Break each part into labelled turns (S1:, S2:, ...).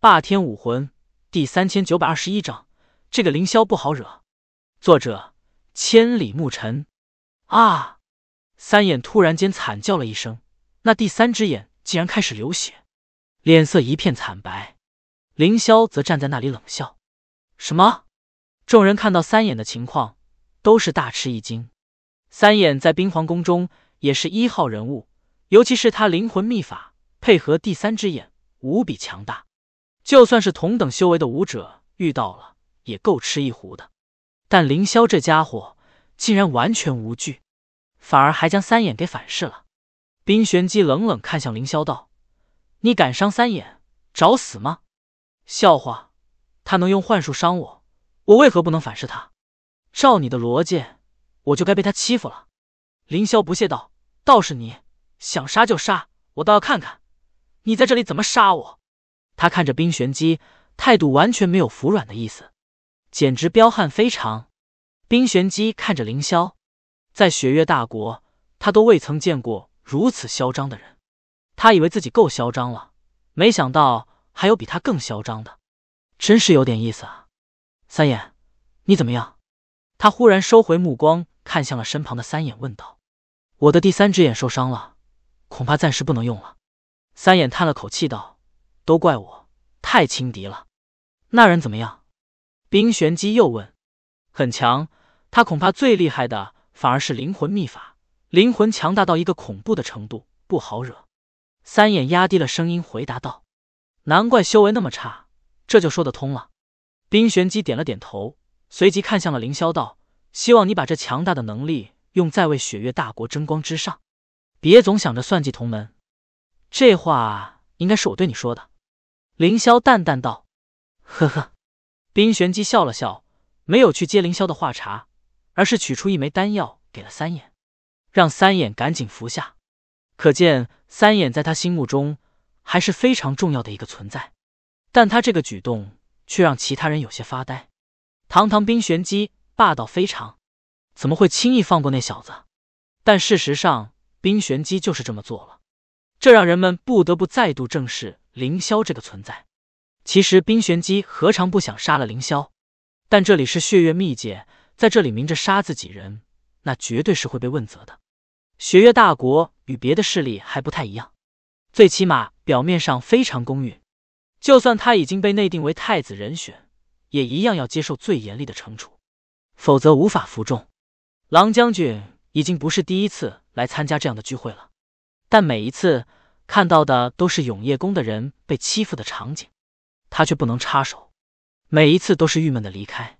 S1: 霸天武魂第三千九百二十一章，这个凌霄不好惹。作者：千里牧尘。啊！三眼突然间惨叫了一声，那第三只眼竟然开始流血，脸色一片惨白。凌霄则站在那里冷笑。什么？众人看到三眼的情况，都是大吃一惊。三眼在冰皇宫中也是一号人物，尤其是他灵魂秘法配合第三只眼，无比强大。就算是同等修为的武者遇到了，也够吃一壶的。但凌霄这家伙竟然完全无惧，反而还将三眼给反噬了。冰玄机冷冷看向凌霄道：“你敢伤三眼，找死吗？”笑话，他能用幻术伤我，我为何不能反噬他？照你的逻辑，我就该被他欺负了。”凌霄不屑道：“倒是你，想杀就杀，我倒要看看你在这里怎么杀我。”他看着冰玄机，态度完全没有服软的意思，简直彪悍非常。冰玄机看着凌霄，在雪月大国，他都未曾见过如此嚣张的人。他以为自己够嚣张了，没想到还有比他更嚣张的，真是有点意思啊。三眼，你怎么样？他忽然收回目光，看向了身旁的三眼，问道：“我的第三只眼受伤了，恐怕暂时不能用了。”三眼叹了口气道。都怪我太轻敌了。那人怎么样？冰玄机又问。很强，他恐怕最厉害的反而是灵魂秘法，灵魂强大到一个恐怖的程度，不好惹。三眼压低了声音回答道。难怪修为那么差，这就说得通了。冰玄机点了点头，随即看向了凌霄道：“希望你把这强大的能力用在为雪月大国争光之上，别总想着算计同门。”这话应该是我对你说的。凌霄淡淡道：“呵呵。”冰玄机笑了笑，没有去接凌霄的话茬，而是取出一枚丹药给了三眼，让三眼赶紧服下。可见三眼在他心目中还是非常重要的一个存在。但他这个举动却让其他人有些发呆。堂堂冰玄机，霸道非常，怎么会轻易放过那小子？但事实上，冰玄机就是这么做了，这让人们不得不再度正视。凌霄这个存在，其实冰玄机何尝不想杀了凌霄？但这里是血月秘界，在这里明着杀自己人，那绝对是会被问责的。血月大国与别的势力还不太一样，最起码表面上非常公允。就算他已经被内定为太子人选，也一样要接受最严厉的惩处，否则无法服众。狼将军已经不是第一次来参加这样的聚会了，但每一次。看到的都是永夜宫的人被欺负的场景，他却不能插手，每一次都是郁闷的离开。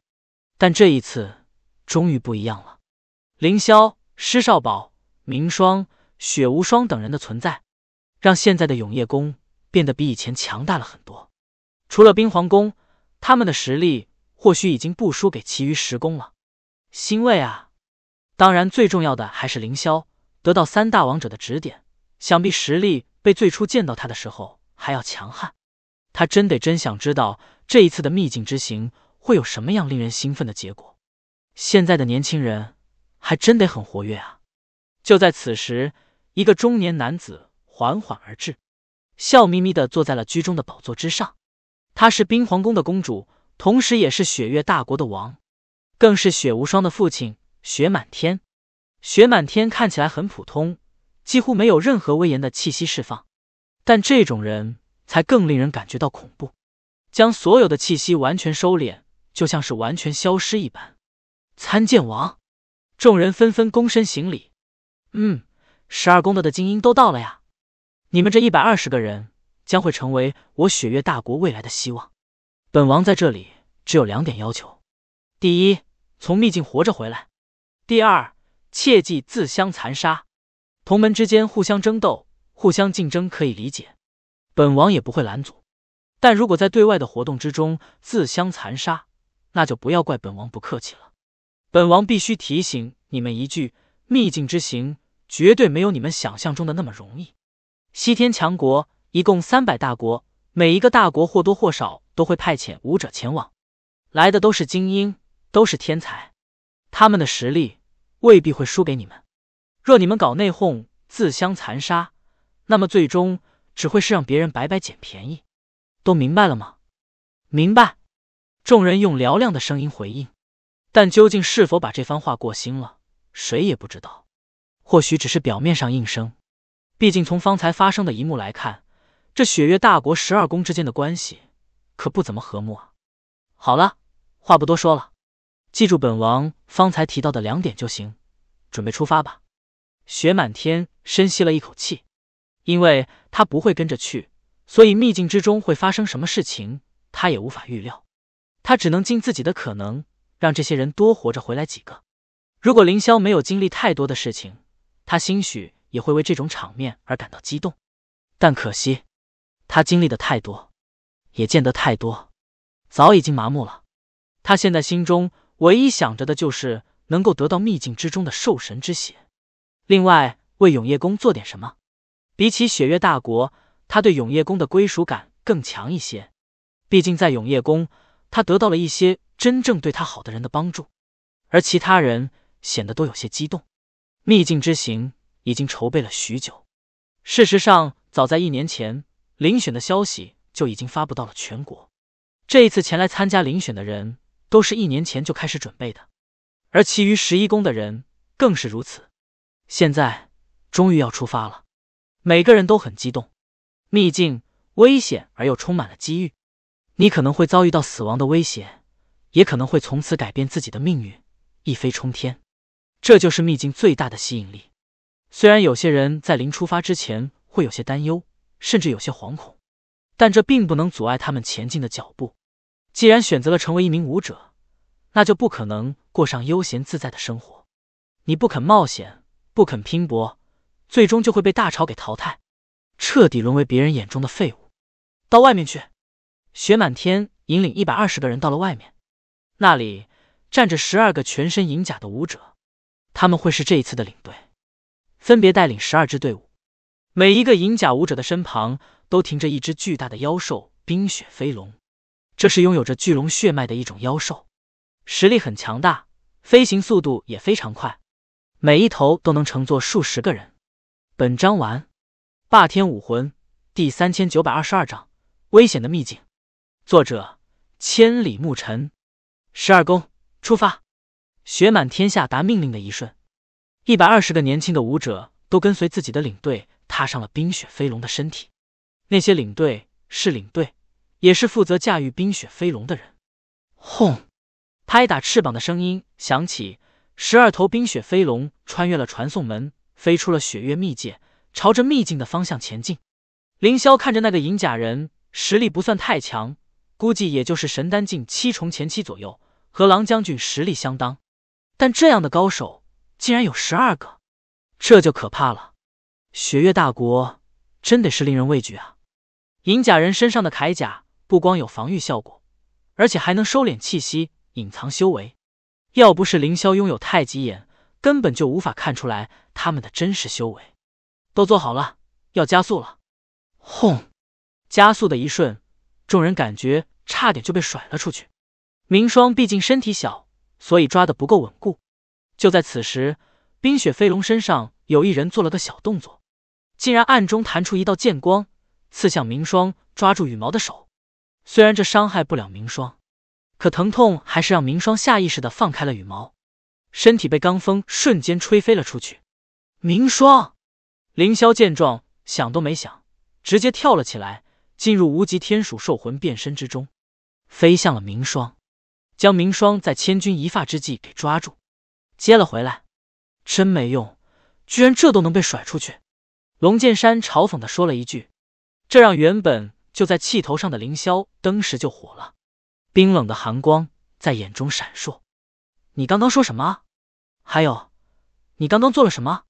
S1: 但这一次终于不一样了，凌霄、施少宝、明霜、雪无双等人的存在，让现在的永夜宫变得比以前强大了很多。除了冰皇宫，他们的实力或许已经不输给其余十宫了。欣慰啊！当然，最重要的还是凌霄得到三大王者的指点，想必实力。被最初见到他的时候还要强悍，他真得真想知道这一次的秘境之行会有什么样令人兴奋的结果。现在的年轻人还真得很活跃啊！就在此时，一个中年男子缓缓而至，笑眯眯的坐在了居中的宝座之上。他是冰皇宫的公主，同时也是雪月大国的王，更是雪无双的父亲雪满天。雪满天看起来很普通。几乎没有任何威严的气息释放，但这种人才更令人感觉到恐怖。将所有的气息完全收敛，就像是完全消失一般。参见王！众人纷纷躬身行礼。嗯，十二宫的的精英都到了呀。你们这一百二十个人将会成为我雪月大国未来的希望。本王在这里只有两点要求：第一，从秘境活着回来；第二，切忌自相残杀。同门之间互相争斗、互相竞争可以理解，本王也不会拦阻。但如果在对外的活动之中自相残杀，那就不要怪本王不客气了。本王必须提醒你们一句：秘境之行绝对没有你们想象中的那么容易。西天强国一共三百大国，每一个大国或多或少都会派遣武者前往，来的都是精英，都是天才，他们的实力未必会输给你们。若你们搞内讧、自相残杀，那么最终只会是让别人白白捡便宜。都明白了吗？明白。众人用嘹亮的声音回应。但究竟是否把这番话过心了，谁也不知道。或许只是表面上应声。毕竟从方才发生的一幕来看，这雪月大国十二宫之间的关系可不怎么和睦啊。好了，话不多说了，记住本王方才提到的两点就行。准备出发吧。雪满天深吸了一口气，因为他不会跟着去，所以秘境之中会发生什么事情，他也无法预料。他只能尽自己的可能，让这些人多活着回来几个。如果凌霄没有经历太多的事情，他兴许也会为这种场面而感到激动。但可惜，他经历的太多，也见得太多，早已经麻木了。他现在心中唯一想着的就是能够得到秘境之中的兽神之血。另外，为永夜宫做点什么？比起雪月大国，他对永夜宫的归属感更强一些。毕竟在永夜宫，他得到了一些真正对他好的人的帮助，而其他人显得都有些激动。秘境之行已经筹备了许久。事实上，早在一年前，遴选的消息就已经发布到了全国。这一次前来参加遴选的人，都是一年前就开始准备的，而其余十一宫的人更是如此。现在终于要出发了，每个人都很激动。秘境危险而又充满了机遇，你可能会遭遇到死亡的威胁，也可能会从此改变自己的命运，一飞冲天。这就是秘境最大的吸引力。虽然有些人在临出发之前会有些担忧，甚至有些惶恐，但这并不能阻碍他们前进的脚步。既然选择了成为一名舞者，那就不可能过上悠闲自在的生活。你不肯冒险。不肯拼搏，最终就会被大潮给淘汰，彻底沦为别人眼中的废物。到外面去！雪满天引领一百二十个人到了外面，那里站着十二个全身银甲的武者，他们会是这一次的领队，分别带领十二支队伍。每一个银甲武者的身旁都停着一只巨大的妖兽——冰雪飞龙，这是拥有着巨龙血脉的一种妖兽，实力很强大，飞行速度也非常快。每一头都能乘坐数十个人。本章完。霸天武魂第三千九百二十二章：危险的秘境。作者：千里牧尘。十二宫出发。雪满天下达命令的一瞬，一百二十个年轻的武者都跟随自己的领队踏上了冰雪飞龙的身体。那些领队是领队，也是负责驾驭冰雪飞龙的人。轰！拍打翅膀的声音响起。十二头冰雪飞龙穿越了传送门，飞出了雪月秘界，朝着秘境的方向前进。凌霄看着那个银甲人，实力不算太强，估计也就是神丹境七重前期左右，和狼将军实力相当。但这样的高手竟然有十二个，这就可怕了。雪月大国真得是令人畏惧啊！银甲人身上的铠甲不光有防御效果，而且还能收敛气息，隐藏修为。要不是凌霄拥有太极眼，根本就无法看出来他们的真实修为。都做好了，要加速了。轰！加速的一瞬，众人感觉差点就被甩了出去。明霜毕竟身体小，所以抓的不够稳固。就在此时，冰雪飞龙身上有一人做了个小动作，竟然暗中弹出一道剑光，刺向明霜抓住羽毛的手。虽然这伤害不了明霜。可疼痛还是让明霜下意识的放开了羽毛，身体被罡风瞬间吹飞了出去。明霜，凌霄见状，想都没想，直接跳了起来，进入无极天鼠兽魂变身之中，飞向了明霜，将明霜在千钧一发之际给抓住，接了回来。真没用，居然这都能被甩出去！龙剑山嘲讽的说了一句，这让原本就在气头上的凌霄登时就火了。冰冷的寒光在眼中闪烁。你刚刚说什么？还有，你刚刚做了什么？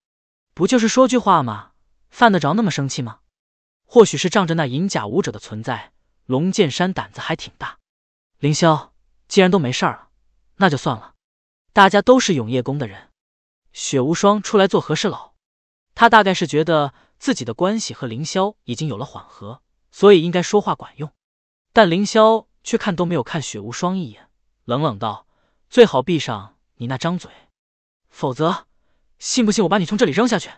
S1: 不就是说句话吗？犯得着那么生气吗？或许是仗着那银甲武者的存在，龙剑山胆子还挺大。凌霄，既然都没事儿了，那就算了。大家都是永夜宫的人，雪无双出来做和事佬，他大概是觉得自己的关系和凌霄已经有了缓和，所以应该说话管用。但凌霄。却看都没有看雪无双一眼，冷冷道：“最好闭上你那张嘴，否则信不信我把你从这里扔下去？”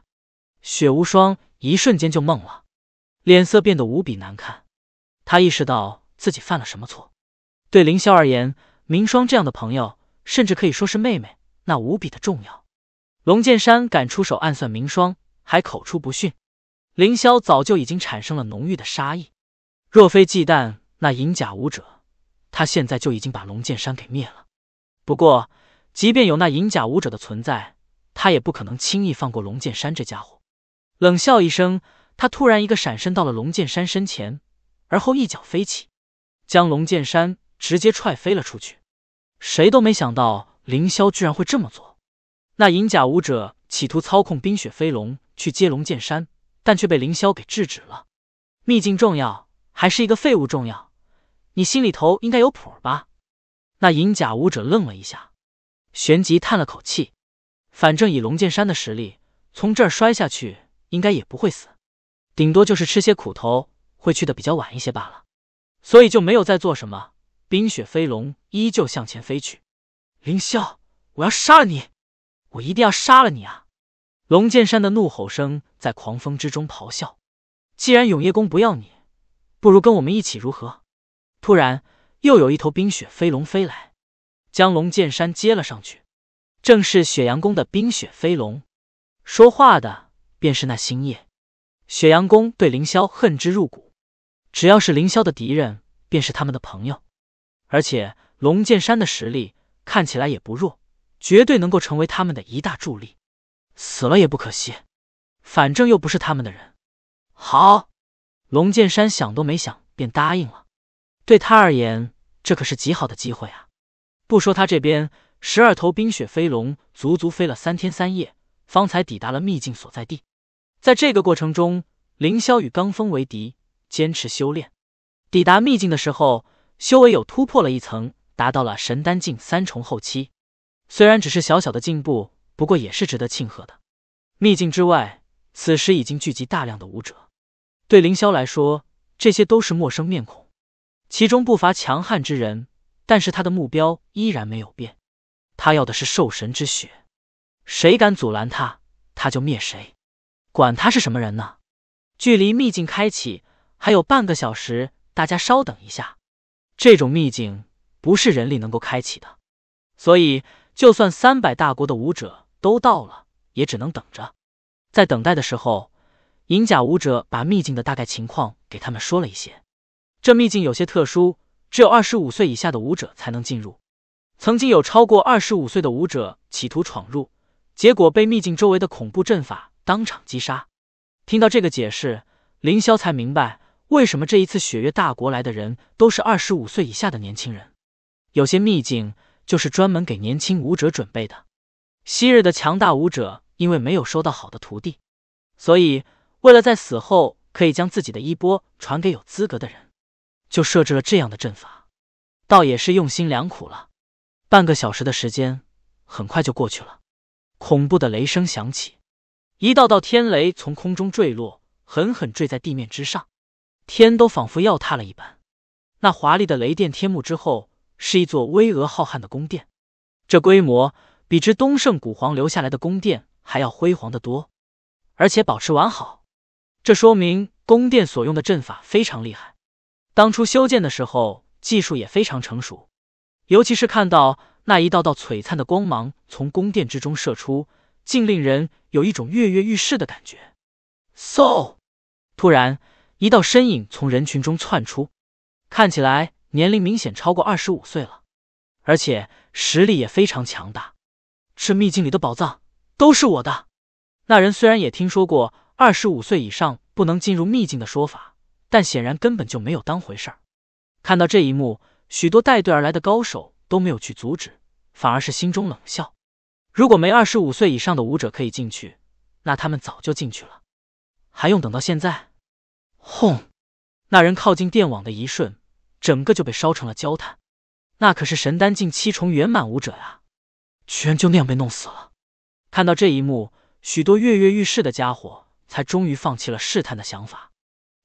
S1: 雪无双一瞬间就懵了，脸色变得无比难看。他意识到自己犯了什么错。对凌霄而言，明霜这样的朋友，甚至可以说是妹妹，那无比的重要。龙剑山敢出手暗算明霜，还口出不逊，凌霄早就已经产生了浓郁的杀意。若非忌惮那银甲武者，他现在就已经把龙剑山给灭了，不过，即便有那银甲武者的存在，他也不可能轻易放过龙剑山这家伙。冷笑一声，他突然一个闪身到了龙剑山身前，而后一脚飞起，将龙剑山直接踹飞了出去。谁都没想到凌霄居然会这么做。那银甲武者企图操控冰雪飞龙去接龙剑山，但却被凌霄给制止了。秘境重要，还是一个废物重要？你心里头应该有谱吧？那银甲武者愣了一下，旋即叹了口气。反正以龙剑山的实力，从这儿摔下去应该也不会死，顶多就是吃些苦头，会去的比较晚一些罢了。所以就没有再做什么，冰雪飞龙依旧向前飞去。凌霄，我要杀了你！我一定要杀了你啊！龙剑山的怒吼声在狂风之中咆哮。既然永夜宫不要你，不如跟我们一起，如何？突然，又有一头冰雪飞龙飞来，将龙剑山接了上去。正是雪阳宫的冰雪飞龙，说话的便是那星夜。雪阳宫对凌霄恨之入骨，只要是凌霄的敌人，便是他们的朋友。而且龙剑山的实力看起来也不弱，绝对能够成为他们的一大助力。死了也不可惜，反正又不是他们的人。好，龙剑山想都没想便答应了。对他而言，这可是极好的机会啊！不说他这边十二头冰雪飞龙足足飞了三天三夜，方才抵达了秘境所在地。在这个过程中，凌霄与罡风为敌，坚持修炼。抵达秘境的时候，修为有突破了一层，达到了神丹境三重后期。虽然只是小小的进步，不过也是值得庆贺的。秘境之外，此时已经聚集大量的武者。对凌霄来说，这些都是陌生面孔。其中不乏强悍之人，但是他的目标依然没有变，他要的是兽神之血，谁敢阻拦他，他就灭谁，管他是什么人呢？距离秘境开启还有半个小时，大家稍等一下。这种秘境不是人力能够开启的，所以就算三百大国的武者都到了，也只能等着。在等待的时候，银甲武者把秘境的大概情况给他们说了一些。这秘境有些特殊，只有二十五岁以下的武者才能进入。曾经有超过二十五岁的武者企图闯入，结果被秘境周围的恐怖阵法当场击杀。听到这个解释，凌霄才明白为什么这一次雪月大国来的人都是二十五岁以下的年轻人。有些秘境就是专门给年轻武者准备的。昔日的强大武者因为没有收到好的徒弟，所以为了在死后可以将自己的衣钵传给有资格的人。就设置了这样的阵法，倒也是用心良苦了。半个小时的时间很快就过去了，恐怖的雷声响起，一道道天雷从空中坠落，狠狠坠在地面之上，天都仿佛要塌了一般。那华丽的雷电天幕之后，是一座巍峨浩瀚的宫殿，这规模比之东胜古皇留下来的宫殿还要辉煌的多，而且保持完好，这说明宫殿所用的阵法非常厉害。当初修建的时候，技术也非常成熟，尤其是看到那一道道璀璨的光芒从宫殿之中射出，竟令人有一种跃跃欲试的感觉。嗖！突然，一道身影从人群中窜出，看起来年龄明显超过二十五岁了，而且实力也非常强大。这秘境里的宝藏都是我的。那人虽然也听说过二十五岁以上不能进入秘境的说法。但显然根本就没有当回事。看到这一幕，许多带队而来的高手都没有去阻止，反而是心中冷笑。如果没二十五岁以上的武者可以进去，那他们早就进去了，还用等到现在？轰！那人靠近电网的一瞬，整个就被烧成了焦炭。那可是神丹境七重圆满武者呀，居然就那样被弄死了。看到这一幕，许多跃跃欲试的家伙才终于放弃了试探的想法。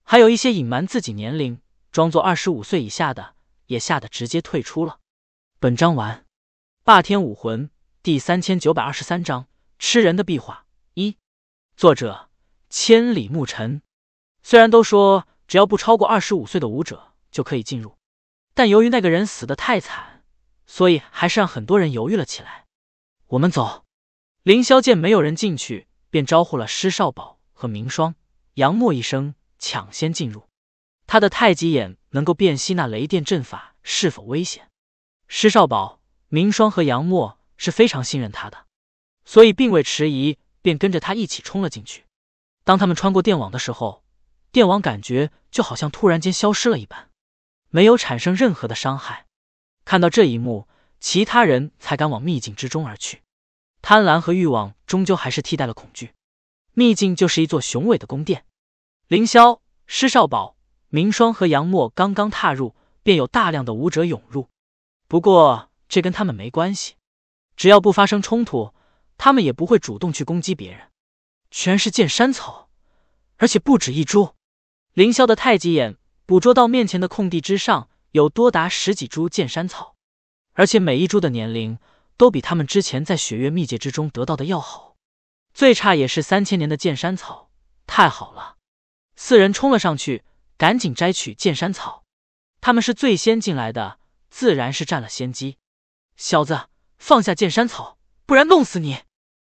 S1: 还有一些隐瞒自己年龄，装作二十五岁以下的，也吓得直接退出了。本章完。霸天武魂第三千九百二十三章：吃人的壁画一。作者：千里牧尘。虽然都说只要不超过二十五岁的武者就可以进入，但由于那个人死的太惨，所以还是让很多人犹豫了起来。我们走。凌霄见没有人进去，便招呼了施少宝和明霜、杨墨一声。抢先进入，他的太极眼能够辨析那雷电阵法是否危险。施少宝、明霜和杨墨是非常信任他的，所以并未迟疑，便跟着他一起冲了进去。当他们穿过电网的时候，电网感觉就好像突然间消失了一般，没有产生任何的伤害。看到这一幕，其他人才敢往秘境之中而去。贪婪和欲望终究还是替代了恐惧。秘境就是一座雄伟的宫殿。凌霄、施少宝、明霜和杨墨刚刚踏入，便有大量的武者涌入。不过这跟他们没关系，只要不发生冲突，他们也不会主动去攻击别人。全是剑山草，而且不止一株。凌霄的太极眼捕捉到面前的空地之上，有多达十几株剑山草，而且每一株的年龄都比他们之前在雪月秘境之中得到的要好，最差也是三千年的剑山草。太好了！四人冲了上去，赶紧摘取剑山草。他们是最先进来的，自然是占了先机。小子，放下剑山草，不然弄死你！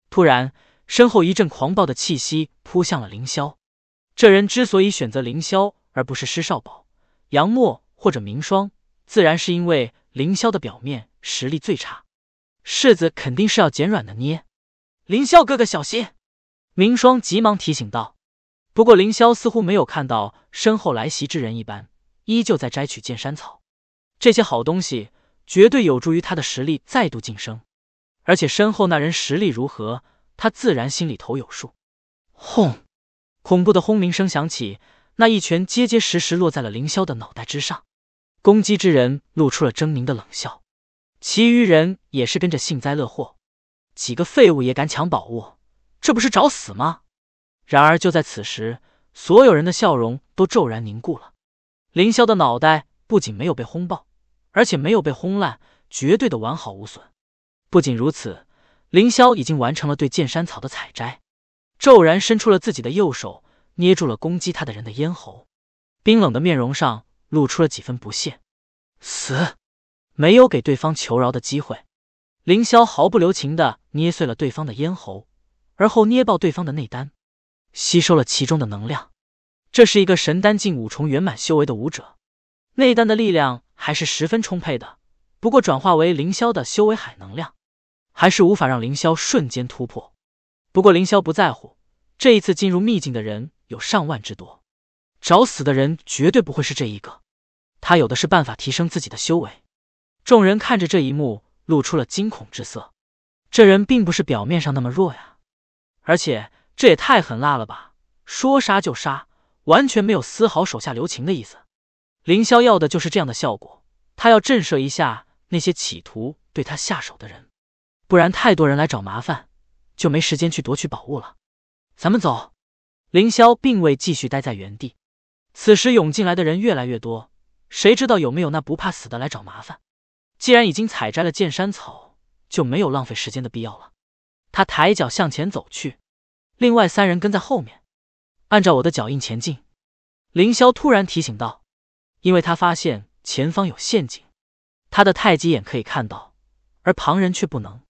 S1: 突然，身后一阵狂暴的气息扑向了凌霄。这人之所以选择凌霄，而不是施少宝、杨默或者明霜，自然是因为凌霄的表面实力最差。柿子肯定是要捡软的捏。凌霄哥哥，小心！明霜急忙提醒道。不过凌霄似乎没有看到身后来袭之人一般，依旧在摘取剑山草。这些好东西绝对有助于他的实力再度晋升。而且身后那人实力如何，他自然心里头有数。轰！恐怖的轰鸣声响起，那一拳结结实实落在了凌霄的脑袋之上。攻击之人露出了狰狞的冷笑，其余人也是跟着幸灾乐祸。几个废物也敢抢宝物，这不是找死吗？然而，就在此时，所有人的笑容都骤然凝固了。凌霄的脑袋不仅没有被轰爆，而且没有被轰烂，绝对的完好无损。不仅如此，凌霄已经完成了对剑山草的采摘，骤然伸出了自己的右手，捏住了攻击他的人的咽喉。冰冷的面容上露出了几分不屑。死！没有给对方求饶的机会，凌霄毫不留情的捏碎了对方的咽喉，而后捏爆对方的内丹。吸收了其中的能量，这是一个神丹境五重圆满修为的武者，内丹的力量还是十分充沛的。不过转化为凌霄的修为海能量，还是无法让凌霄瞬间突破。不过凌霄不在乎，这一次进入秘境的人有上万之多，找死的人绝对不会是这一个。他有的是办法提升自己的修为。众人看着这一幕，露出了惊恐之色。这人并不是表面上那么弱呀，而且。这也太狠辣了吧！说杀就杀，完全没有丝毫手下留情的意思。凌霄要的就是这样的效果，他要震慑一下那些企图对他下手的人，不然太多人来找麻烦，就没时间去夺取宝物了。咱们走。凌霄并未继续待在原地，此时涌进来的人越来越多，谁知道有没有那不怕死的来找麻烦？既然已经采摘了剑山草，就没有浪费时间的必要了。他抬脚向前走去。另外三人跟在后面，按照我的脚印前进。凌霄突然提醒道：“因为他发现前方有陷阱，他的太极眼可以看到，而旁人却不能。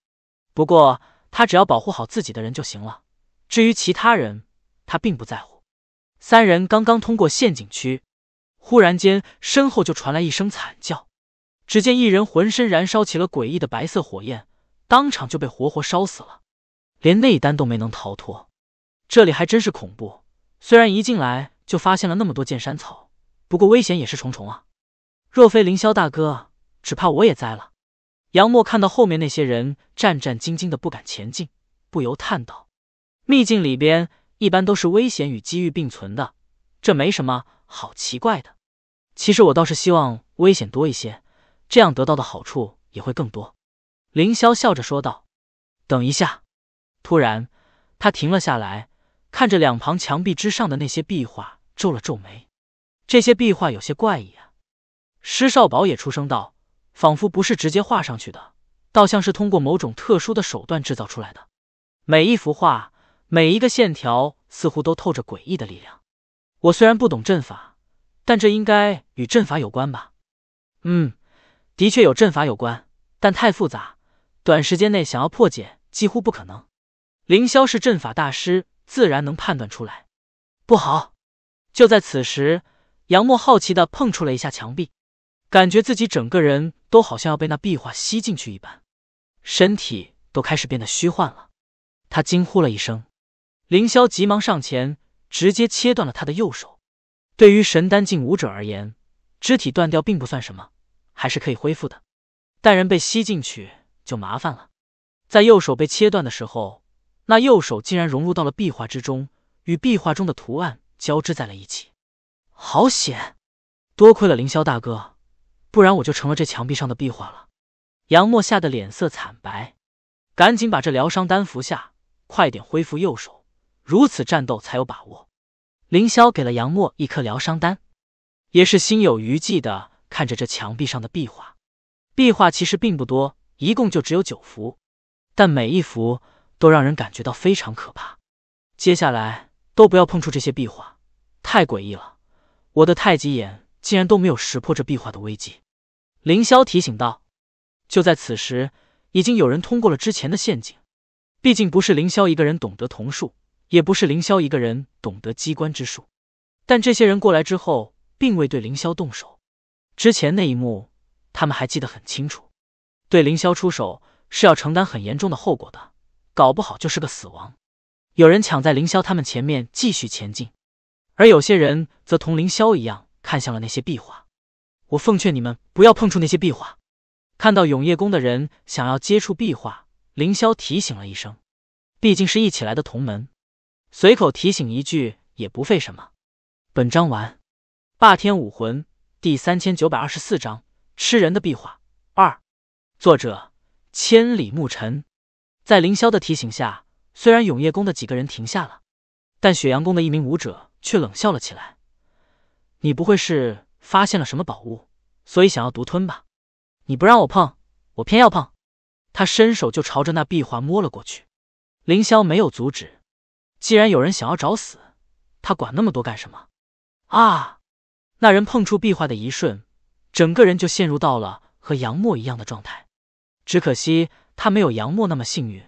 S1: 不过他只要保护好自己的人就行了，至于其他人，他并不在乎。”三人刚刚通过陷阱区，忽然间身后就传来一声惨叫。只见一人浑身燃烧起了诡异的白色火焰，当场就被活活烧死了，连内丹都没能逃脱。这里还真是恐怖。虽然一进来就发现了那么多剑山草，不过危险也是重重啊。若非凌霄大哥，只怕我也栽了。杨默看到后面那些人战战兢兢的，不敢前进，不由叹道：“秘境里边一般都是危险与机遇并存的，这没什么好奇怪的。其实我倒是希望危险多一些，这样得到的好处也会更多。”凌霄笑着说道：“等一下。”突然，他停了下来。看着两旁墙壁之上的那些壁画，皱了皱眉。这些壁画有些怪异啊。施少宝也出声道：“仿佛不是直接画上去的，倒像是通过某种特殊的手段制造出来的。每一幅画，每一个线条，似乎都透着诡异的力量。我虽然不懂阵法，但这应该与阵法有关吧？”“嗯，的确有阵法有关，但太复杂，短时间内想要破解几乎不可能。”凌霄是阵法大师。自然能判断出来，不好！就在此时，杨默好奇的碰触了一下墙壁，感觉自己整个人都好像要被那壁画吸进去一般，身体都开始变得虚幻了。他惊呼了一声，凌霄急忙上前，直接切断了他的右手。对于神丹境武者而言，肢体断掉并不算什么，还是可以恢复的，但人被吸进去就麻烦了。在右手被切断的时候。那右手竟然融入到了壁画之中，与壁画中的图案交织在了一起，好险！多亏了凌霄大哥，不然我就成了这墙壁上的壁画了。杨墨吓得脸色惨白，赶紧把这疗伤丹服下，快点恢复右手，如此战斗才有把握。凌霄给了杨墨一颗疗伤丹，也是心有余悸的看着这墙壁上的壁画。壁画其实并不多，一共就只有九幅，但每一幅。都让人感觉到非常可怕，接下来都不要碰触这些壁画，太诡异了。我的太极眼竟然都没有识破这壁画的危机，凌霄提醒道。就在此时，已经有人通过了之前的陷阱，毕竟不是凌霄一个人懂得铜术，也不是凌霄一个人懂得机关之术。但这些人过来之后，并未对凌霄动手。之前那一幕，他们还记得很清楚，对凌霄出手是要承担很严重的后果的。搞不好就是个死亡。有人抢在凌霄他们前面继续前进，而有些人则同凌霄一样看向了那些壁画。我奉劝你们不要碰触那些壁画。看到永夜宫的人想要接触壁画，凌霄提醒了一声。毕竟是一起来的同门，随口提醒一句也不费什么。本章完。霸天武魂第三千九百二十四章：吃人的壁画二。作者：千里牧尘。在凌霄的提醒下，虽然永夜宫的几个人停下了，但雪阳宫的一名武者却冷笑了起来：“你不会是发现了什么宝物，所以想要独吞吧？你不让我碰，我偏要碰！”他伸手就朝着那壁画摸了过去。凌霄没有阻止，既然有人想要找死，他管那么多干什么？啊！那人碰触壁画的一瞬，整个人就陷入到了和杨墨一样的状态，只可惜。他没有杨墨那么幸运，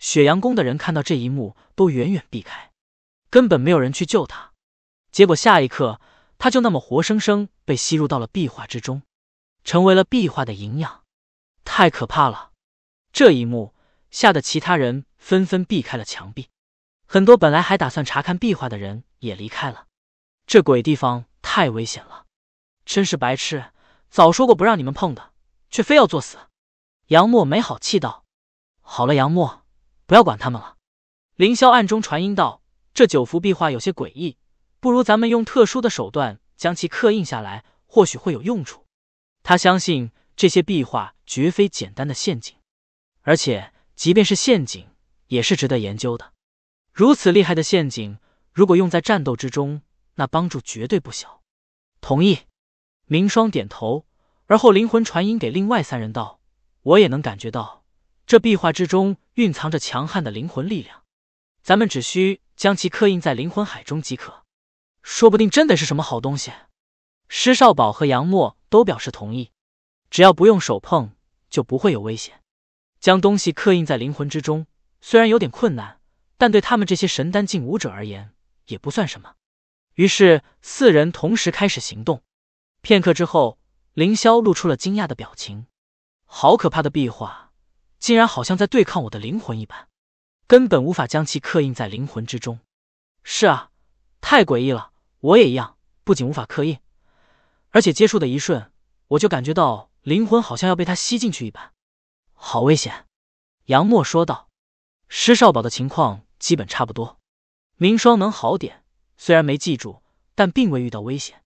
S1: 雪阳宫的人看到这一幕都远远避开，根本没有人去救他。结果下一刻，他就那么活生生被吸入到了壁画之中，成为了壁画的营养。太可怕了！这一幕吓得其他人纷纷避开了墙壁，很多本来还打算查看壁画的人也离开了。这鬼地方太危险了，真是白痴！早说过不让你们碰的，却非要作死。杨默没好气道：“好了，杨默，不要管他们了。”凌霄暗中传音道：“这九幅壁画有些诡异，不如咱们用特殊的手段将其刻印下来，或许会有用处。”他相信这些壁画绝非简单的陷阱，而且即便是陷阱，也是值得研究的。如此厉害的陷阱，如果用在战斗之中，那帮助绝对不小。同意。明霜点头，而后灵魂传音给另外三人道。我也能感觉到，这壁画之中蕴藏着强悍的灵魂力量。咱们只需将其刻印在灵魂海中即可，说不定真得是什么好东西。施少宝和杨默都表示同意，只要不用手碰，就不会有危险。将东西刻印在灵魂之中，虽然有点困难，但对他们这些神丹境武者而言也不算什么。于是四人同时开始行动。片刻之后，凌霄露出了惊讶的表情。好可怕的壁画，竟然好像在对抗我的灵魂一般，根本无法将其刻印在灵魂之中。是啊，太诡异了。我也一样，不仅无法刻印，而且接触的一瞬，我就感觉到灵魂好像要被它吸进去一般，好危险！杨墨说道：“施少宝的情况基本差不多，明霜能好点，虽然没记住，但并未遇到危险。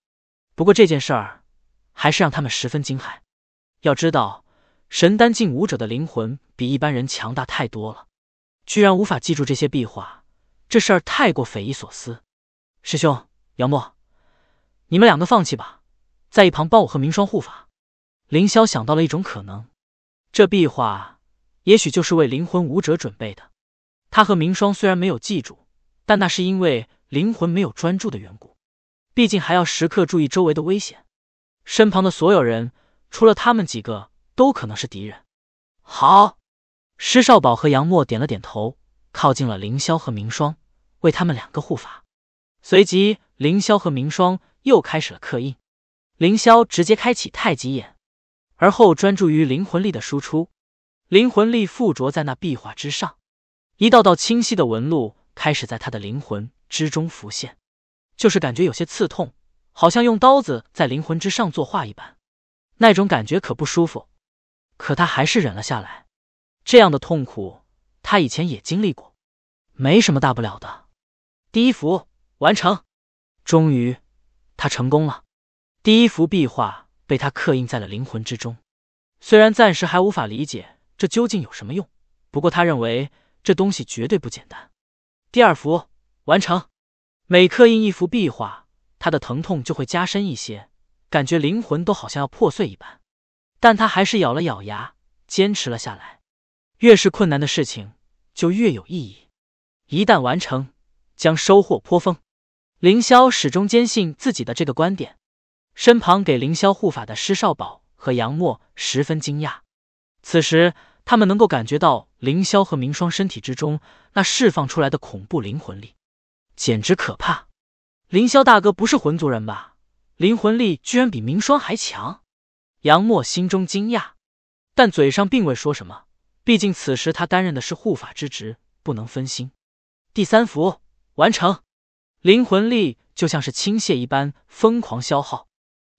S1: 不过这件事儿还是让他们十分惊骇，要知道。”神丹境武者的灵魂比一般人强大太多了，居然无法记住这些壁画，这事儿太过匪夷所思。师兄，杨墨，你们两个放弃吧，在一旁帮我和明霜护法。凌霄想到了一种可能，这壁画也许就是为灵魂武者准备的。他和明霜虽然没有记住，但那是因为灵魂没有专注的缘故，毕竟还要时刻注意周围的危险。身旁的所有人，除了他们几个。都可能是敌人。好，施少宝和杨默点了点头，靠近了凌霄和明霜，为他们两个护法。随即，凌霄和明霜又开始了刻印。凌霄直接开启太极眼，而后专注于灵魂力的输出。灵魂力附着在那壁画之上，一道道清晰的纹路开始在他的灵魂之中浮现，就是感觉有些刺痛，好像用刀子在灵魂之上作画一般，那种感觉可不舒服。可他还是忍了下来，这样的痛苦他以前也经历过，没什么大不了的。第一幅完成，终于他成功了，第一幅壁画被他刻印在了灵魂之中。虽然暂时还无法理解这究竟有什么用，不过他认为这东西绝对不简单。第二幅完成，每刻印一幅壁画，他的疼痛就会加深一些，感觉灵魂都好像要破碎一般。但他还是咬了咬牙，坚持了下来。越是困难的事情，就越有意义。一旦完成，将收获颇丰。凌霄始终坚信自己的这个观点。身旁给凌霄护法的施少宝和杨默十分惊讶。此时，他们能够感觉到凌霄和明霜身体之中那释放出来的恐怖灵魂力，简直可怕。凌霄大哥不是魂族人吧？灵魂力居然比明霜还强。杨默心中惊讶，但嘴上并未说什么。毕竟此时他担任的是护法之职，不能分心。第三幅完成，灵魂力就像是倾泻一般疯狂消耗。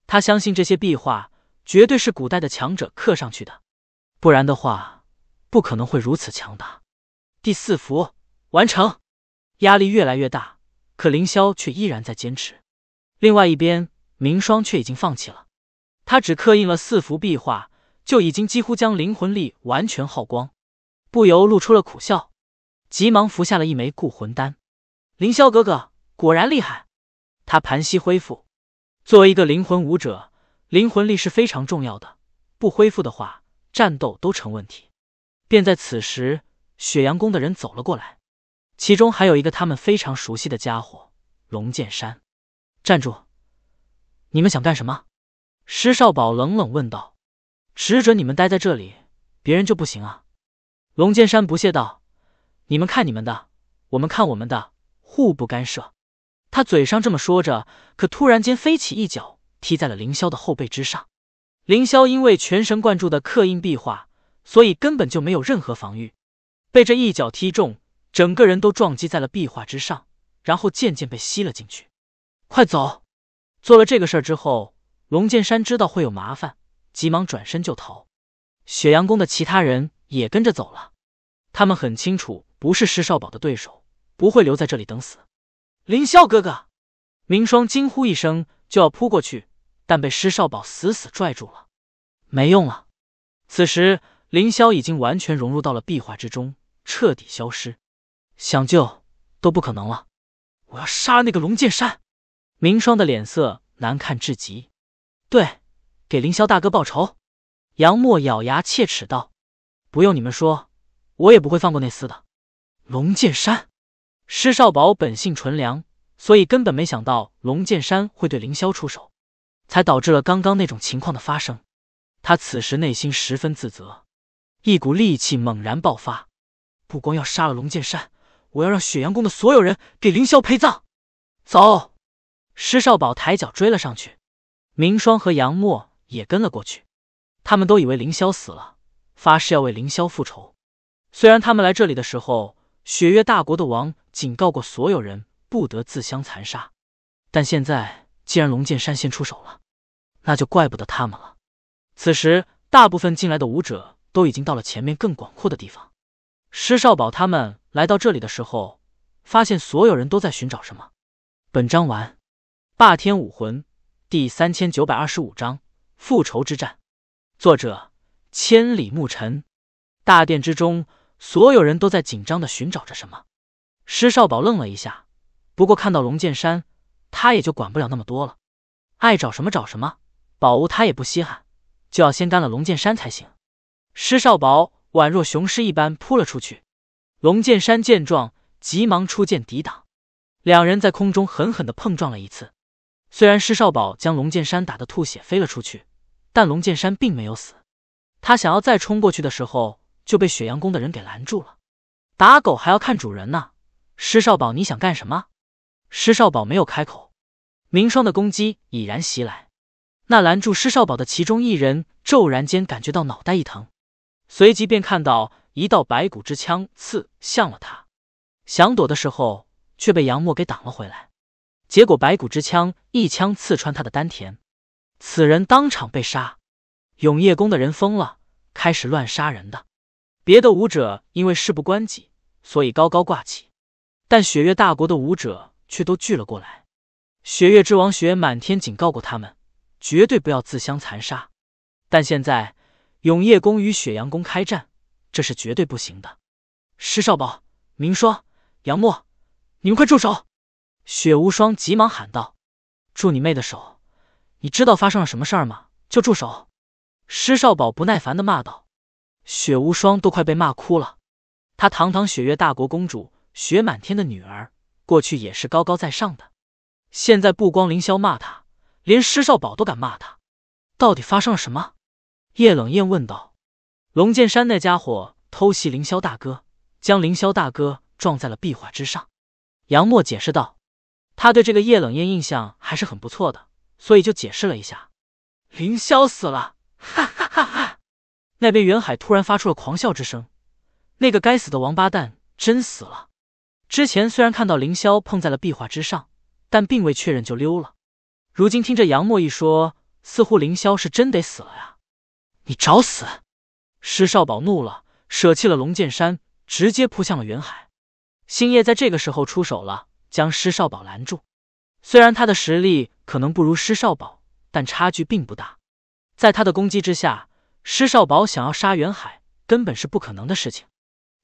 S1: 他相信这些壁画绝对是古代的强者刻上去的，不然的话不可能会如此强大。第四幅完成，压力越来越大，可凌霄却依然在坚持。另外一边，明霜却已经放弃了。他只刻印了四幅壁画，就已经几乎将灵魂力完全耗光，不由露出了苦笑，急忙服下了一枚固魂丹。凌霄哥哥果然厉害，他盘膝恢复。作为一个灵魂武者，灵魂力是非常重要的，不恢复的话，战斗都成问题。便在此时，雪阳宫的人走了过来，其中还有一个他们非常熟悉的家伙——龙剑山。站住！你们想干什么？石少宝冷冷问道：“只准你们待在这里，别人就不行啊！”龙剑山不屑道：“你们看你们的，我们看我们的，互不干涉。”他嘴上这么说着，可突然间飞起一脚，踢在了凌霄的后背之上。凌霄因为全神贯注的刻印壁画，所以根本就没有任何防御，被这一脚踢中，整个人都撞击在了壁画之上，然后渐渐被吸了进去。快走！做了这个事儿之后。龙剑山知道会有麻烦，急忙转身就逃。雪阳宫的其他人也跟着走了。他们很清楚不是施少宝的对手，不会留在这里等死。凌霄哥哥！明霜惊呼一声，就要扑过去，但被施少宝死死拽住了。没用了。此时，凌霄已经完全融入到了壁画之中，彻底消失，想救都不可能了。我要杀了那个龙剑山！明霜的脸色难看至极。对，给凌霄大哥报仇！杨默咬牙切齿道：“不用你们说，我也不会放过那厮的。”龙剑山，施少宝本性纯良，所以根本没想到龙剑山会对凌霄出手，才导致了刚刚那种情况的发生。他此时内心十分自责，一股戾气猛然爆发。不光要杀了龙剑山，我要让雪阳宫的所有人给凌霄陪葬！走！施少宝抬脚追了上去。明霜和杨默也跟了过去，他们都以为凌霄死了，发誓要为凌霄复仇。虽然他们来这里的时候，雪月大国的王警告过所有人不得自相残杀，但现在既然龙剑山先出手了，那就怪不得他们了。此时，大部分进来的武者都已经到了前面更广阔的地方。施少宝他们来到这里的时候，发现所有人都在寻找什么。本章完。霸天武魂。第三千九百二十五章复仇之战。作者：千里牧尘。大殿之中，所有人都在紧张的寻找着什么。施少宝愣了一下，不过看到龙剑山，他也就管不了那么多了，爱找什么找什么，宝物他也不稀罕，就要先干了龙剑山才行。施少宝宛若雄狮一般扑了出去，龙剑山见状，急忙出剑抵挡，两人在空中狠狠的碰撞了一次。虽然施少宝将龙剑山打得吐血飞了出去，但龙剑山并没有死。他想要再冲过去的时候，就被雪阳宫的人给拦住了。打狗还要看主人呢，施少宝，你想干什么？施少宝没有开口。明霜的攻击已然袭来，那拦住施少宝的其中一人骤然间感觉到脑袋一疼，随即便看到一道白骨之枪刺向了他，想躲的时候却被杨墨给挡了回来。结果，白骨之枪一枪刺穿他的丹田，此人当场被杀。永夜宫的人疯了，开始乱杀人的。别的武者因为事不关己，所以高高挂起。但雪月大国的武者却都聚了过来。雪月之王雪满天警告过他们，绝对不要自相残杀。但现在永夜宫与雪阳宫开战，这是绝对不行的。石少宝、明霜、杨墨，你们快住手！雪无双急忙喊道：“住你妹的手！你知道发生了什么事儿吗？就住手！”施少宝不耐烦的骂道。雪无双都快被骂哭了。她堂堂雪月大国公主，雪满天的女儿，过去也是高高在上的。现在不光凌霄骂她，连施少宝都敢骂她。到底发生了什么？叶冷艳问道。龙剑山那家伙偷袭凌霄大哥，将凌霄大哥撞在了壁画之上。杨默解释道。他对这个叶冷艳印象还是很不错的，所以就解释了一下。凌霄死了，哈哈哈哈！那边袁海突然发出了狂笑之声。那个该死的王八蛋真死了！之前虽然看到凌霄碰在了壁画之上，但并未确认就溜了。如今听着杨墨一说，似乎凌霄是真得死了呀！你找死！施少宝怒了，舍弃了龙剑山，直接扑向了袁海。星夜在这个时候出手了。将施少宝拦住，虽然他的实力可能不如施少宝，但差距并不大。在他的攻击之下，施少宝想要杀袁海，根本是不可能的事情。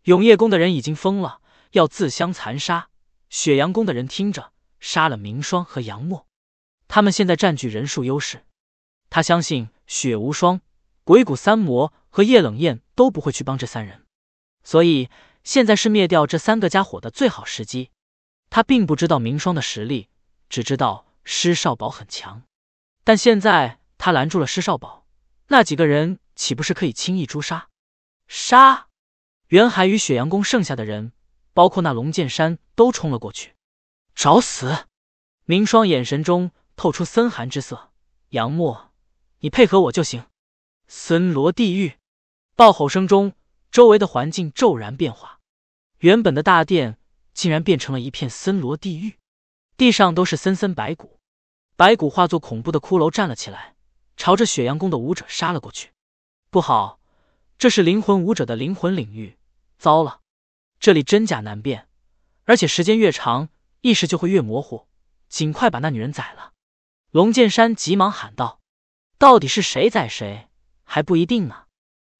S1: 永夜宫的人已经疯了，要自相残杀。雪阳宫的人听着，杀了明霜和杨默，他们现在占据人数优势。他相信雪无双、鬼谷三魔和叶冷艳都不会去帮这三人，所以现在是灭掉这三个家伙的最好时机。他并不知道明霜的实力，只知道施少宝很强。但现在他拦住了施少宝，那几个人岂不是可以轻易诛杀？杀！袁海与雪阳宫剩下的人，包括那龙剑山，都冲了过去。找死！明霜眼神中透出森寒之色。杨墨，你配合我就行。森罗地狱！暴吼声中，周围的环境骤然变化，原本的大殿。竟然变成了一片森罗地狱，地上都是森森白骨，白骨化作恐怖的骷髅站了起来，朝着雪阳宫的武者杀了过去。不好，这是灵魂武者的灵魂领域，糟了，这里真假难辨，而且时间越长，意识就会越模糊。尽快把那女人宰了！龙剑山急忙喊道：“到底是谁宰谁还不一定呢。”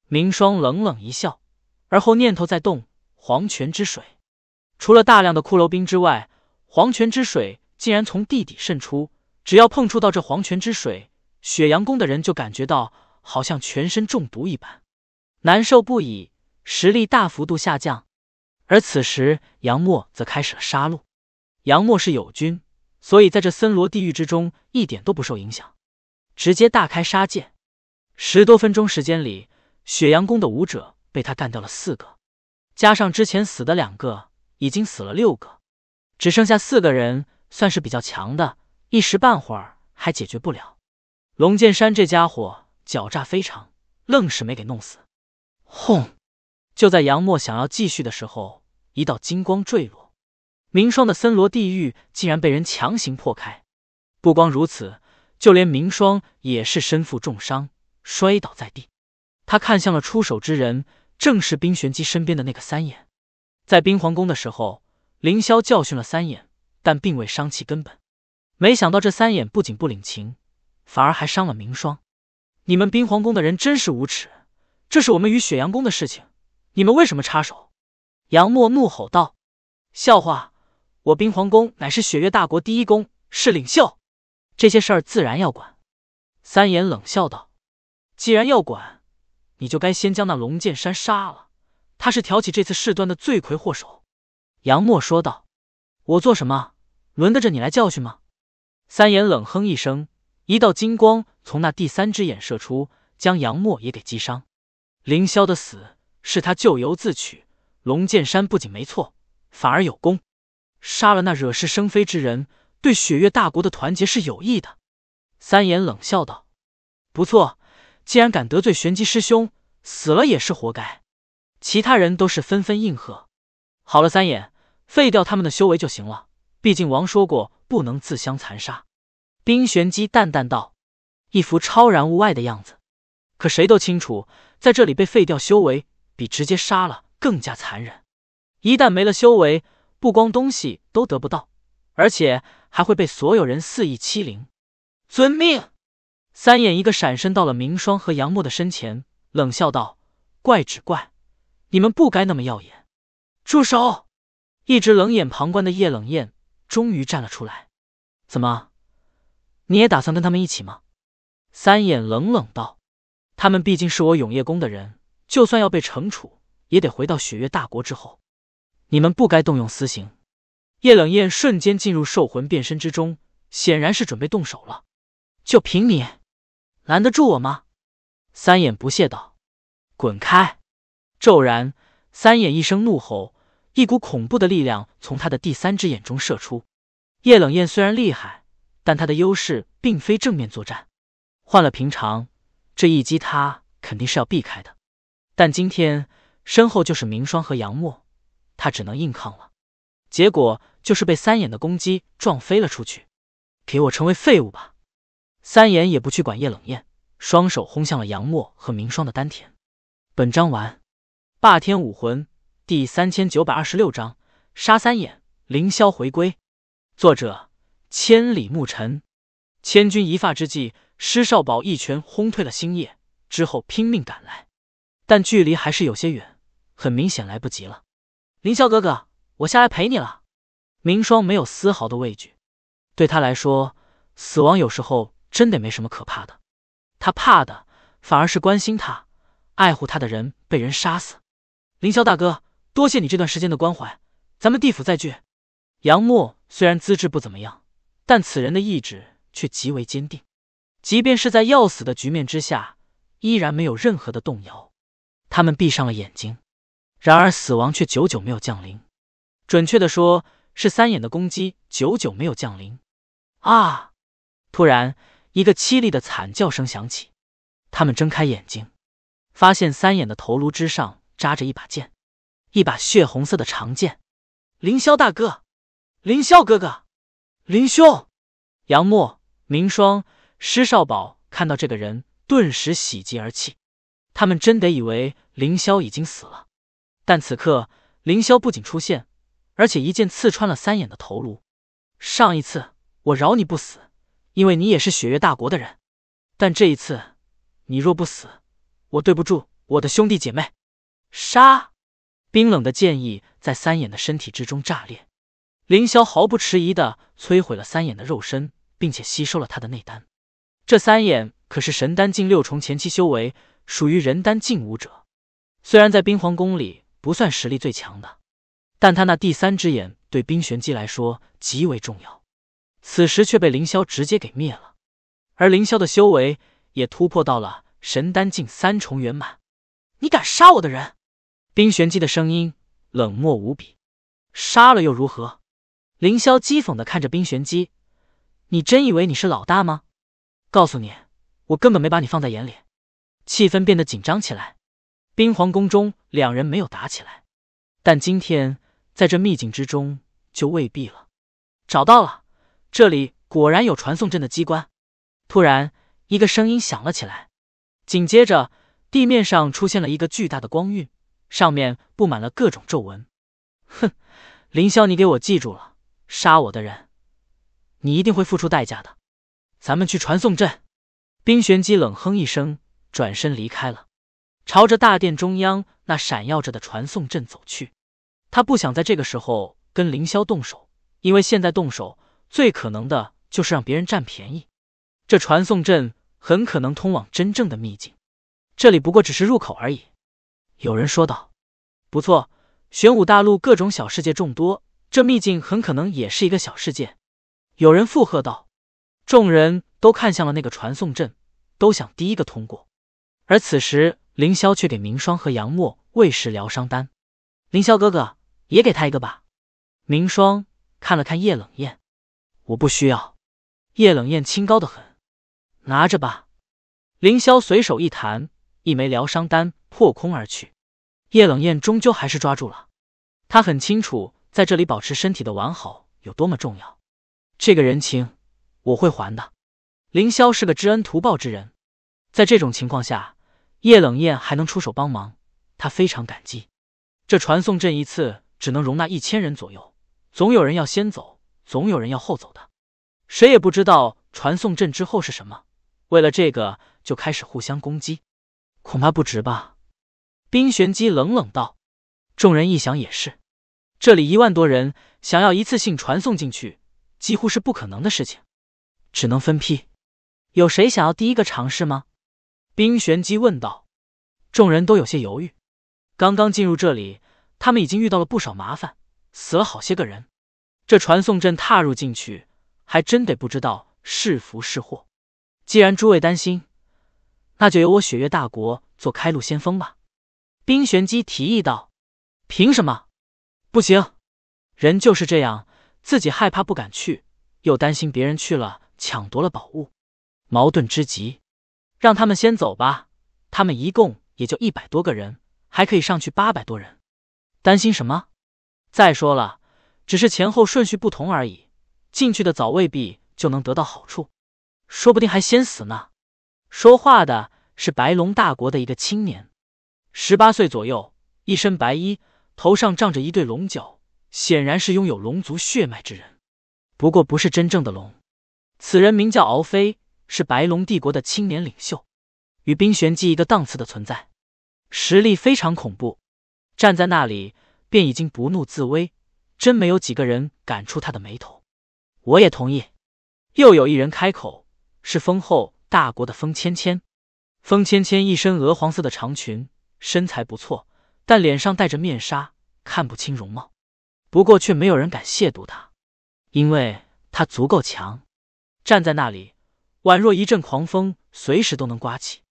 S1: 明霜冷冷一笑，而后念头在动，黄泉之水。除了大量的骷髅兵之外，黄泉之水竟然从地底渗出。只要碰触到这黄泉之水，雪阳宫的人就感觉到好像全身中毒一般，难受不已，实力大幅度下降。而此时，杨默则开始了杀戮。杨默是友军，所以在这森罗地狱之中一点都不受影响，直接大开杀戒。十多分钟时间里，雪阳宫的武者被他干掉了四个，加上之前死的两个。已经死了六个，只剩下四个人，算是比较强的，一时半会儿还解决不了。龙剑山这家伙狡诈非常，愣是没给弄死。轰！就在杨默想要继续的时候，一道金光坠落，明霜的森罗地狱竟然被人强行破开。不光如此，就连明霜也是身负重伤，摔倒在地。他看向了出手之人，正是冰玄机身边的那个三眼。在冰皇宫的时候，凌霄教训了三眼，但并未伤其根本。没想到这三眼不仅不领情，反而还伤了明霜。你们冰皇宫的人真是无耻！这是我们与雪阳宫的事情，你们为什么插手？杨墨怒吼道：“笑话！我冰皇宫乃是雪月大国第一宫，是领袖，这些事儿自然要管。”三眼冷笑道：“既然要管，你就该先将那龙剑山杀了。”他是挑起这次事端的罪魁祸首，杨墨说道：“我做什么，轮得着你来教训吗？”三眼冷哼一声，一道金光从那第三只眼射出，将杨墨也给击伤。凌霄的死是他咎由自取，龙剑山不仅没错，反而有功，杀了那惹是生非之人，对雪月大国的团结是有益的。三眼冷笑道：“不错，既然敢得罪玄机师兄，死了也是活该。”其他人都是纷纷应和。好了，三眼废掉他们的修为就行了。毕竟王说过不能自相残杀。冰玄机淡淡道，一副超然物外的样子。可谁都清楚，在这里被废掉修为，比直接杀了更加残忍。一旦没了修为，不光东西都得不到，而且还会被所有人肆意欺凌。遵命。三眼一个闪身到了明霜和杨墨的身前，冷笑道：“怪只怪……”你们不该那么耀眼！住手！一直冷眼旁观的叶冷艳终于站了出来。怎么，你也打算跟他们一起吗？三眼冷冷道：“他们毕竟是我永夜宫的人，就算要被惩处，也得回到雪月大国之后。”你们不该动用私刑！叶冷艳瞬间进入兽魂变身之中，显然是准备动手了。就凭你，拦得住我吗？三眼不屑道：“滚开！”骤然，三眼一声怒吼，一股恐怖的力量从他的第三只眼中射出。叶冷艳虽然厉害，但他的优势并非正面作战。换了平常，这一击他肯定是要避开的。但今天身后就是明霜和杨默，他只能硬抗了。结果就是被三眼的攻击撞飞了出去。给我成为废物吧！三眼也不去管叶冷艳，双手轰向了杨默和明霜的丹田。本章完。霸天武魂第三千九百二十六章杀三眼凌霄回归。作者：千里牧尘。千钧一发之际，施少宝一拳轰退了星夜，之后拼命赶来，但距离还是有些远，很明显来不及了。凌霄哥哥，我下来陪你了。明霜没有丝毫的畏惧，对他来说，死亡有时候真的没什么可怕的。他怕的反而是关心他、爱护他的人被人杀死。凌霄大哥，多谢你这段时间的关怀，咱们地府再聚。杨默虽然资质不怎么样，但此人的意志却极为坚定，即便是在要死的局面之下，依然没有任何的动摇。他们闭上了眼睛，然而死亡却久久没有降临，准确的说，是三眼的攻击久久没有降临。啊！突然，一个凄厉的惨叫声响起，他们睁开眼睛，发现三眼的头颅之上。扎着一把剑，一把血红色的长剑。凌霄大哥，凌霄哥哥，林兄，杨墨、明霜、施少宝看到这个人，顿时喜极而泣。他们真的以为凌霄已经死了，但此刻凌霄不仅出现，而且一剑刺穿了三眼的头颅。上一次我饶你不死，因为你也是雪月大国的人。但这一次，你若不死，我对不住我的兄弟姐妹。杀！冰冷的剑意在三眼的身体之中炸裂，凌霄毫不迟疑的摧毁了三眼的肉身，并且吸收了他的内丹。这三眼可是神丹境六重前期修为，属于人丹境武者，虽然在冰皇宫里不算实力最强的，但他那第三只眼对冰玄机来说极为重要，此时却被凌霄直接给灭了。而凌霄的修为也突破到了神丹境三重圆满。你敢杀我的人！冰玄机的声音冷漠无比，杀了又如何？凌霄讥讽的看着冰玄机，你真以为你是老大吗？告诉你，我根本没把你放在眼里。气氛变得紧张起来，冰皇宫中两人没有打起来，但今天在这秘境之中就未必了。找到了，这里果然有传送阵的机关。突然，一个声音响了起来，紧接着地面上出现了一个巨大的光晕。上面布满了各种皱纹。哼，凌霄，你给我记住了，杀我的人，你一定会付出代价的。咱们去传送阵。冰玄机冷哼一声，转身离开了，朝着大殿中央那闪耀着的传送阵走去。他不想在这个时候跟凌霄动手，因为现在动手最可能的就是让别人占便宜。这传送阵很可能通往真正的秘境，这里不过只是入口而已。有人说道：“不错，玄武大陆各种小世界众多，这秘境很可能也是一个小世界。”有人附和道。众人都看向了那个传送阵，都想第一个通过。而此时，凌霄却给明霜和杨默喂食疗伤丹。凌霄哥哥，也给他一个吧。明霜看了看叶冷艳，我不需要。叶冷艳清高的很，拿着吧。凌霄随手一弹，一枚疗伤丹。破空而去，叶冷艳终究还是抓住了。他很清楚，在这里保持身体的完好有多么重要。这个人情我会还的。凌霄是个知恩图报之人，在这种情况下，叶冷艳还能出手帮忙，他非常感激。这传送阵一次只能容纳一千人左右，总有人要先走，总有人要后走的。谁也不知道传送阵之后是什么，为了这个就开始互相攻击，恐怕不值吧。冰玄机冷冷道：“众人一想也是，这里一万多人，想要一次性传送进去，几乎是不可能的事情，只能分批。有谁想要第一个尝试吗？”冰玄机问道。众人都有些犹豫。刚刚进入这里，他们已经遇到了不少麻烦，死了好些个人。这传送阵踏入进去，还真得不知道是福是祸。既然诸位担心，那就由我雪月大国做开路先锋吧。冰玄机提议道：“凭什么？不行！人就是这样，自己害怕不敢去，又担心别人去了抢夺了宝物，矛盾之极。让他们先走吧，他们一共也就一百多个人，还可以上去八百多人。担心什么？再说了，只是前后顺序不同而已。进去的早未必就能得到好处，说不定还先死呢。”说话的是白龙大国的一个青年。十八岁左右，一身白衣，头上长着一对龙角，显然是拥有龙族血脉之人。不过不是真正的龙。此人名叫敖飞，是白龙帝国的青年领袖，与冰玄机一个档次的存在，实力非常恐怖。站在那里便已经不怒自威，真没有几个人敢触他的眉头。我也同意。又有一人开口，是风后大国的风芊芊。风芊芊一身鹅黄色的长裙。身材不错，但脸上戴着面纱，看不清容貌。不过却没有人敢亵渎他，因为他足够强，站在那里宛若一阵狂风，随时都能刮起。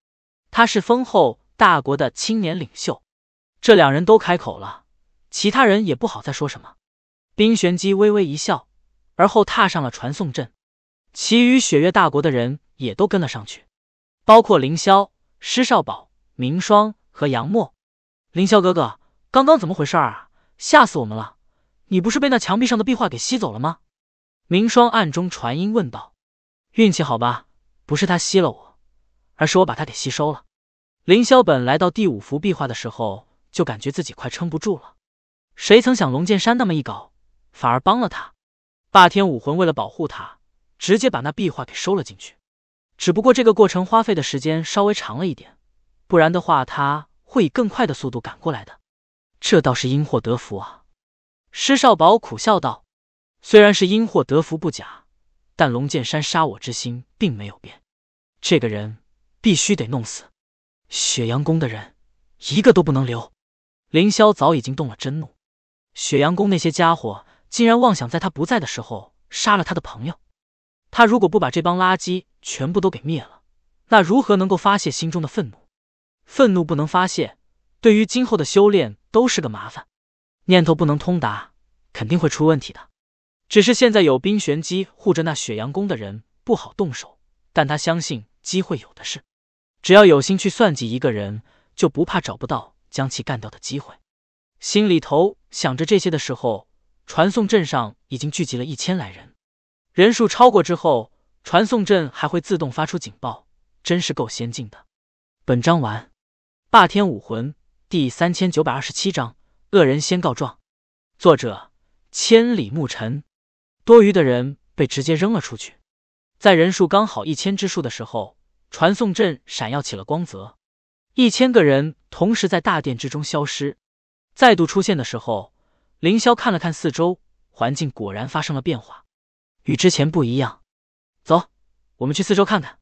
S1: 他是风后大国的青年领袖。这两人都开口了，其他人也不好再说什么。冰玄机微微一笑，而后踏上了传送阵。其余雪月大国的人也都跟了上去，包括凌霄、施少宝、明霜。和杨默，凌霄哥哥，刚刚怎么回事啊？吓死我们了！你不是被那墙壁上的壁画给吸走了吗？明霜暗中传音问道。运气好吧，不是他吸了我，而是我把他给吸收了。凌霄本来到第五幅壁画的时候，就感觉自己快撑不住了。谁曾想龙剑山那么一搞，反而帮了他。霸天武魂为了保护他，直接把那壁画给收了进去。只不过这个过程花费的时间稍微长了一点。不然的话，他会以更快的速度赶过来的。这倒是因祸得福啊！施少宝苦笑道：“虽然是因祸得福不假，但龙剑山杀我之心并没有变。这个人必须得弄死。雪阳宫的人一个都不能留。”凌霄早已经动了真怒。雪阳宫那些家伙竟然妄想在他不在的时候杀了他的朋友，他如果不把这帮垃圾全部都给灭了，那如何能够发泄心中的愤怒？愤怒不能发泄，对于今后的修炼都是个麻烦；念头不能通达，肯定会出问题的。只是现在有冰玄机护着那雪阳宫的人，不好动手。但他相信机会有的是，只要有心去算计一个人，就不怕找不到将其干掉的机会。心里头想着这些的时候，传送阵上已经聚集了一千来人，人数超过之后，传送阵还会自动发出警报，真是够先进的。本章完。霸天武魂第三千九百二十七章恶人先告状。作者：千里牧尘。多余的人被直接扔了出去。在人数刚好一千之数的时候，传送阵闪耀起了光泽。一千个人同时在大殿之中消失。再度出现的时候，凌霄看了看四周，环境果然发生了变化，与之前不一样。走，我们去四周看看。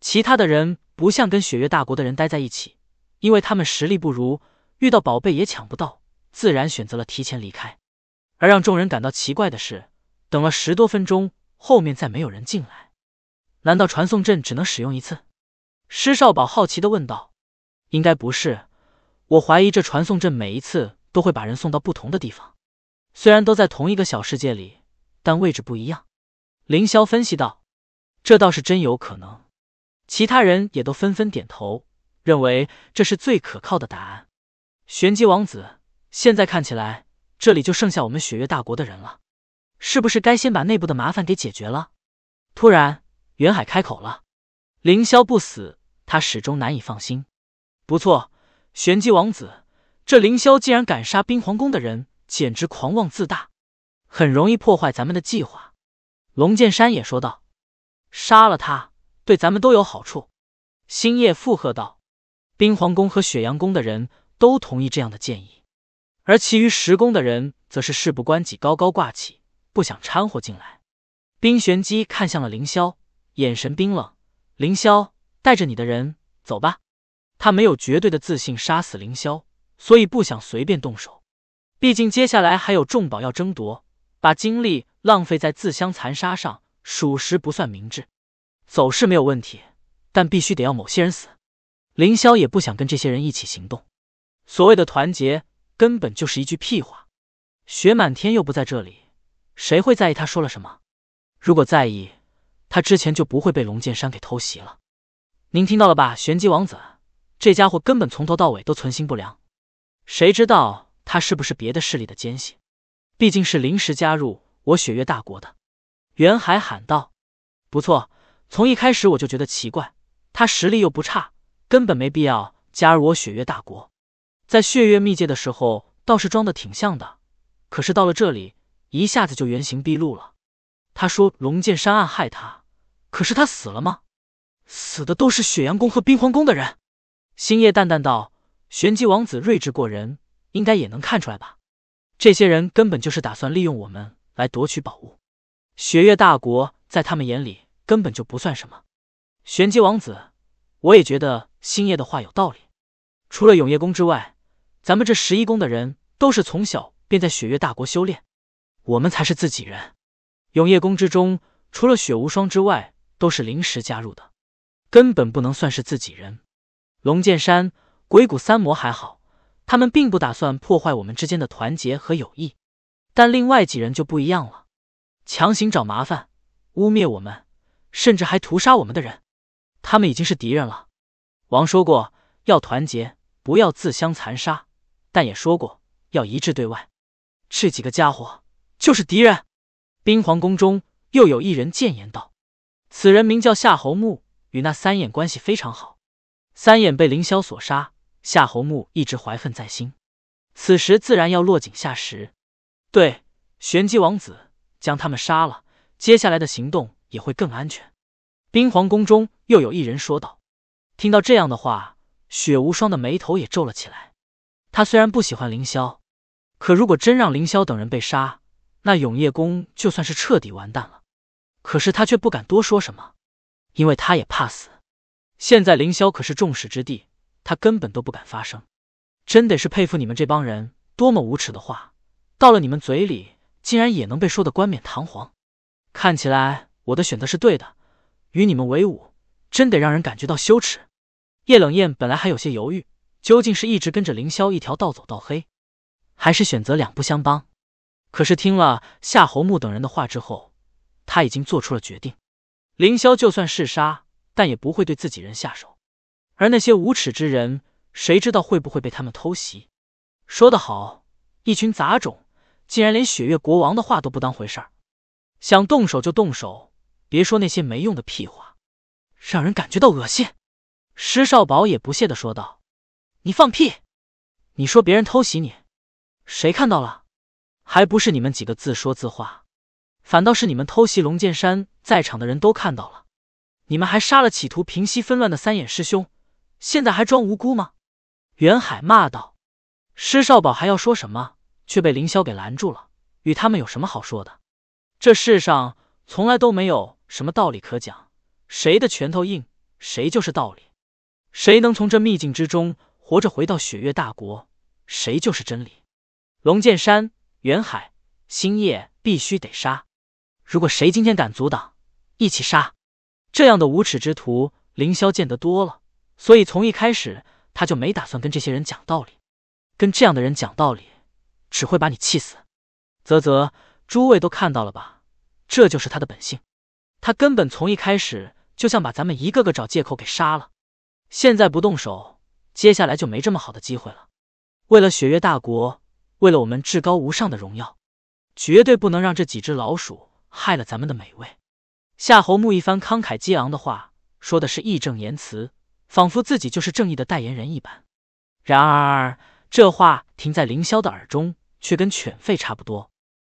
S1: 其他的人不像跟雪月大国的人待在一起。因为他们实力不如，遇到宝贝也抢不到，自然选择了提前离开。而让众人感到奇怪的是，等了十多分钟，后面再没有人进来。难道传送阵只能使用一次？施少宝好奇的问道。应该不是，我怀疑这传送阵每一次都会把人送到不同的地方，虽然都在同一个小世界里，但位置不一样。凌霄分析道。这倒是真有可能。其他人也都纷纷点头。认为这是最可靠的答案。玄机王子，现在看起来这里就剩下我们雪月大国的人了，是不是该先把内部的麻烦给解决了？突然，袁海开口了：“凌霄不死，他始终难以放心。”不错，玄机王子，这凌霄竟然敢杀冰皇宫的人，简直狂妄自大，很容易破坏咱们的计划。”龙剑山也说道：“杀了他，对咱们都有好处。”星夜附和道。冰皇宫和雪阳宫的人都同意这样的建议，而其余十宫的人则是事不关己，高高挂起，不想掺和进来。冰玄机看向了凌霄，眼神冰冷。凌霄，带着你的人走吧。他没有绝对的自信杀死凌霄，所以不想随便动手。毕竟接下来还有重宝要争夺，把精力浪费在自相残杀上，属实不算明智。走是没有问题，但必须得要某些人死。凌霄也不想跟这些人一起行动，所谓的团结根本就是一句屁话。雪满天又不在这里，谁会在意他说了什么？如果在意，他之前就不会被龙剑山给偷袭了。您听到了吧，玄机王子，这家伙根本从头到尾都存心不良。谁知道他是不是别的势力的奸细？毕竟是临时加入我雪月大国的。袁海喊道：“不错，从一开始我就觉得奇怪，他实力又不差。”根本没必要加入我血月大国，在血月秘界的时候倒是装的挺像的，可是到了这里一下子就原形毕露了。他说龙剑山暗害他，可是他死了吗？死的都是雪阳宫和冰皇宫的人。星夜淡淡道：“玄机王子睿智过人，应该也能看出来吧？这些人根本就是打算利用我们来夺取宝物，雪月大国在他们眼里根本就不算什么。”玄机王子。我也觉得星夜的话有道理。除了永夜宫之外，咱们这十一宫的人都是从小便在雪月大国修炼，我们才是自己人。永夜宫之中，除了雪无双之外，都是临时加入的，根本不能算是自己人。龙剑山、鬼谷三魔还好，他们并不打算破坏我们之间的团结和友谊，但另外几人就不一样了，强行找麻烦、污蔑我们，甚至还屠杀我们的人。他们已经是敌人了。王说过要团结，不要自相残杀，但也说过要一致对外。这几个家伙就是敌人。冰皇宫中又有一人谏言道：“此人名叫夏侯木，与那三眼关系非常好。三眼被凌霄所杀，夏侯木一直怀恨在心，此时自然要落井下石。对玄机王子，将他们杀了，接下来的行动也会更安全。”冰皇宫中。又有一人说道：“听到这样的话，雪无双的眉头也皱了起来。他虽然不喜欢凌霄，可如果真让凌霄等人被杀，那永夜宫就算是彻底完蛋了。可是他却不敢多说什么，因为他也怕死。现在凌霄可是众矢之的，他根本都不敢发声。真得是佩服你们这帮人，多么无耻的话，到了你们嘴里竟然也能被说的冠冕堂皇。看起来我的选择是对的，与你们为伍。”真得让人感觉到羞耻。叶冷艳本来还有些犹豫，究竟是一直跟着凌霄一条道走到黑，还是选择两不相帮。可是听了夏侯木等人的话之后，他已经做出了决定。凌霄就算是杀，但也不会对自己人下手。而那些无耻之人，谁知道会不会被他们偷袭？说得好，一群杂种，竟然连雪月国王的话都不当回事儿。想动手就动手，别说那些没用的屁话。让人感觉到恶心，施少宝也不屑的说道：“你放屁！你说别人偷袭你，谁看到了？还不是你们几个自说自话？反倒是你们偷袭龙剑山，在场的人都看到了，你们还杀了企图平息纷乱的三眼师兄，现在还装无辜吗？”袁海骂道。施少宝还要说什么，却被凌霄给拦住了。与他们有什么好说的？这世上从来都没有什么道理可讲。谁的拳头硬，谁就是道理；谁能从这秘境之中活着回到雪月大国，谁就是真理。龙剑山、袁海、星夜必须得杀。如果谁今天敢阻挡，一起杀！这样的无耻之徒，凌霄见得多了，所以从一开始他就没打算跟这些人讲道理。跟这样的人讲道理，只会把你气死。啧啧，诸位都看到了吧？这就是他的本性。他根本从一开始。就像把咱们一个个找借口给杀了，现在不动手，接下来就没这么好的机会了。为了雪月大国，为了我们至高无上的荣耀，绝对不能让这几只老鼠害了咱们的美味。夏侯木一番慷慨激昂的话，说的是义正言辞，仿佛自己就是正义的代言人一般。然而这话停在凌霄的耳中，却跟犬吠差不多。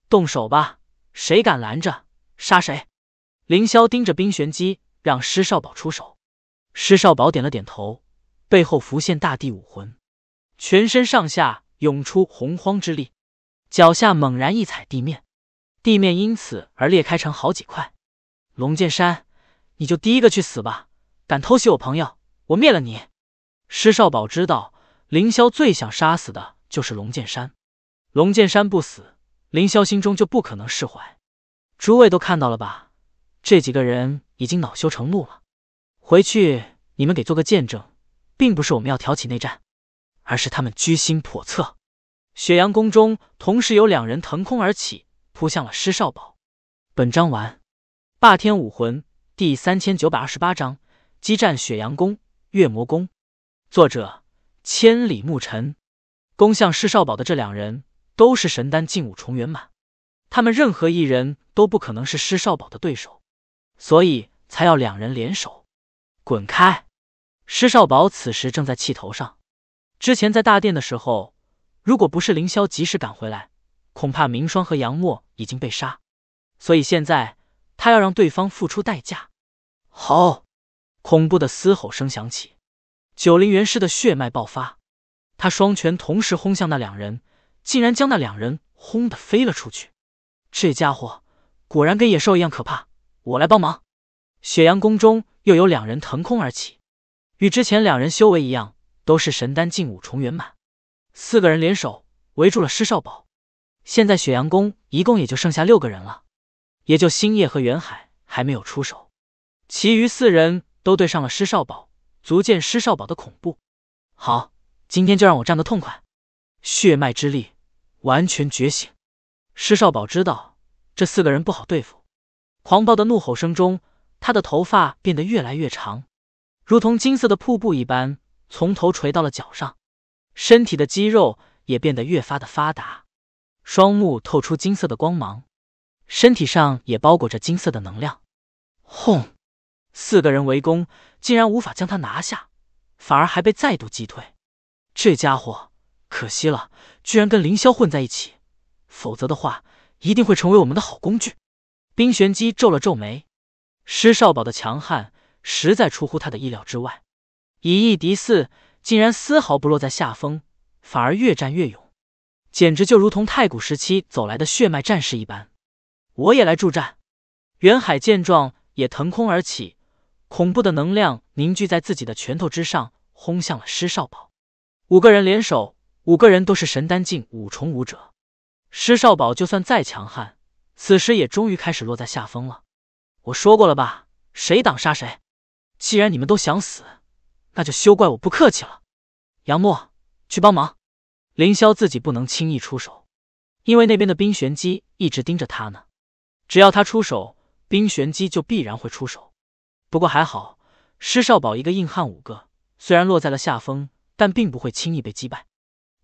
S1: 动手吧，谁敢拦着，杀谁！凌霄盯着冰玄机。让施少宝出手。施少宝点了点头，背后浮现大地武魂，全身上下涌出洪荒之力，脚下猛然一踩地面，地面因此而裂开成好几块。龙剑山，你就第一个去死吧！敢偷袭我朋友，我灭了你！施少宝知道，凌霄最想杀死的就是龙剑山。龙剑山不死，凌霄心中就不可能释怀。诸位都看到了吧？这几个人。已经恼羞成怒了，回去你们给做个见证，并不是我们要挑起内战，而是他们居心叵测。雪阳宫中同时有两人腾空而起，扑向了施少宝。本章完。霸天武魂第三千九百二十八章：激战雪阳宫、月魔宫。作者：千里牧尘。攻向施少宝的这两人都是神丹境五重圆满，他们任何一人都不可能是施少宝的对手。所以才要两人联手，滚开！施少宝此时正在气头上。之前在大殿的时候，如果不是凌霄及时赶回来，恐怕明霜和杨默已经被杀。所以现在他要让对方付出代价。好！恐怖的嘶吼声响起，九灵元师的血脉爆发，他双拳同时轰向那两人，竟然将那两人轰得飞了出去。这家伙果然跟野兽一样可怕！我来帮忙。雪阳宫中又有两人腾空而起，与之前两人修为一样，都是神丹境五重圆满。四个人联手围住了施少宝。现在雪阳宫一共也就剩下六个人了，也就星夜和袁海还没有出手，其余四人都对上了施少宝，足见施少宝的恐怖。好，今天就让我战个痛快！血脉之力完全觉醒。施少宝知道这四个人不好对付。狂暴的怒吼声中，他的头发变得越来越长，如同金色的瀑布一般，从头垂到了脚上。身体的肌肉也变得越发的发达，双目透出金色的光芒，身体上也包裹着金色的能量。轰！四个人围攻，竟然无法将他拿下，反而还被再度击退。这家伙可惜了，居然跟凌霄混在一起，否则的话一定会成为我们的好工具。冰玄机皱了皱眉，施少宝的强悍实在出乎他的意料之外。以一敌四，竟然丝毫不落在下风，反而越战越勇，简直就如同太古时期走来的血脉战士一般。我也来助战。袁海见状也腾空而起，恐怖的能量凝聚在自己的拳头之上，轰向了施少宝。五个人联手，五个人都是神丹境五重武者，施少宝就算再强悍。此时也终于开始落在下风了。我说过了吧，谁挡杀谁。既然你们都想死，那就休怪我不客气了。杨墨，去帮忙。凌霄自己不能轻易出手，因为那边的冰玄机一直盯着他呢。只要他出手，冰玄机就必然会出手。不过还好，施少宝一个硬汉五个，虽然落在了下风，但并不会轻易被击败。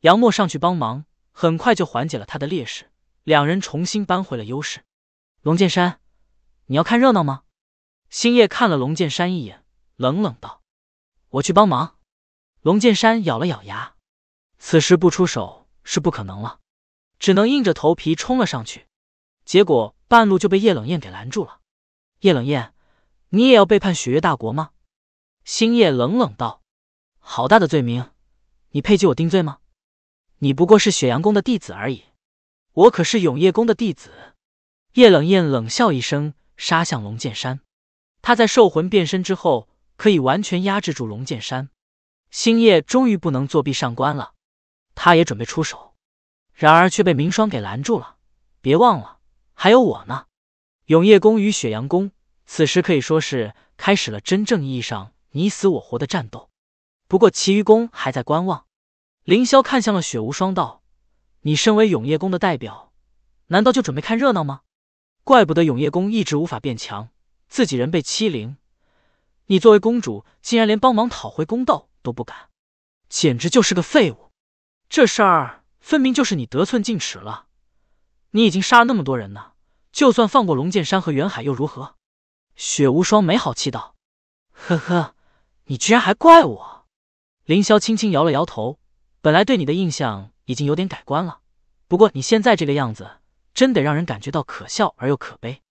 S1: 杨墨上去帮忙，很快就缓解了他的劣势。两人重新扳回了优势。龙剑山，你要看热闹吗？星夜看了龙剑山一眼，冷冷道：“我去帮忙。”龙剑山咬了咬牙，此时不出手是不可能了，只能硬着头皮冲了上去。结果半路就被叶冷艳给拦住了。叶冷艳，你也要背叛雪月大国吗？星夜冷冷道：“好大的罪名，你配给我定罪吗？你不过是雪阳宫的弟子而已。”我可是永夜宫的弟子，叶冷艳冷笑一声，杀向龙剑山。他在兽魂变身之后，可以完全压制住龙剑山。星夜终于不能作弊上官了，他也准备出手，然而却被明霜给拦住了。别忘了，还有我呢。永夜宫与雪阳宫此时可以说是开始了真正意义上你死我活的战斗。不过其余宫还在观望。凌霄看向了雪无双，道。你身为永夜宫的代表，难道就准备看热闹吗？怪不得永夜宫一直无法变强，自己人被欺凌，你作为公主竟然连帮忙讨回公道都不敢，简直就是个废物。这事儿分明就是你得寸进尺了。你已经杀了那么多人呢，就算放过龙剑山和袁海又如何？雪无双没好气道：“呵呵，你居然还怪我？”凌霄轻轻摇了摇头。本来对你的印象已经有点改观了，不过你现在这个样子，真得让人感觉到可笑而又可悲。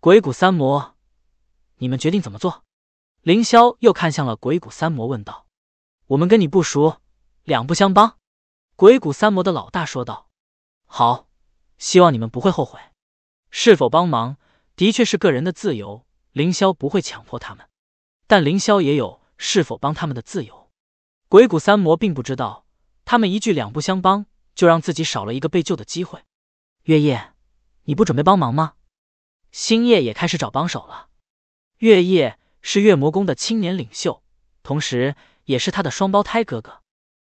S1: 鬼谷三魔，你们决定怎么做？凌霄又看向了鬼谷三魔，问道：“我们跟你不熟，两不相帮。”鬼谷三魔的老大说道：“好，希望你们不会后悔。”是否帮忙的确是个人的自由，凌霄不会强迫他们，但凌霄也有是否帮他们的自由。鬼谷三魔并不知道。他们一句两不相帮，就让自己少了一个被救的机会。月夜，你不准备帮忙吗？星夜也开始找帮手了。月夜是月魔宫的青年领袖，同时也是他的双胞胎哥哥。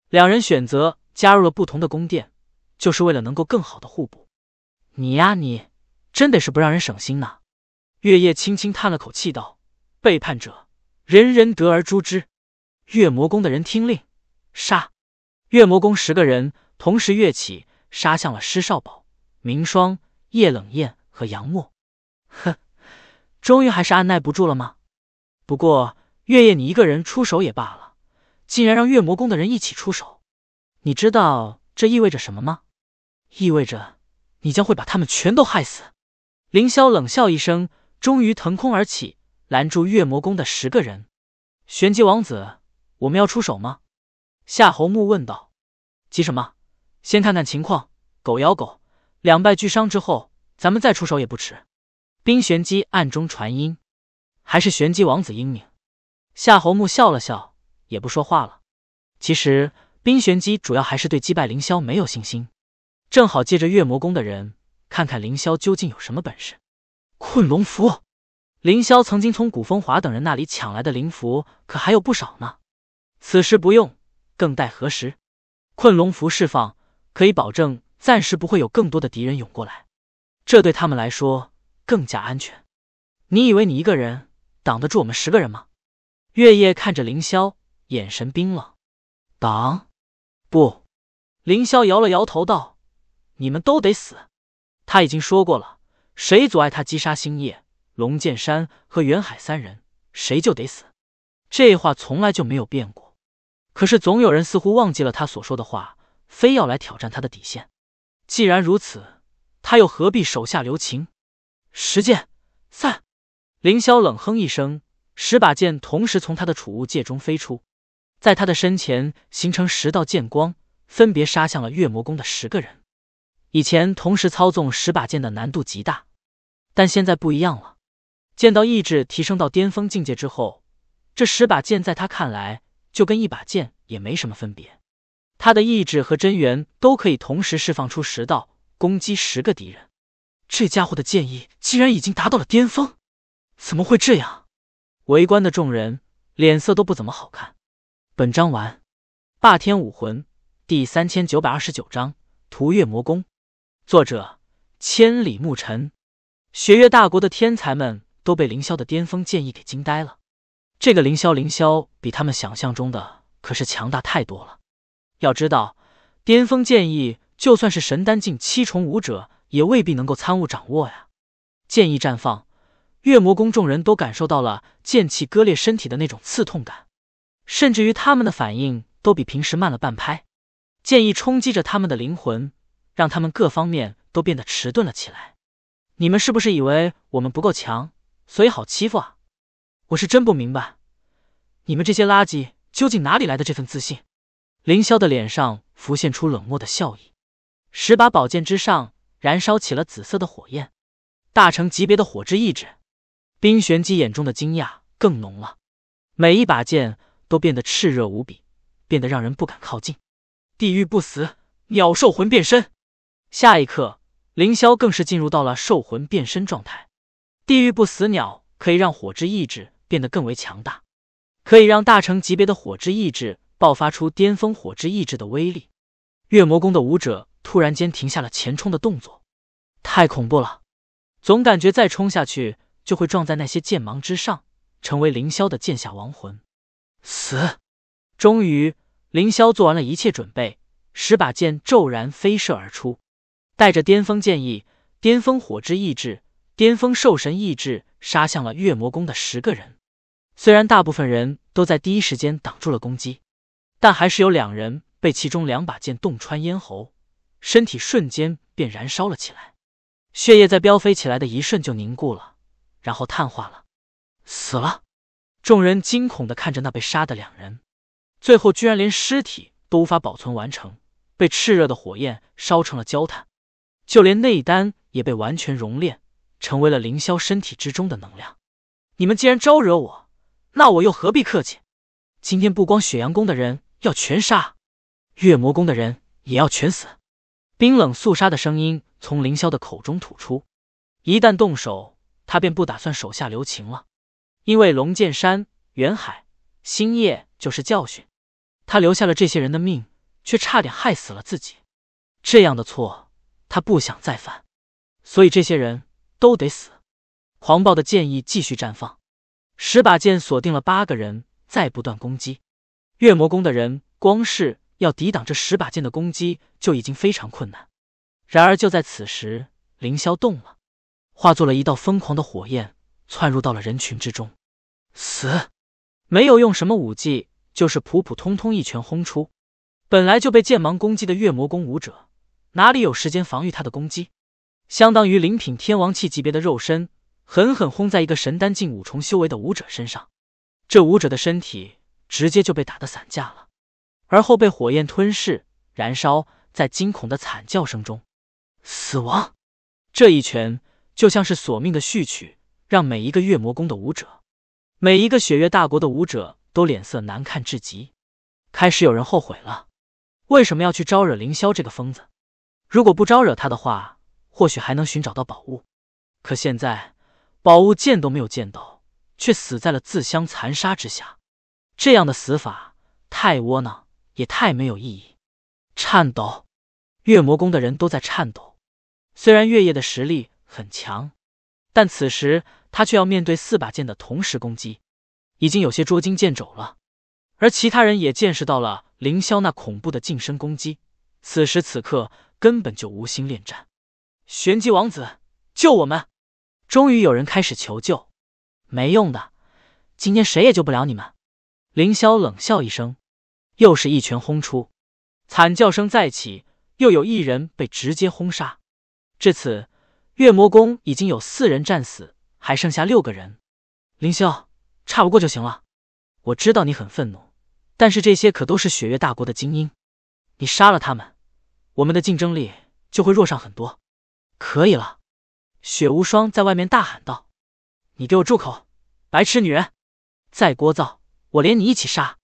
S1: 两人选择加入了不同的宫殿，就是为了能够更好的互补。你呀，你真得是不让人省心呢。月夜轻轻叹了口气道：“背叛者，人人得而诛之。月魔宫的人听令，杀！”月魔宫十个人同时跃起，杀向了施少宝、明霜、叶冷艳和杨墨。哼，终于还是按耐不住了吗？不过月夜你一个人出手也罢了，竟然让月魔宫的人一起出手，你知道这意味着什么吗？意味着你将会把他们全都害死。凌霄冷笑一声，终于腾空而起，拦住月魔宫的十个人。玄机王子，我们要出手吗？夏侯穆问道：“急什么？先看看情况。狗咬狗，两败俱伤之后，咱们再出手也不迟。”冰玄机暗中传音：“还是玄机王子英明。”夏侯穆笑了笑，也不说话了。其实，冰玄机主要还是对击败凌霄没有信心，正好借着月魔宫的人，看看凌霄究竟有什么本事。困龙符，凌霄曾经从古风华等人那里抢来的灵符可还有不少呢。此时不用。更待何时？困龙符释放，可以保证暂时不会有更多的敌人涌过来，这对他们来说更加安全。你以为你一个人挡得住我们十个人吗？月夜看着凌霄，眼神冰冷。挡？不。凌霄摇了摇头道：“你们都得死。”他已经说过了，谁阻碍他击杀星夜、龙剑山和元海三人，谁就得死。这话从来就没有变过。可是，总有人似乎忘记了他所说的话，非要来挑战他的底线。既然如此，他又何必手下留情？十剑散！凌霄冷哼一声，十把剑同时从他的储物戒中飞出，在他的身前形成十道剑光，分别杀向了月魔宫的十个人。以前同时操纵十把剑的难度极大，但现在不一样了。剑道意志提升到巅峰境界之后，这十把剑在他看来。就跟一把剑也没什么分别，他的意志和真元都可以同时释放出十道攻击十个敌人。这家伙的剑意竟然已经达到了巅峰，怎么会这样？围观的众人脸色都不怎么好看。本章完。霸天武魂第三千九百二十九章：屠月魔宫》，作者：千里牧尘。雪月大国的天才们都被凌霄的巅峰剑意给惊呆了。这个凌霄，凌霄比他们想象中的可是强大太多了。要知道，巅峰剑意，就算是神丹境七重武者，也未必能够参悟掌握呀。剑意绽放，月魔宫众人都感受到了剑气割裂身体的那种刺痛感，甚至于他们的反应都比平时慢了半拍。剑意冲击着他们的灵魂，让他们各方面都变得迟钝了起来。你们是不是以为我们不够强，所以好欺负啊？我是真不明白，你们这些垃圾究竟哪里来的这份自信？凌霄的脸上浮现出冷漠的笑意，十把宝剑之上燃烧起了紫色的火焰，大成级别的火之意志。冰玄机眼中的惊讶更浓了，每一把剑都变得炽热无比，变得让人不敢靠近。地狱不死鸟兽魂变身，下一刻，凌霄更是进入到了兽魂变身状态。地狱不死鸟可以让火之意志。变得更为强大，可以让大成级别的火之意志爆发出巅峰火之意志的威力。月魔宫的武者突然间停下了前冲的动作，太恐怖了！总感觉再冲下去就会撞在那些剑芒之上，成为凌霄的剑下亡魂。死！终于，凌霄做完了一切准备，十把剑骤然飞射而出，带着巅峰剑意、巅峰火之意志、巅峰兽神意志，杀向了月魔宫的十个人。虽然大部分人都在第一时间挡住了攻击，但还是有两人被其中两把剑洞穿咽喉，身体瞬间便燃烧了起来，血液在飙飞起来的一瞬就凝固了，然后碳化了，死了。众人惊恐的看着那被杀的两人，最后居然连尸体都无法保存完成，被炽热的火焰烧成了焦炭，就连内丹也被完全熔炼，成为了凌霄身体之中的能量。你们既然招惹我！那我又何必客气？今天不光雪阳宫的人要全杀，月魔宫的人也要全死。冰冷肃杀的声音从凌霄的口中吐出。一旦动手，他便不打算手下留情了。因为龙剑山、远海、星夜就是教训他留下了这些人的命，却差点害死了自己。这样的错他不想再犯，所以这些人都得死。狂暴的剑意继续绽放。十把剑锁定了八个人，在不断攻击。月魔宫的人光是要抵挡这十把剑的攻击就已经非常困难。然而就在此时，凌霄动了，化作了一道疯狂的火焰，窜入到了人群之中。死，没有用什么武技，就是普普通通一拳轰出。本来就被剑芒攻击的月魔宫武者，哪里有时间防御他的攻击？相当于灵品天王器级别的肉身。狠狠轰在一个神丹境五重修为的武者身上，这武者的身体直接就被打得散架了，而后被火焰吞噬、燃烧，在惊恐的惨叫声中死亡。这一拳就像是索命的序曲，让每一个月魔宫的武者，每一个雪月大国的武者都脸色难看至极。开始有人后悔了，为什么要去招惹凌霄这个疯子？如果不招惹他的话，或许还能寻找到宝物。可现在。宝物见都没有见到，却死在了自相残杀之下，这样的死法太窝囊，也太没有意义。颤抖，月魔宫的人都在颤抖。虽然月夜的实力很强，但此时他却要面对四把剑的同时攻击，已经有些捉襟见肘了。而其他人也见识到了凌霄那恐怖的近身攻击，此时此刻根本就无心恋战。玄机王子，救我们！终于有人开始求救，没用的，今天谁也救不了你们。凌霄冷笑一声，又是一拳轰出，惨叫声再起，又有一人被直接轰杀。至此，月魔宫已经有四人战死，还剩下六个人。凌霄，差不过就行了。我知道你很愤怒，但是这些可都是雪月大国的精英，你杀了他们，我们的竞争力就会弱上很多。可以了。雪无双在外面大喊道：“你给我住口，白痴女人！再聒噪，我连你一起杀！”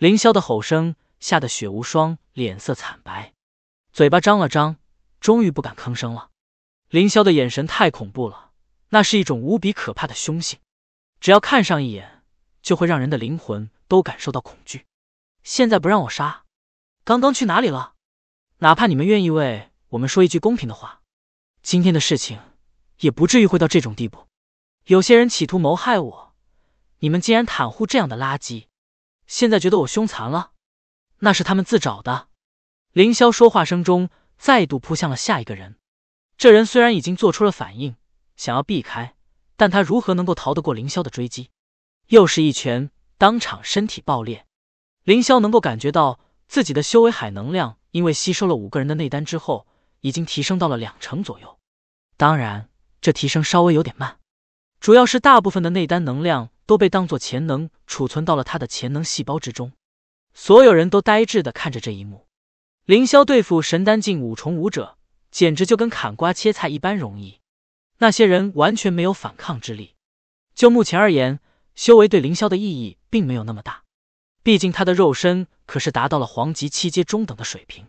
S1: 凌霄的吼声吓得雪无双脸色惨白，嘴巴张了张，终于不敢吭声了。凌霄的眼神太恐怖了，那是一种无比可怕的凶性，只要看上一眼，就会让人的灵魂都感受到恐惧。现在不让我杀，刚刚去哪里了？哪怕你们愿意为我们说一句公平的话，今天的事情。也不至于会到这种地步。有些人企图谋害我，你们竟然袒护这样的垃圾，现在觉得我凶残了？那是他们自找的。凌霄说话声中，再度扑向了下一个人。这人虽然已经做出了反应，想要避开，但他如何能够逃得过凌霄的追击？又是一拳，当场身体爆裂。凌霄能够感觉到自己的修为海能量，因为吸收了五个人的内丹之后，已经提升到了两成左右。当然。这提升稍微有点慢，主要是大部分的内丹能量都被当做潜能储存到了他的潜能细胞之中。所有人都呆滞的看着这一幕，凌霄对付神丹境五重武者，简直就跟砍瓜切菜一般容易。那些人完全没有反抗之力。就目前而言，修为对凌霄的意义并没有那么大，毕竟他的肉身可是达到了黄级七阶中等的水平，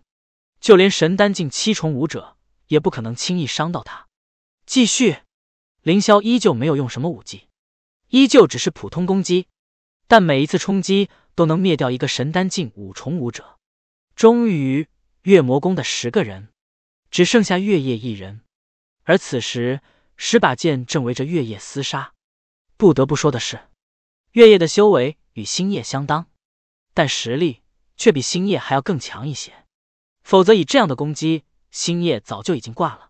S1: 就连神丹境七重武者也不可能轻易伤到他。继续，凌霄依旧没有用什么武技，依旧只是普通攻击，但每一次冲击都能灭掉一个神丹境五重武者。终于，月魔宫的十个人只剩下月夜一人，而此时十把剑正围着月夜厮杀。不得不说的是，月夜的修为与星夜相当，但实力却比星夜还要更强一些，否则以这样的攻击，星夜早就已经挂了。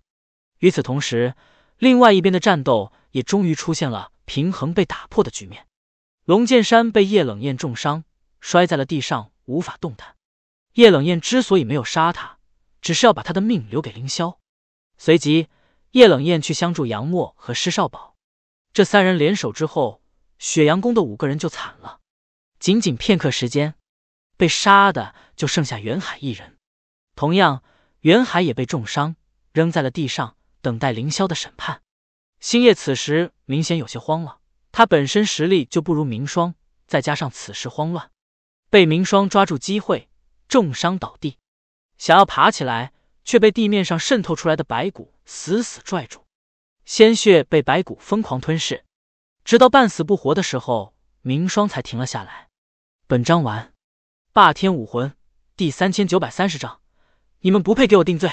S1: 与此同时，另外一边的战斗也终于出现了平衡被打破的局面。龙剑山被叶冷艳重伤，摔在了地上，无法动弹。叶冷艳之所以没有杀他，只是要把他的命留给凌霄。随即，叶冷艳去相助杨默和施少宝。这三人联手之后，雪阳宫的五个人就惨了。仅仅片刻时间，被杀的就剩下袁海一人。同样，袁海也被重伤，扔在了地上。等待凌霄的审判，星夜此时明显有些慌了。他本身实力就不如明霜，再加上此时慌乱，被明霜抓住机会，重伤倒地。想要爬起来，却被地面上渗透出来的白骨死死拽住，鲜血被白骨疯狂吞噬，直到半死不活的时候，明霜才停了下来。本章完。霸天武魂第三千九百三十章：你们不配给我定罪。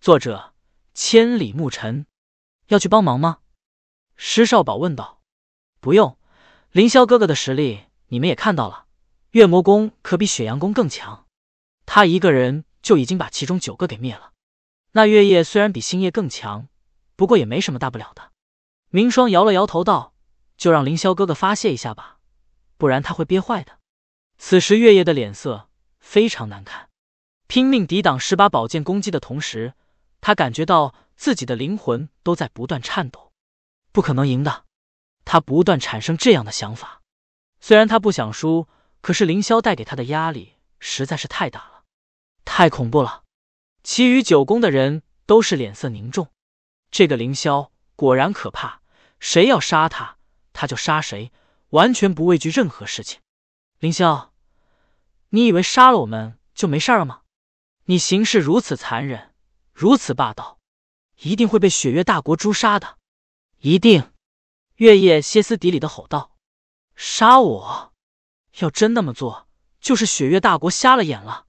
S1: 作者。千里牧尘，要去帮忙吗？施少宝问道。不用，凌霄哥哥的实力你们也看到了，月魔宫可比雪阳宫更强，他一个人就已经把其中九个给灭了。那月夜虽然比星夜更强，不过也没什么大不了的。明霜摇了摇头道：“就让凌霄哥哥发泄一下吧，不然他会憋坏的。”此时月夜的脸色非常难看，拼命抵挡十把宝剑攻击的同时。他感觉到自己的灵魂都在不断颤抖，不可能赢的。他不断产生这样的想法。虽然他不想输，可是凌霄带给他的压力实在是太大了，太恐怖了。其余九宫的人都是脸色凝重。这个凌霄果然可怕，谁要杀他，他就杀谁，完全不畏惧任何事情。凌霄，你以为杀了我们就没事了吗？你行事如此残忍。如此霸道，一定会被雪月大国诛杀的！一定！月夜歇斯底里的吼道：“杀我！要真那么做，就是雪月大国瞎了眼了。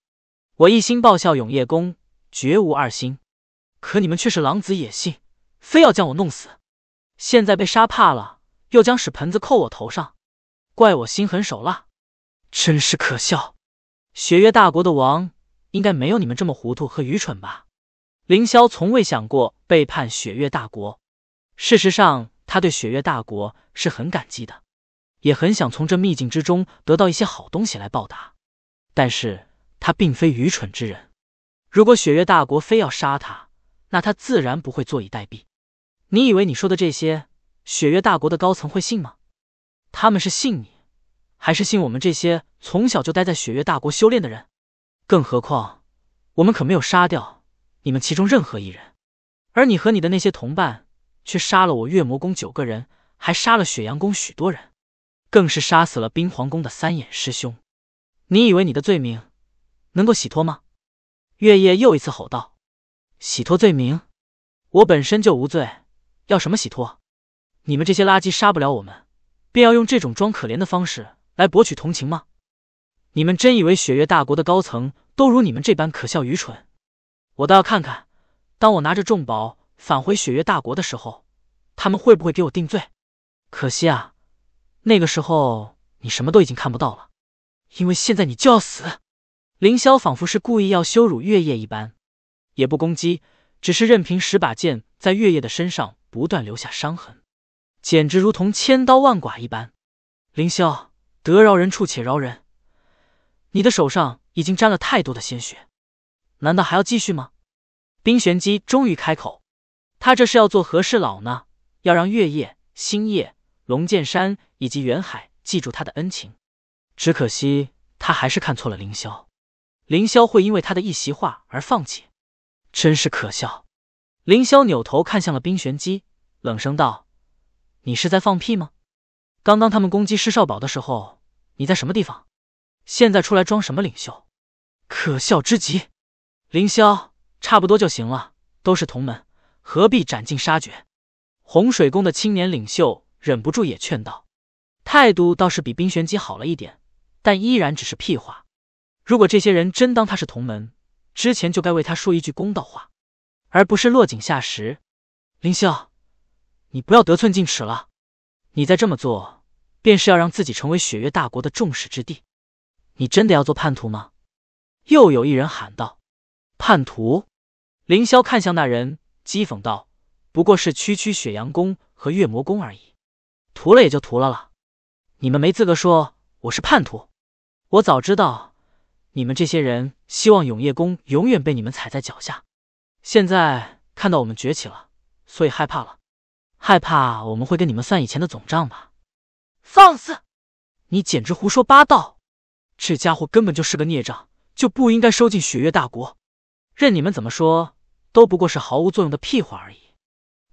S1: 我一心报效永夜宫，绝无二心。可你们却是狼子野心，非要将我弄死。现在被杀怕了，又将屎盆子扣我头上，怪我心狠手辣，真是可笑。雪月大国的王，应该没有你们这么糊涂和愚蠢吧？”凌霄从未想过背叛雪月大国，事实上，他对雪月大国是很感激的，也很想从这秘境之中得到一些好东西来报答。但是他并非愚蠢之人，如果雪月大国非要杀他，那他自然不会坐以待毙。你以为你说的这些，雪月大国的高层会信吗？他们是信你，还是信我们这些从小就待在雪月大国修炼的人？更何况，我们可没有杀掉。你们其中任何一人，而你和你的那些同伴却杀了我月魔宫九个人，还杀了雪阳宫许多人，更是杀死了冰皇宫的三眼师兄。你以为你的罪名能够洗脱吗？月夜又一次吼道：“洗脱罪名？我本身就无罪，要什么洗脱？你们这些垃圾杀不了我们，便要用这种装可怜的方式来博取同情吗？你们真以为雪月大国的高层都如你们这般可笑愚蠢？”我倒要看看，当我拿着重宝返回雪月大国的时候，他们会不会给我定罪？可惜啊，那个时候你什么都已经看不到了，因为现在你就要死。凌霄仿佛是故意要羞辱月夜一般，也不攻击，只是任凭十把剑在月夜的身上不断留下伤痕，简直如同千刀万剐一般。凌霄，得饶人处且饶人，你的手上已经沾了太多的鲜血。难道还要继续吗？冰玄机终于开口，他这是要做和事佬呢，要让月夜、星夜、龙剑山以及远海记住他的恩情。只可惜他还是看错了凌霄，凌霄会因为他的一席话而放弃，真是可笑。凌霄扭头看向了冰玄机，冷声道：“你是在放屁吗？刚刚他们攻击施少宝的时候，你在什么地方？现在出来装什么领袖？可笑之极！”凌霄，差不多就行了，都是同门，何必斩尽杀绝？洪水宫的青年领袖忍不住也劝道，态度倒是比冰玄机好了一点，但依然只是屁话。如果这些人真当他是同门，之前就该为他说一句公道话，而不是落井下石。凌霄，你不要得寸进尺了，你再这么做，便是要让自己成为雪月大国的众矢之的。你真的要做叛徒吗？又有一人喊道。叛徒，凌霄看向那人，讥讽道：“不过是区区雪阳宫和月魔宫而已，屠了也就屠了了。你们没资格说我是叛徒，我早知道你们这些人希望永夜宫永远被你们踩在脚下，现在看到我们崛起了，所以害怕了，害怕我们会跟你们算以前的总账吧？放肆！你简直胡说八道！这家伙根本就是个孽障，就不应该收进雪月大国。”任你们怎么说，都不过是毫无作用的屁话而已。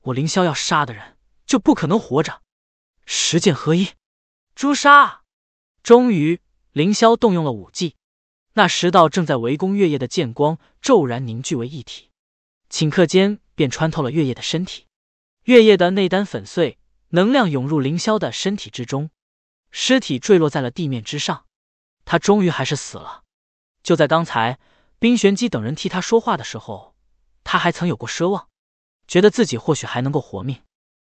S1: 我凌霄要杀的人，就不可能活着。十剑合一，诛杀！终于，凌霄动用了武技，那十道正在围攻月夜的剑光骤然凝聚为一体，顷刻间便穿透了月夜的身体。月夜的内丹粉碎，能量涌入凌霄的身体之中，尸体坠落在了地面之上。他终于还是死了。就在刚才。冰玄机等人替他说话的时候，他还曾有过奢望，觉得自己或许还能够活命。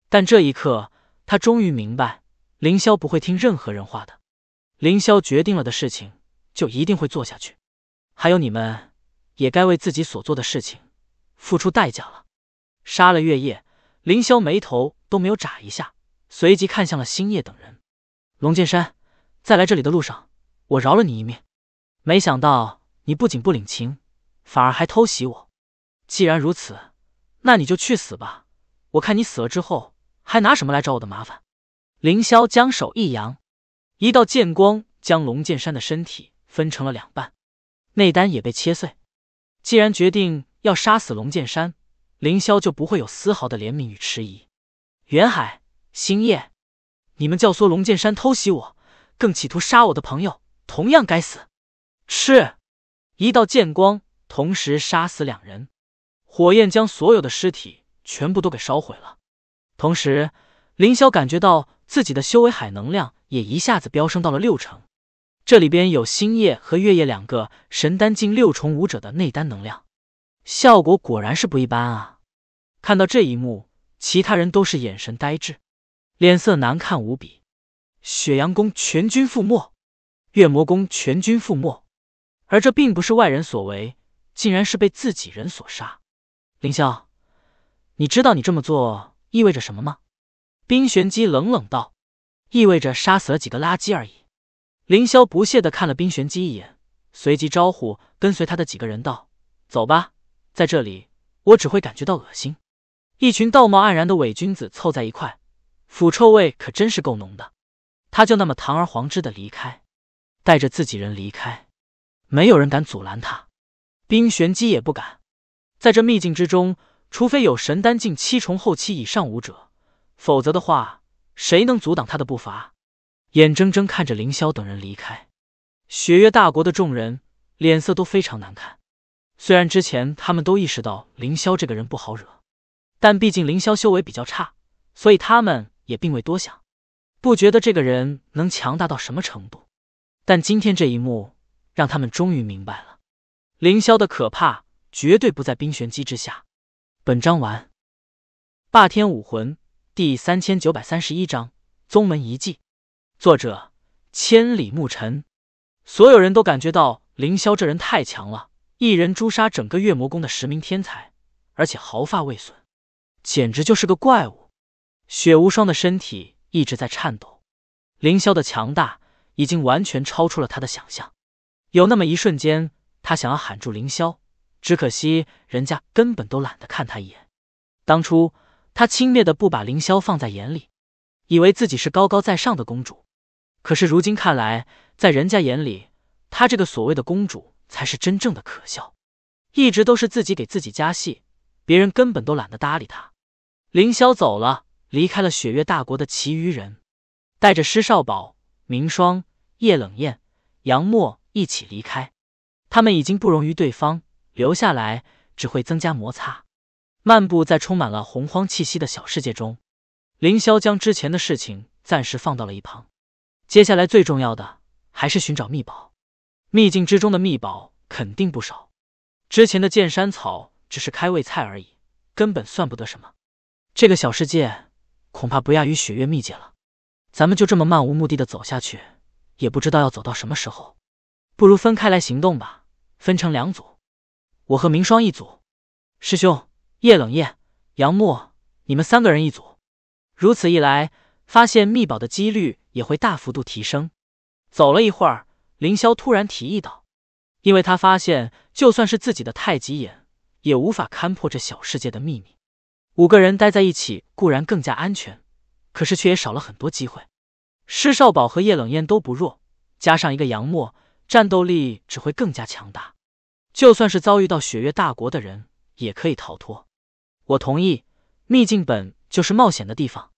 S1: 但这一刻，他终于明白，凌霄不会听任何人话的。凌霄决定了的事情，就一定会做下去。还有你们，也该为自己所做的事情付出代价了。杀了月夜，凌霄眉头都没有眨一下，随即看向了星夜等人。龙剑山，在来这里的路上，我饶了你一命。没想到。你不仅不领情，反而还偷袭我。既然如此，那你就去死吧！我看你死了之后，还拿什么来找我的麻烦？凌霄将手一扬，一道剑光将龙剑山的身体分成了两半，内丹也被切碎。既然决定要杀死龙剑山，凌霄就不会有丝毫的怜悯与迟疑。元海、星夜，你们教唆龙剑山偷袭我，更企图杀我的朋友，同样该死！是。一道剑光同时杀死两人，火焰将所有的尸体全部都给烧毁了。同时，凌霄感觉到自己的修为海能量也一下子飙升到了六成，这里边有星夜和月夜两个神丹境六重武者的内丹能量，效果果然是不一般啊！看到这一幕，其他人都是眼神呆滞，脸色难看无比。雪阳宫全军覆没，月魔宫全军覆没。而这并不是外人所为，竟然是被自己人所杀。凌霄，你知道你这么做意味着什么吗？冰玄机冷冷道：“意味着杀死了几个垃圾而已。”凌霄不屑的看了冰玄机一眼，随即招呼跟随他的几个人道：“走吧，在这里我只会感觉到恶心。一群道貌岸然的伪君子凑在一块，腐臭味可真是够浓的。”他就那么堂而皇之的离开，带着自己人离开。没有人敢阻拦他，冰玄机也不敢。在这秘境之中，除非有神丹境七重后期以上武者，否则的话，谁能阻挡他的步伐？眼睁睁看着凌霄等人离开，雪月大国的众人脸色都非常难看。虽然之前他们都意识到凌霄这个人不好惹，但毕竟凌霄修为比较差，所以他们也并未多想，不觉得这个人能强大到什么程度。但今天这一幕。让他们终于明白了，凌霄的可怕绝对不在冰玄机之下。本章完。霸天武魂第三千九百三十一章：宗门遗迹。作者：千里牧尘。所有人都感觉到凌霄这人太强了，一人诛杀整个月魔宫的十名天才，而且毫发未损，简直就是个怪物。雪无双的身体一直在颤抖，凌霄的强大已经完全超出了他的想象。有那么一瞬间，他想要喊住凌霄，只可惜人家根本都懒得看他一眼。当初他轻蔑的不把凌霄放在眼里，以为自己是高高在上的公主，可是如今看来，在人家眼里，他这个所谓的公主才是真正的可笑。一直都是自己给自己加戏，别人根本都懒得搭理他。凌霄走了，离开了雪月大国的其余人，带着施少宝、明霜、叶冷艳、杨默。一起离开，他们已经不容于对方，留下来只会增加摩擦。漫步在充满了洪荒气息的小世界中，凌霄将之前的事情暂时放到了一旁。接下来最重要的还是寻找秘宝，秘境之中的秘宝肯定不少。之前的剑山草只是开胃菜而已，根本算不得什么。这个小世界恐怕不亚于雪月秘界了。咱们就这么漫无目的的走下去，也不知道要走到什么时候。不如分开来行动吧，分成两组，我和明霜一组，师兄叶冷艳、杨墨你们三个人一组。如此一来，发现秘宝的几率也会大幅度提升。走了一会儿，凌霄突然提议道，因为他发现就算是自己的太极眼，也无法勘破这小世界的秘密。五个人待在一起固然更加安全，可是却也少了很多机会。施少宝和叶冷艳都不弱，加上一个杨墨。战斗力只会更加强大，就算是遭遇到雪月大国的人，也可以逃脱。我同意，秘境本就是冒险的地方，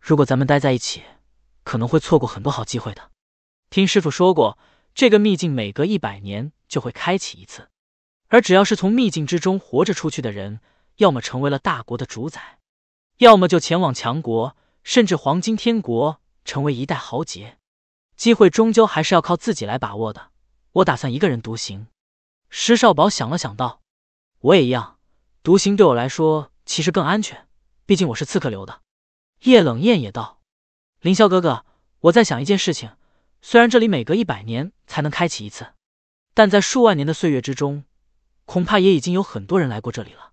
S1: 如果咱们待在一起，可能会错过很多好机会的。听师傅说过，这个秘境每隔一百年就会开启一次，而只要是从秘境之中活着出去的人，要么成为了大国的主宰，要么就前往强国，甚至黄金天国，成为一代豪杰。机会终究还是要靠自己来把握的。我打算一个人独行。施少宝想了想道：“我也一样，独行对我来说其实更安全。毕竟我是刺客流的。”叶冷艳也道：“凌霄哥哥，我在想一件事情。虽然这里每隔一百年才能开启一次，但在数万年的岁月之中，恐怕也已经有很多人来过这里了。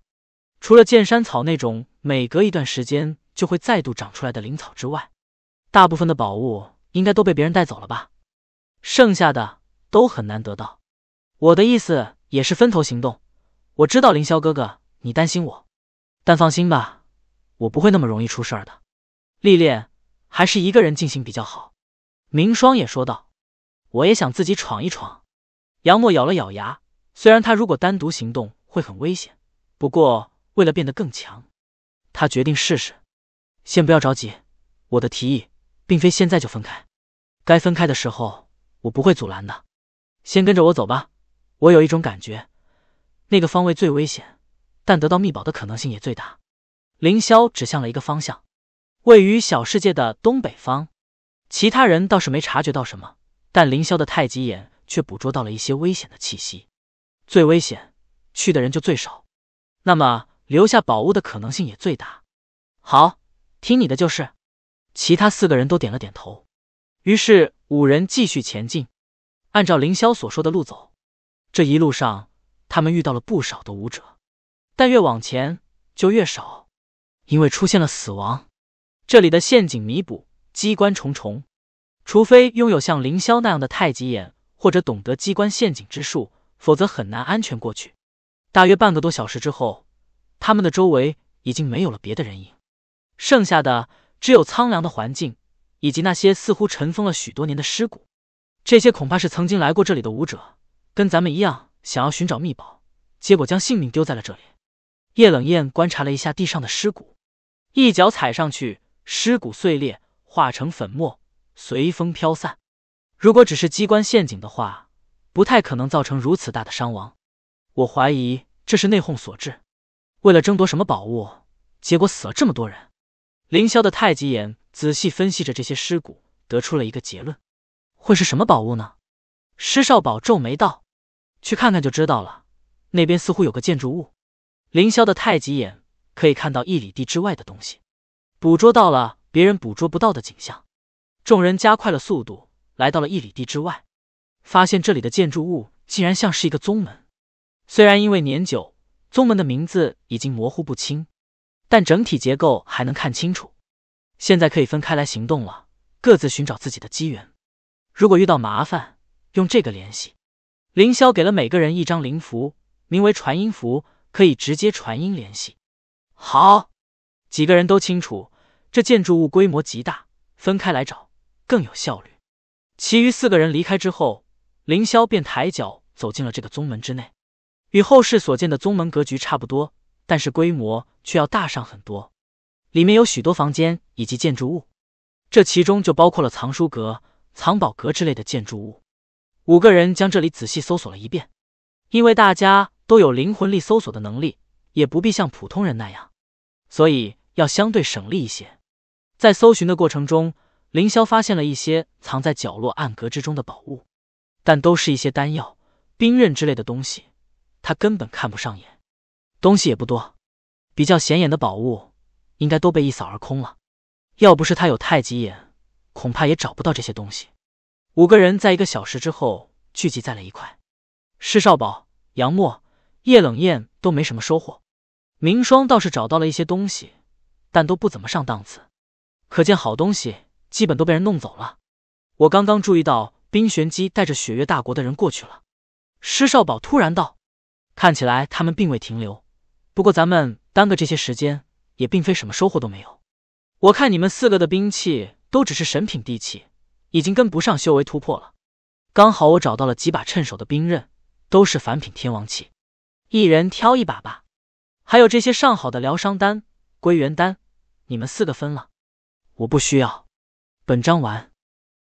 S1: 除了剑山草那种每隔一段时间就会再度长出来的灵草之外，大部分的宝物应该都被别人带走了吧？剩下的……”都很难得到，我的意思也是分头行动。我知道凌霄哥哥你担心我，但放心吧，我不会那么容易出事儿的。历练还是一个人进行比较好。明霜也说道：“我也想自己闯一闯。”杨默咬了咬牙，虽然他如果单独行动会很危险，不过为了变得更强，他决定试试。先不要着急，我的提议并非现在就分开，该分开的时候我不会阻拦的。先跟着我走吧，我有一种感觉，那个方位最危险，但得到秘宝的可能性也最大。凌霄指向了一个方向，位于小世界的东北方。其他人倒是没察觉到什么，但凌霄的太极眼却捕捉到了一些危险的气息。最危险，去的人就最少，那么留下宝物的可能性也最大。好，听你的就是。其他四个人都点了点头。于是五人继续前进。按照凌霄所说的路走，这一路上他们遇到了不少的武者，但越往前就越少，因为出现了死亡。这里的陷阱、弥补、机关重重，除非拥有像凌霄那样的太极眼，或者懂得机关陷阱之术，否则很难安全过去。大约半个多小时之后，他们的周围已经没有了别的人影，剩下的只有苍凉的环境以及那些似乎尘封了许多年的尸骨。这些恐怕是曾经来过这里的武者，跟咱们一样想要寻找秘宝，结果将性命丢在了这里。叶冷艳观察了一下地上的尸骨，一脚踩上去，尸骨碎裂，化成粉末，随风飘散。如果只是机关陷阱的话，不太可能造成如此大的伤亡。我怀疑这是内讧所致，为了争夺什么宝物，结果死了这么多人。凌霄的太极眼仔细分析着这些尸骨，得出了一个结论。会是什么宝物呢？施少宝皱眉道：“去看看就知道了。”那边似乎有个建筑物。凌霄的太极眼可以看到一里地之外的东西，捕捉到了别人捕捉不到的景象。众人加快了速度，来到了一里地之外，发现这里的建筑物竟然像是一个宗门。虽然因为年久，宗门的名字已经模糊不清，但整体结构还能看清楚。现在可以分开来行动了，各自寻找自己的机缘。如果遇到麻烦，用这个联系。凌霄给了每个人一张灵符，名为传音符，可以直接传音联系。好，几个人都清楚，这建筑物规模极大，分开来找更有效率。其余四个人离开之后，凌霄便抬脚走进了这个宗门之内。与后世所见的宗门格局差不多，但是规模却要大上很多。里面有许多房间以及建筑物，这其中就包括了藏书阁。藏宝阁之类的建筑物，五个人将这里仔细搜索了一遍，因为大家都有灵魂力搜索的能力，也不必像普通人那样，所以要相对省力一些。在搜寻的过程中，凌霄发现了一些藏在角落暗格之中的宝物，但都是一些丹药、兵刃之类的东西，他根本看不上眼。东西也不多，比较显眼的宝物应该都被一扫而空了。要不是他有太极眼。恐怕也找不到这些东西。五个人在一个小时之后聚集在了一块。施少宝、杨默、叶冷艳都没什么收获，明霜倒是找到了一些东西，但都不怎么上档次。可见好东西基本都被人弄走了。我刚刚注意到冰玄机带着雪月大国的人过去了。施少宝突然道：“看起来他们并未停留，不过咱们耽搁这些时间也并非什么收获都没有。我看你们四个的兵器。”都只是神品地气，已经跟不上修为突破了。刚好我找到了几把趁手的兵刃，都是凡品天王器，一人挑一把吧。还有这些上好的疗伤丹、归元丹，你们四个分了。我不需要。本章完。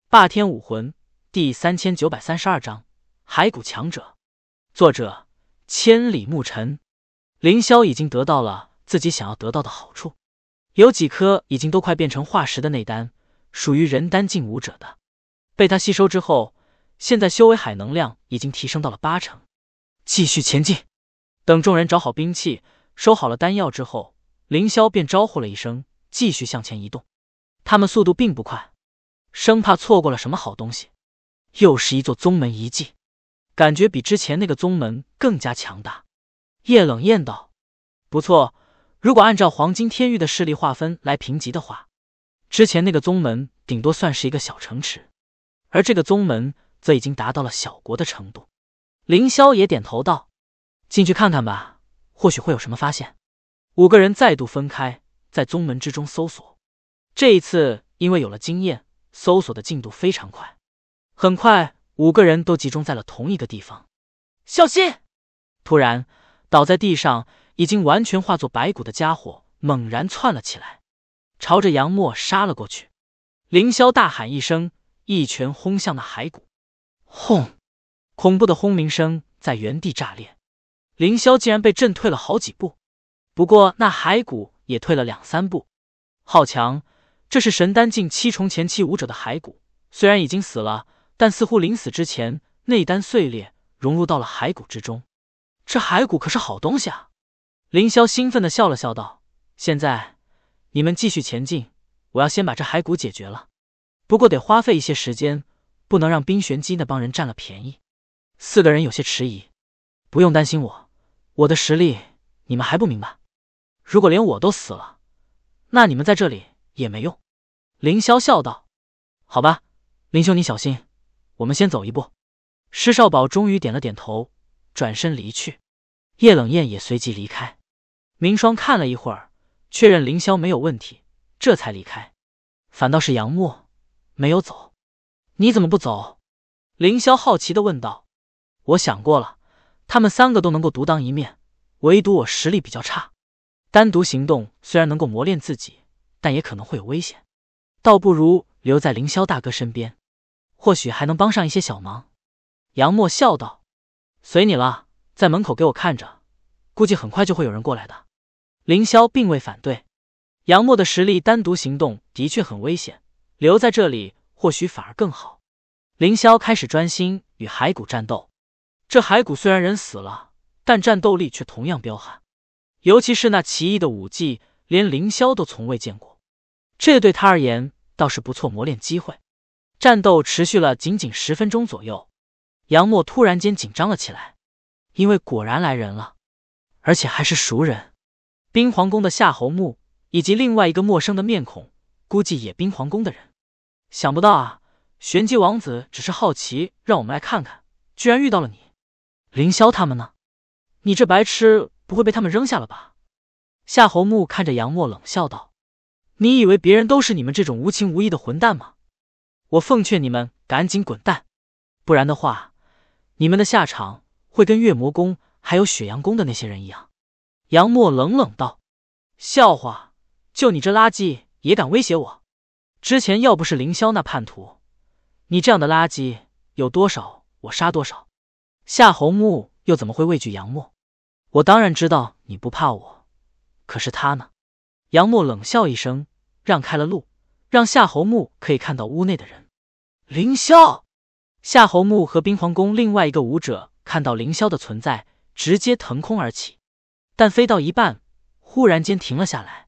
S1: 霸天武魂第三千九百三十二章：骸骨强者。作者：千里牧尘。凌霄已经得到了自己想要得到的好处，有几颗已经都快变成化石的内丹。属于人丹境武者的，被他吸收之后，现在修为海能量已经提升到了八成。继续前进。等众人找好兵器，收好了丹药之后，凌霄便招呼了一声，继续向前移动。他们速度并不快，生怕错过了什么好东西。又是一座宗门遗迹，感觉比之前那个宗门更加强大。叶冷艳道：“不错，如果按照黄金天域的势力划分来评级的话。”之前那个宗门顶多算是一个小城池，而这个宗门则已经达到了小国的程度。凌霄也点头道：“进去看看吧，或许会有什么发现。”五个人再度分开，在宗门之中搜索。这一次因为有了经验，搜索的进度非常快。很快，五个人都集中在了同一个地方。小心！突然，倒在地上已经完全化作白骨的家伙猛然窜了起来。朝着杨默杀了过去，凌霄大喊一声，一拳轰向那骸骨，轰！恐怖的轰鸣声在原地炸裂，凌霄竟然被震退了好几步，不过那骸骨也退了两三步。好强！这是神丹境七重前期武者的骸骨，虽然已经死了，但似乎临死之前内丹碎裂融入到了骸骨之中。这骸骨可是好东西啊！凌霄兴奋的笑了笑道：“现在。”你们继续前进，我要先把这骸骨解决了，不过得花费一些时间，不能让冰玄机那帮人占了便宜。四个人有些迟疑，不用担心我，我的实力你们还不明白。如果连我都死了，那你们在这里也没用。凌霄笑道：“好吧，林兄你小心，我们先走一步。”施少宝终于点了点头，转身离去。叶冷艳也随即离开。明霜看了一会儿。确认凌霄没有问题，这才离开。反倒是杨默没有走，你怎么不走？凌霄好奇的问道。我想过了，他们三个都能够独当一面，唯独我实力比较差。单独行动虽然能够磨练自己，但也可能会有危险，倒不如留在凌霄大哥身边，或许还能帮上一些小忙。杨默笑道。随你了，在门口给我看着，估计很快就会有人过来的。凌霄并未反对，杨默的实力单独行动的确很危险，留在这里或许反而更好。凌霄开始专心与骸骨战斗，这骸骨虽然人死了，但战斗力却同样彪悍，尤其是那奇异的武技，连凌霄都从未见过，这对他而言倒是不错磨练机会。战斗持续了仅仅十分钟左右，杨默突然间紧张了起来，因为果然来人了，而且还是熟人。冰皇宫的夏侯木以及另外一个陌生的面孔，估计也冰皇宫的人。想不到啊，玄机王子只是好奇，让我们来看看，居然遇到了你。凌霄他们呢？你这白痴，不会被他们扔下了吧？夏侯木看着杨默冷笑道：“你以为别人都是你们这种无情无义的混蛋吗？我奉劝你们赶紧滚蛋，不然的话，你们的下场会跟月魔宫还有雪阳宫的那些人一样。”杨墨冷冷道：“笑话，就你这垃圾也敢威胁我？之前要不是凌霄那叛徒，你这样的垃圾有多少，我杀多少。夏侯木又怎么会畏惧杨墨？我当然知道你不怕我，可是他呢？”杨墨冷笑一声，让开了路，让夏侯木可以看到屋内的人。凌霄，夏侯木和冰皇宫另外一个武者看到凌霄的存在，直接腾空而起。但飞到一半，忽然间停了下来。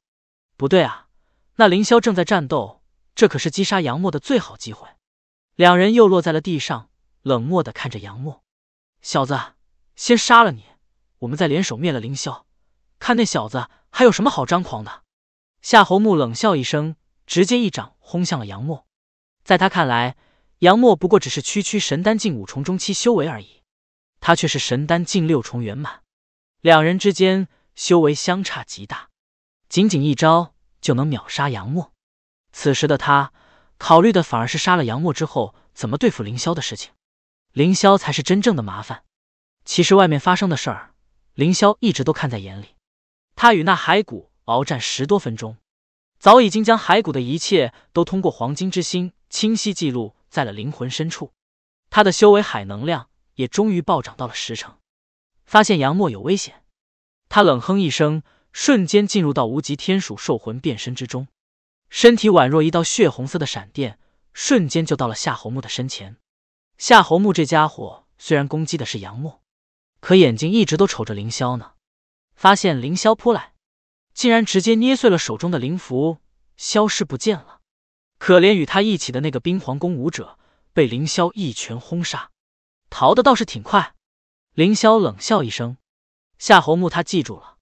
S1: 不对啊，那凌霄正在战斗，这可是击杀杨默的最好机会。两人又落在了地上，冷漠的看着杨默。小子，先杀了你，我们再联手灭了凌霄，看那小子还有什么好张狂的。夏侯木冷笑一声，直接一掌轰向了杨默。在他看来，杨默不过只是区区神丹境五重中期修为而已，他却是神丹境六重圆满。两人之间修为相差极大，仅仅一招就能秒杀杨墨。此时的他考虑的反而是杀了杨墨之后怎么对付凌霄的事情。凌霄才是真正的麻烦。其实外面发生的事儿，凌霄一直都看在眼里。他与那骸骨鏖战十多分钟，早已经将骸骨的一切都通过黄金之心清晰记录在了灵魂深处。他的修为海能量也终于暴涨到了十成。发现杨墨有危险，他冷哼一声，瞬间进入到无极天鼠兽魂变身之中，身体宛若一道血红色的闪电，瞬间就到了夏侯木的身前。夏侯木这家伙虽然攻击的是杨墨，可眼睛一直都瞅着凌霄呢。发现凌霄扑来，竟然直接捏碎了手中的灵符，消失不见了。可怜与他一起的那个冰皇宫舞者，被凌霄一拳轰杀，逃的倒是挺快。凌霄冷笑一声：“夏侯穆他记住了。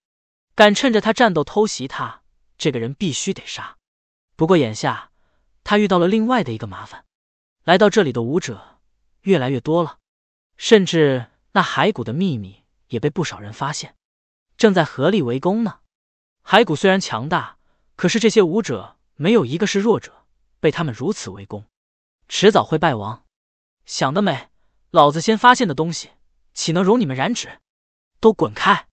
S1: 敢趁着他战斗偷袭他，这个人必须得杀。不过眼下，他遇到了另外的一个麻烦。来到这里的武者越来越多了，甚至那骸骨的秘密也被不少人发现，正在合力围攻呢。骸骨虽然强大，可是这些武者没有一个是弱者，被他们如此围攻，迟早会败亡。想得美，老子先发现的东西。”岂能容你们染指？都滚开！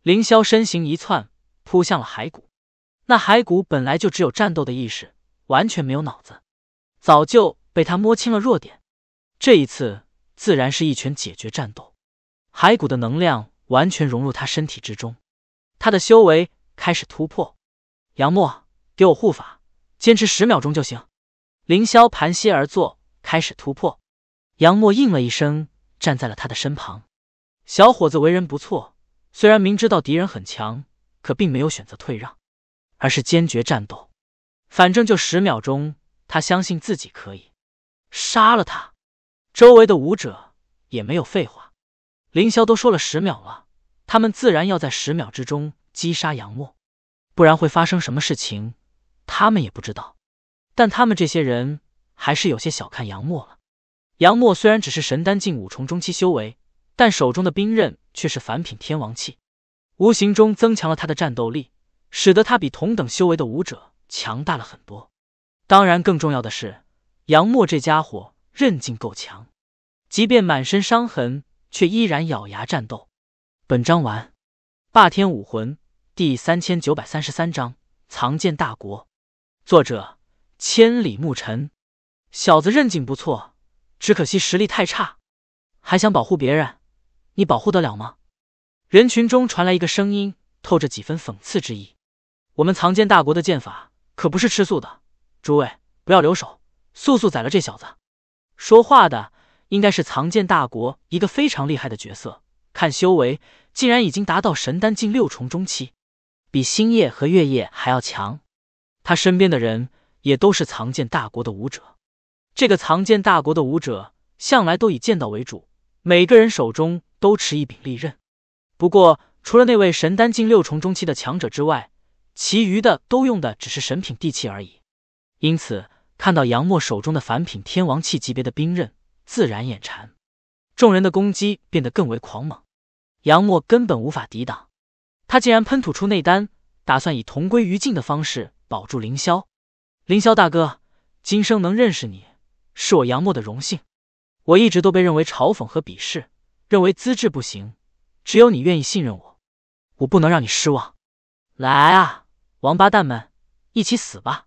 S1: 凌霄身形一窜，扑向了骸骨。那骸骨本来就只有战斗的意识，完全没有脑子，早就被他摸清了弱点。这一次，自然是一拳解决战斗。骸骨的能量完全融入他身体之中，他的修为开始突破。杨墨，给我护法，坚持十秒钟就行。凌霄盘膝而坐，开始突破。杨墨应了一声。站在了他的身旁，小伙子为人不错，虽然明知道敌人很强，可并没有选择退让，而是坚决战斗。反正就十秒钟，他相信自己可以杀了他。周围的武者也没有废话，凌霄都说了十秒了，他们自然要在十秒之中击杀杨默，不然会发生什么事情，他们也不知道。但他们这些人还是有些小看杨默了。杨墨虽然只是神丹境五重中期修为，但手中的兵刃却是凡品天王器，无形中增强了他的战斗力，使得他比同等修为的武者强大了很多。当然，更重要的是杨墨这家伙韧劲够强，即便满身伤痕，却依然咬牙战斗。本章完。霸天武魂第三千九百三十三章：藏剑大国。作者：千里牧尘。小子韧劲不错。只可惜实力太差，还想保护别人，你保护得了吗？人群中传来一个声音，透着几分讽刺之意。我们藏剑大国的剑法可不是吃素的，诸位不要留手，速速宰了这小子。说话的应该是藏剑大国一个非常厉害的角色，看修为竟然已经达到神丹境六重中期，比星夜和月夜还要强。他身边的人也都是藏剑大国的武者。这个藏剑大国的武者向来都以剑道为主，每个人手中都持一柄利刃。不过，除了那位神丹境六重中期的强者之外，其余的都用的只是神品地器而已。因此，看到杨墨手中的凡品天王器级别的兵刃，自然眼馋。众人的攻击变得更为狂猛，杨墨根本无法抵挡。他竟然喷吐出内丹，打算以同归于尽的方式保住凌霄。凌霄大哥，今生能认识你。是我杨墨的荣幸，我一直都被认为嘲讽和鄙视，认为资质不行。只有你愿意信任我，我不能让你失望。来啊，王八蛋们，一起死吧！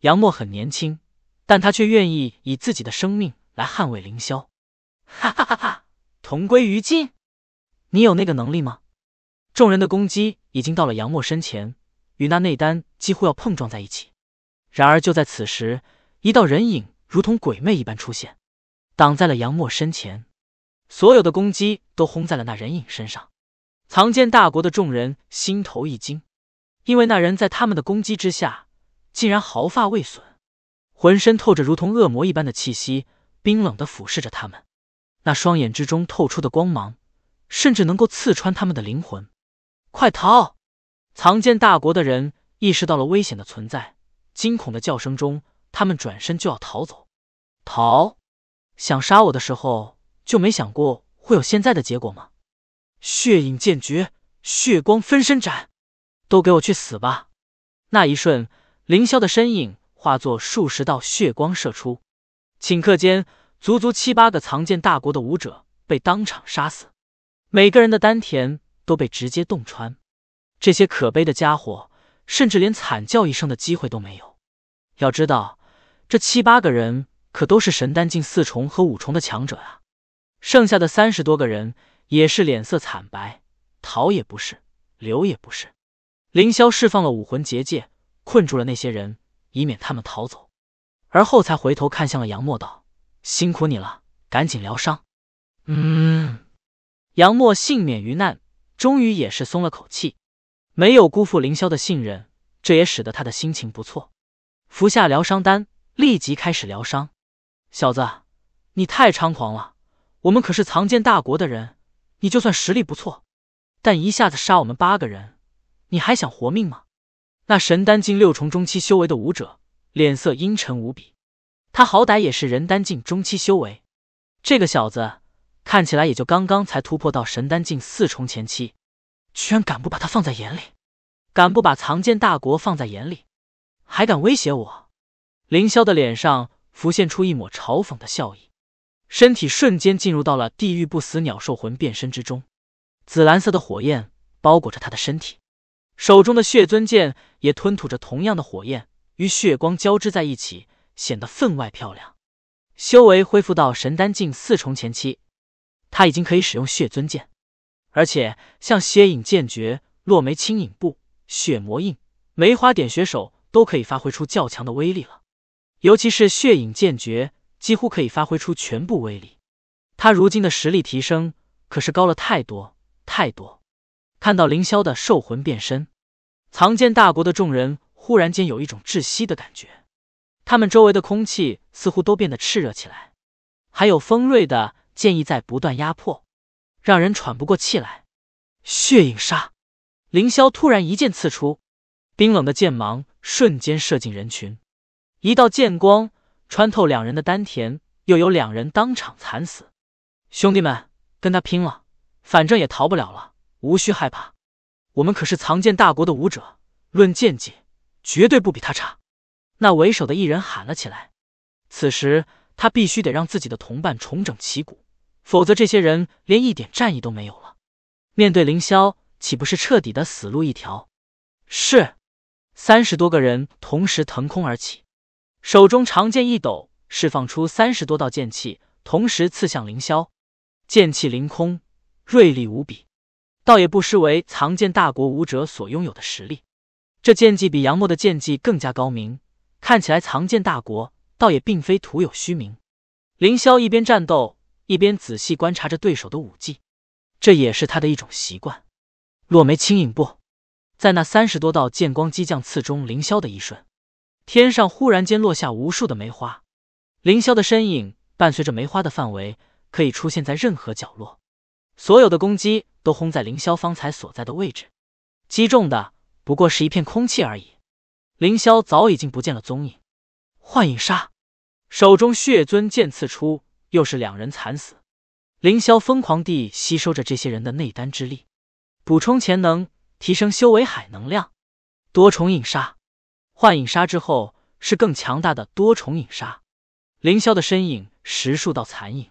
S1: 杨墨很年轻，但他却愿意以自己的生命来捍卫凌霄。哈哈哈哈，同归于尽？你有那个能力吗？众人的攻击已经到了杨墨身前，与那内丹几乎要碰撞在一起。然而就在此时，一道人影。如同鬼魅一般出现，挡在了杨默身前，所有的攻击都轰在了那人影身上。藏剑大国的众人心头一惊，因为那人在他们的攻击之下竟然毫发未损，浑身透着如同恶魔一般的气息，冰冷的俯视着他们。那双眼之中透出的光芒，甚至能够刺穿他们的灵魂。快逃！藏剑大国的人意识到了危险的存在，惊恐的叫声中，他们转身就要逃走。逃！想杀我的时候就没想过会有现在的结果吗？血影剑诀，血光分身斩，都给我去死吧！那一瞬，凌霄的身影化作数十道血光射出，顷刻间，足足七八个藏剑大国的武者被当场杀死，每个人的丹田都被直接洞穿，这些可悲的家伙，甚至连惨叫一声的机会都没有。要知道，这七八个人。可都是神丹境四重和五重的强者啊！剩下的三十多个人也是脸色惨白，逃也不是，留也不是。凌霄释放了武魂结界，困住了那些人，以免他们逃走。而后才回头看向了杨默，道：“辛苦你了，赶紧疗伤。”嗯。杨默幸免于难，终于也是松了口气，没有辜负凌霄的信任，这也使得他的心情不错。服下疗伤丹，立即开始疗伤。小子，你太猖狂了！我们可是藏剑大国的人，你就算实力不错，但一下子杀我们八个人，你还想活命吗？那神丹境六重中期修为的武者脸色阴沉无比，他好歹也是人丹境中期修为，这个小子看起来也就刚刚才突破到神丹境四重前期，居然敢不把他放在眼里，敢不把藏剑大国放在眼里，还敢威胁我！凌霄的脸上。浮现出一抹嘲讽的笑意，身体瞬间进入到了地狱不死鸟兽魂变身之中，紫蓝色的火焰包裹着他的身体，手中的血尊剑也吞吐着同样的火焰，与血光交织在一起，显得分外漂亮。修为恢复到神丹境四重前期，他已经可以使用血尊剑，而且像蝎影剑诀、落梅轻影步、血魔印、梅花点穴手都可以发挥出较强的威力了。尤其是血影剑诀，几乎可以发挥出全部威力。他如今的实力提升，可是高了太多太多。看到凌霄的兽魂变身，藏剑大国的众人忽然间有一种窒息的感觉，他们周围的空气似乎都变得炽热起来，还有锋锐的剑意在不断压迫，让人喘不过气来。血影杀！凌霄突然一剑刺出，冰冷的剑芒瞬间射进人群。一道剑光穿透两人的丹田，又有两人当场惨死。兄弟们，跟他拼了！反正也逃不了了，无需害怕。我们可是藏剑大国的武者，论剑技绝对不比他差。那为首的一人喊了起来。此时他必须得让自己的同伴重整旗鼓，否则这些人连一点战意都没有了。面对凌霄，岂不是彻底的死路一条？是。三十多个人同时腾空而起。手中长剑一抖，释放出三十多道剑气，同时刺向凌霄。剑气凌空，锐利无比，倒也不失为藏剑大国武者所拥有的实力。这剑技比杨墨的剑技更加高明，看起来藏剑大国倒也并非徒有虚名。凌霄一边战斗，一边仔细观察着对手的武技，这也是他的一种习惯。落梅轻影步，在那三十多道剑光激将刺中凌霄的一瞬。天上忽然间落下无数的梅花，凌霄的身影伴随着梅花的范围，可以出现在任何角落。所有的攻击都轰在凌霄方才所在的位置，击中的不过是一片空气而已。凌霄早已经不见了踪影。幻影杀，手中血尊剑刺出，又是两人惨死。凌霄疯狂地吸收着这些人的内丹之力，补充潜能，提升修为海能量。多重影杀。幻影杀之后是更强大的多重影杀，凌霄的身影十数道残影，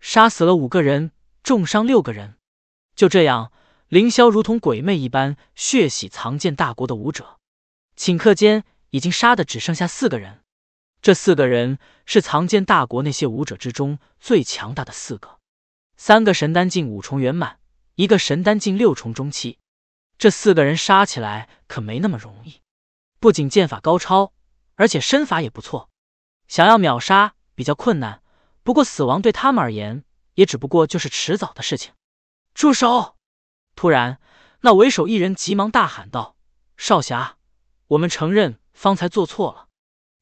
S1: 杀死了五个人，重伤六个人。就这样，凌霄如同鬼魅一般血洗藏剑大国的武者，顷刻间已经杀的只剩下四个人。这四个人是藏剑大国那些武者之中最强大的四个，三个神丹境五重圆满，一个神丹境六重中期。这四个人杀起来可没那么容易。不仅剑法高超，而且身法也不错，想要秒杀比较困难。不过死亡对他们而言，也只不过就是迟早的事情。住手！突然，那为首一人急忙大喊道：“少侠，我们承认方才做错了，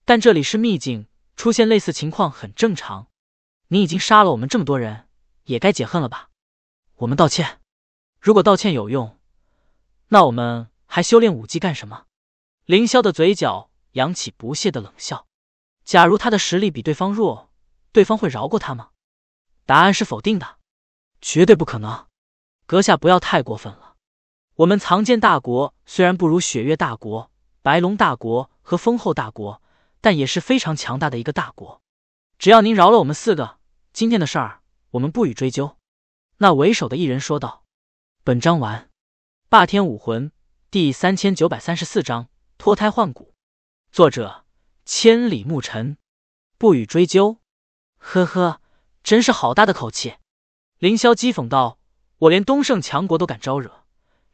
S1: 但这里是秘境，出现类似情况很正常。你已经杀了我们这么多人，也该解恨了吧？我们道歉。如果道歉有用，那我们还修炼武技干什么？”凌霄的嘴角扬起不屑的冷笑。假如他的实力比对方弱，对方会饶过他吗？答案是否定的，绝对不可能。阁下不要太过分了。我们藏剑大国虽然不如雪月大国、白龙大国和封后大国，但也是非常强大的一个大国。只要您饶了我们四个，今天的事儿我们不予追究。”那为首的一人说道。本章完。霸天武魂第三千九百三十四章。脱胎换骨，作者千里牧尘，不予追究。呵呵，真是好大的口气！凌霄讥讽道：“我连东胜强国都敢招惹，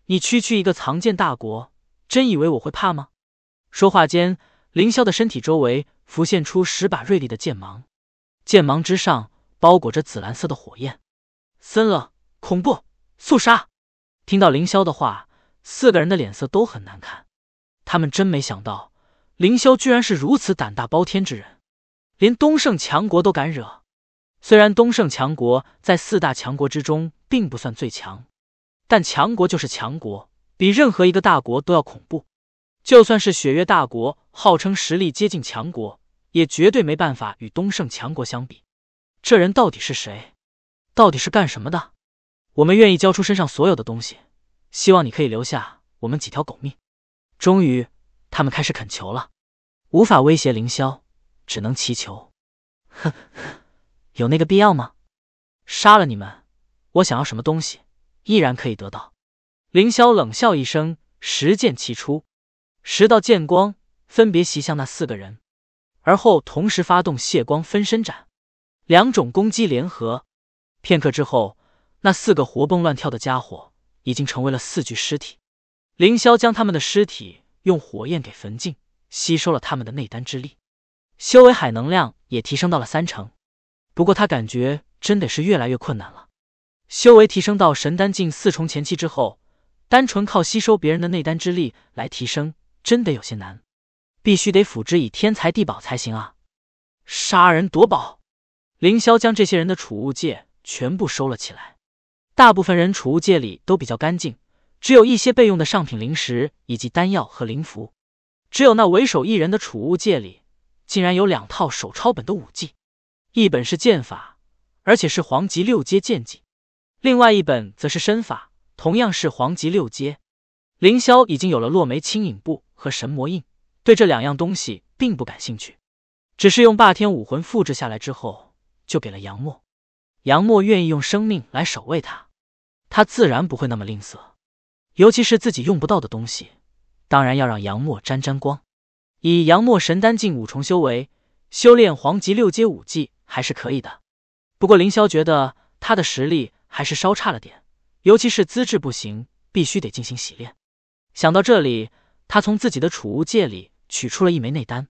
S1: 你区区一个藏剑大国，真以为我会怕吗？”说话间，凌霄的身体周围浮现出十把锐利的剑芒，剑芒之上包裹着紫蓝色的火焰，森了，恐怖、速杀。听到凌霄的话，四个人的脸色都很难看。他们真没想到，凌霄居然是如此胆大包天之人，连东胜强国都敢惹。虽然东胜强国在四大强国之中并不算最强，但强国就是强国，比任何一个大国都要恐怖。就算是雪月大国，号称实力接近强国，也绝对没办法与东胜强国相比。这人到底是谁？到底是干什么的？我们愿意交出身上所有的东西，希望你可以留下我们几条狗命。终于，他们开始恳求了。无法威胁凌霄，只能祈求。呵呵，有那个必要吗？杀了你们，我想要什么东西依然可以得到。凌霄冷笑一声，十剑齐出，十道剑光分别袭向那四个人，而后同时发动血光分身斩，两种攻击联合。片刻之后，那四个活蹦乱跳的家伙已经成为了四具尸体。凌霄将他们的尸体用火焰给焚尽，吸收了他们的内丹之力，修为海能量也提升到了三成。不过他感觉真的是越来越困难了。修为提升到神丹境四重前期之后，单纯靠吸收别人的内丹之力来提升，真的有些难，必须得辅之以天材地宝才行啊！杀人夺宝，凌霄将这些人的储物戒全部收了起来。大部分人储物戒里都比较干净。只有一些备用的上品灵石以及丹药和灵符，只有那为首一人的储物戒里，竟然有两套手抄本的武技，一本是剑法，而且是黄级六阶剑技，另外一本则是身法，同样是黄级六阶。凌霄已经有了落梅轻影步和神魔印，对这两样东西并不感兴趣，只是用霸天武魂复制下来之后，就给了杨墨。杨墨愿意用生命来守卫他，他自然不会那么吝啬。尤其是自己用不到的东西，当然要让杨默沾沾光。以杨默神丹境五重修为，修炼黄级六阶武技还是可以的。不过凌霄觉得他的实力还是稍差了点，尤其是资质不行，必须得进行洗练。想到这里，他从自己的储物戒里取出了一枚内丹。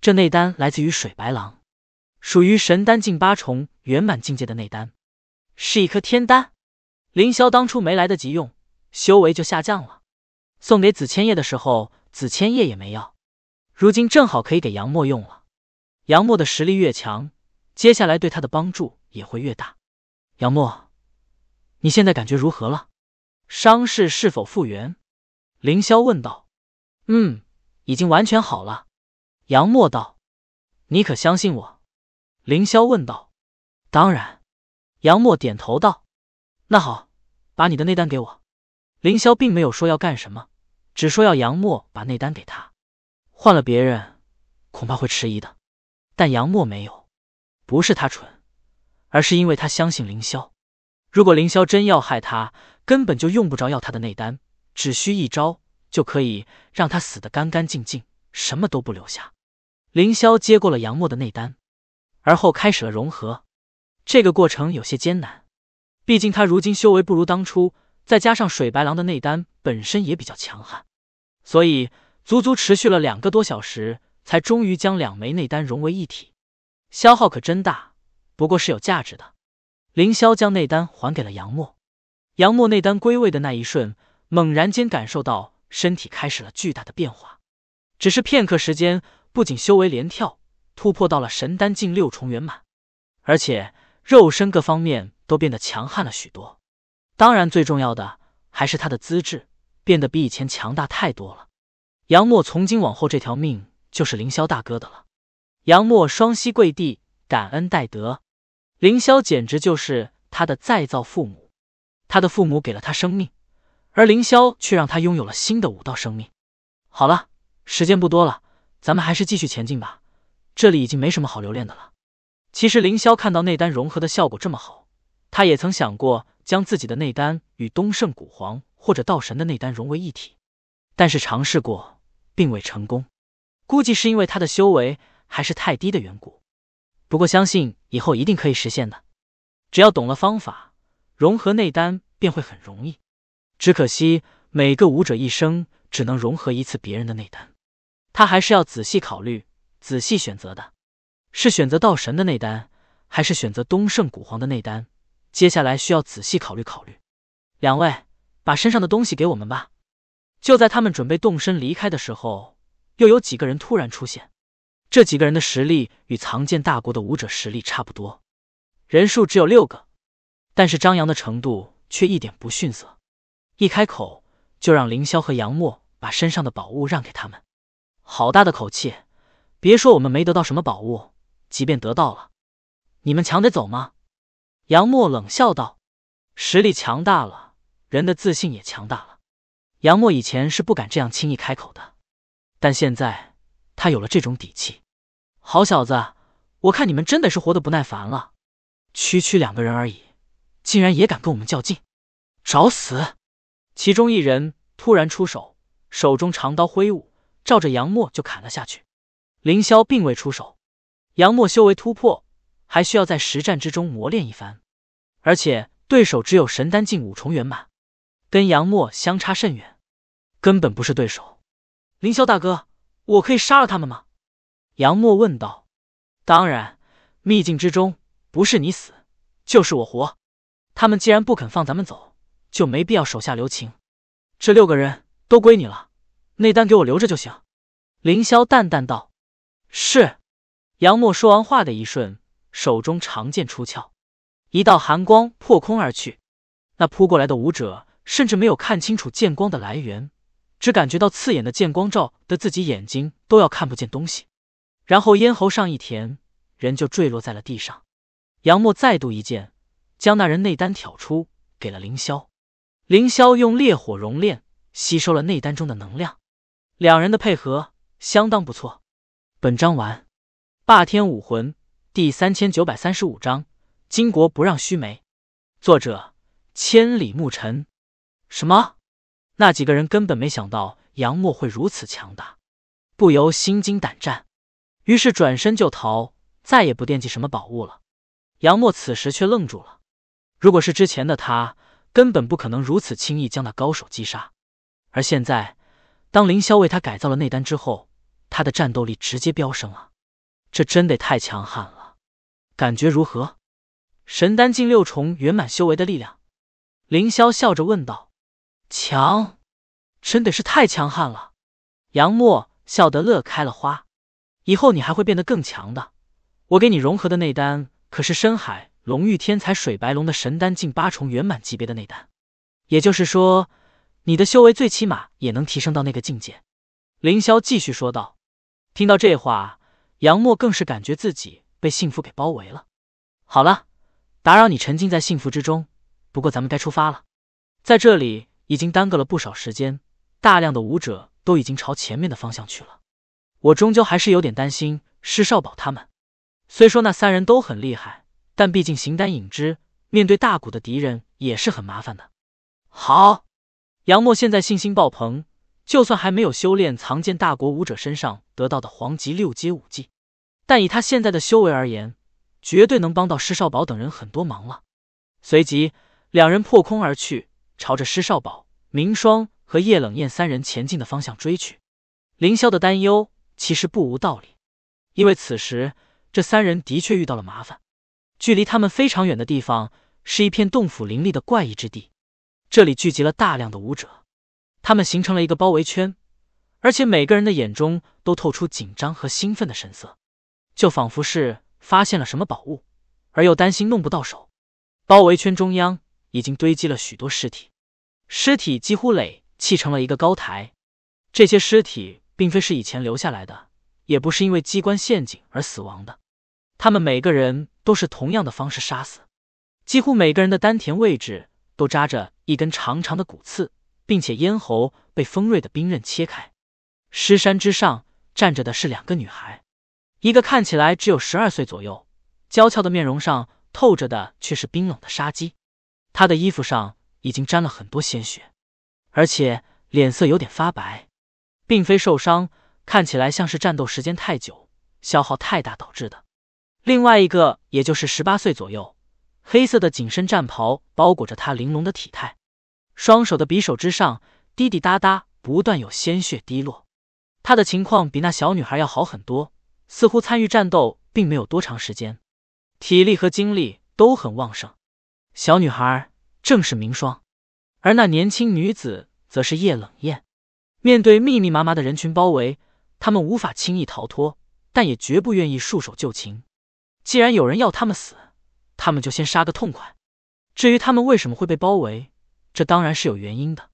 S1: 这内丹来自于水白狼，属于神丹境八重圆满境界的内丹，是一颗天丹。凌霄当初没来得及用。修为就下降了。送给紫千叶的时候，紫千叶也没要。如今正好可以给杨默用了。杨默的实力越强，接下来对他的帮助也会越大。杨默，你现在感觉如何了？伤势是否复原？凌霄问道。嗯，已经完全好了。杨默道。你可相信我？凌霄问道。当然。杨默点头道。那好，把你的内丹给我。凌霄并没有说要干什么，只说要杨默把内丹给他。换了别人，恐怕会迟疑的，但杨默没有，不是他蠢，而是因为他相信凌霄。如果凌霄真要害他，根本就用不着要他的内丹，只需一招就可以让他死得干干净净，什么都不留下。凌霄接过了杨默的内丹，而后开始了融合。这个过程有些艰难，毕竟他如今修为不如当初。再加上水白狼的内丹本身也比较强悍，所以足足持续了两个多小时，才终于将两枚内丹融为一体。消耗可真大，不过是有价值的。凌霄将内丹还给了杨默，杨默内丹归位的那一瞬，猛然间感受到身体开始了巨大的变化。只是片刻时间，不仅修为连跳，突破到了神丹境六重圆满，而且肉身各方面都变得强悍了许多。当然，最重要的还是他的资质变得比以前强大太多了。杨默从今往后这条命就是凌霄大哥的了。杨默双膝跪地，感恩戴德。凌霄简直就是他的再造父母，他的父母给了他生命，而凌霄却让他拥有了新的武道生命。好了，时间不多了，咱们还是继续前进吧。这里已经没什么好留恋的了。其实凌霄看到内丹融合的效果这么好。他也曾想过将自己的内丹与东胜古皇或者道神的内丹融为一体，但是尝试过并未成功，估计是因为他的修为还是太低的缘故。不过相信以后一定可以实现的，只要懂了方法，融合内丹便会很容易。只可惜每个武者一生只能融合一次别人的内丹，他还是要仔细考虑、仔细选择的，是选择道神的内丹，还是选择东胜古皇的内丹？接下来需要仔细考虑考虑，两位把身上的东西给我们吧。就在他们准备动身离开的时候，又有几个人突然出现。这几个人的实力与藏剑大国的武者实力差不多，人数只有六个，但是张扬的程度却一点不逊色。一开口就让凌霄和杨默把身上的宝物让给他们，好大的口气！别说我们没得到什么宝物，即便得到了，你们强得走吗？杨墨冷笑道：“实力强大了，人的自信也强大了。杨墨以前是不敢这样轻易开口的，但现在他有了这种底气。好小子，我看你们真的是活得不耐烦了。区区两个人而已，竟然也敢跟我们较劲，找死！”其中一人突然出手，手中长刀挥舞，照着杨墨就砍了下去。凌霄并未出手，杨墨修为突破。还需要在实战之中磨练一番，而且对手只有神丹境五重圆满，跟杨默相差甚远，根本不是对手。凌霄大哥，我可以杀了他们吗？杨默问道。当然，秘境之中不是你死就是我活，他们既然不肯放咱们走，就没必要手下留情。这六个人都归你了，内丹给我留着就行。凌霄淡淡道。是。杨默说完话的一瞬。手中长剑出鞘，一道寒光破空而去。那扑过来的武者甚至没有看清楚剑光的来源，只感觉到刺眼的剑光照得自己眼睛都要看不见东西。然后咽喉上一甜，人就坠落在了地上。杨墨再度一剑，将那人内丹挑出，给了凌霄。凌霄用烈火熔炼，吸收了内丹中的能量。两人的配合相当不错。本章完。霸天武魂。第三千九百三十五章，巾帼不让须眉。作者：千里牧尘。什么？那几个人根本没想到杨默会如此强大，不由心惊胆战，于是转身就逃，再也不惦记什么宝物了。杨默此时却愣住了。如果是之前的他，根本不可能如此轻易将那高手击杀。而现在，当凌霄为他改造了内丹之后，他的战斗力直接飙升了。这真得太强悍了！感觉如何？神丹境六重圆满修为的力量，凌霄笑着问道。强，真的是太强悍了！杨默笑得乐开了花。以后你还会变得更强的，我给你融合的内丹可是深海龙域天才水白龙的神丹境八重圆满级别的内丹，也就是说，你的修为最起码也能提升到那个境界。凌霄继续说道。听到这话，杨默更是感觉自己。被幸福给包围了。好了，打扰你沉浸在幸福之中。不过咱们该出发了，在这里已经耽搁了不少时间，大量的武者都已经朝前面的方向去了。我终究还是有点担心施少宝他们，虽说那三人都很厉害，但毕竟形单影只，面对大股的敌人也是很麻烦的。好，杨默现在信心爆棚，就算还没有修炼藏剑大国武者身上得到的黄级六阶武技。但以他现在的修为而言，绝对能帮到施少宝等人很多忙了。随即，两人破空而去，朝着施少宝、明霜和叶冷艳三人前进的方向追去。凌霄的担忧其实不无道理，因为此时这三人的确遇到了麻烦。距离他们非常远的地方，是一片洞府林立的怪异之地，这里聚集了大量的武者，他们形成了一个包围圈，而且每个人的眼中都透出紧张和兴奋的神色。就仿佛是发现了什么宝物，而又担心弄不到手。包围圈中央已经堆积了许多尸体，尸体几乎垒砌成了一个高台。这些尸体并非是以前留下来的，也不是因为机关陷阱而死亡的，他们每个人都是同样的方式杀死。几乎每个人的丹田位置都扎着一根长长的骨刺，并且咽喉被锋锐的冰刃切开。尸山之上站着的是两个女孩。一个看起来只有十二岁左右，娇俏的面容上透着的却是冰冷的杀机。他的衣服上已经沾了很多鲜血，而且脸色有点发白，并非受伤，看起来像是战斗时间太久，消耗太大导致的。另外一个，也就是十八岁左右，黑色的紧身战袍包裹着他玲珑的体态，双手的匕首之上滴滴答答不断有鲜血滴落。他的情况比那小女孩要好很多。似乎参与战斗并没有多长时间，体力和精力都很旺盛。小女孩正是明霜，而那年轻女子则是叶冷艳。面对密密麻麻的人群包围，他们无法轻易逃脱，但也绝不愿意束手就擒。既然有人要他们死，他们就先杀个痛快。至于他们为什么会被包围，这当然是有原因的。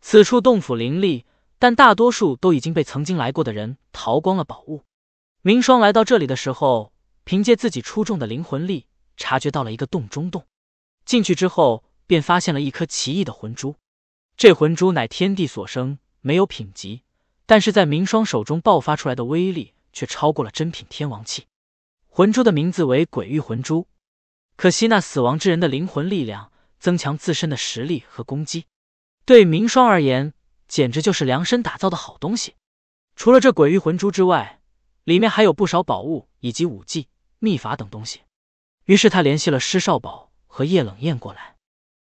S1: 此处洞府林立，但大多数都已经被曾经来过的人淘光了宝物。明霜来到这里的时候，凭借自己出众的灵魂力，察觉到了一个洞中洞。进去之后，便发现了一颗奇异的魂珠。这魂珠乃天地所生，没有品级，但是在明霜手中爆发出来的威力却超过了真品天王气。魂珠的名字为鬼域魂珠，可吸纳死亡之人的灵魂力量，增强自身的实力和攻击。对明霜而言，简直就是量身打造的好东西。除了这鬼域魂珠之外，里面还有不少宝物以及武技、秘法等东西，于是他联系了施少宝和叶冷艳过来。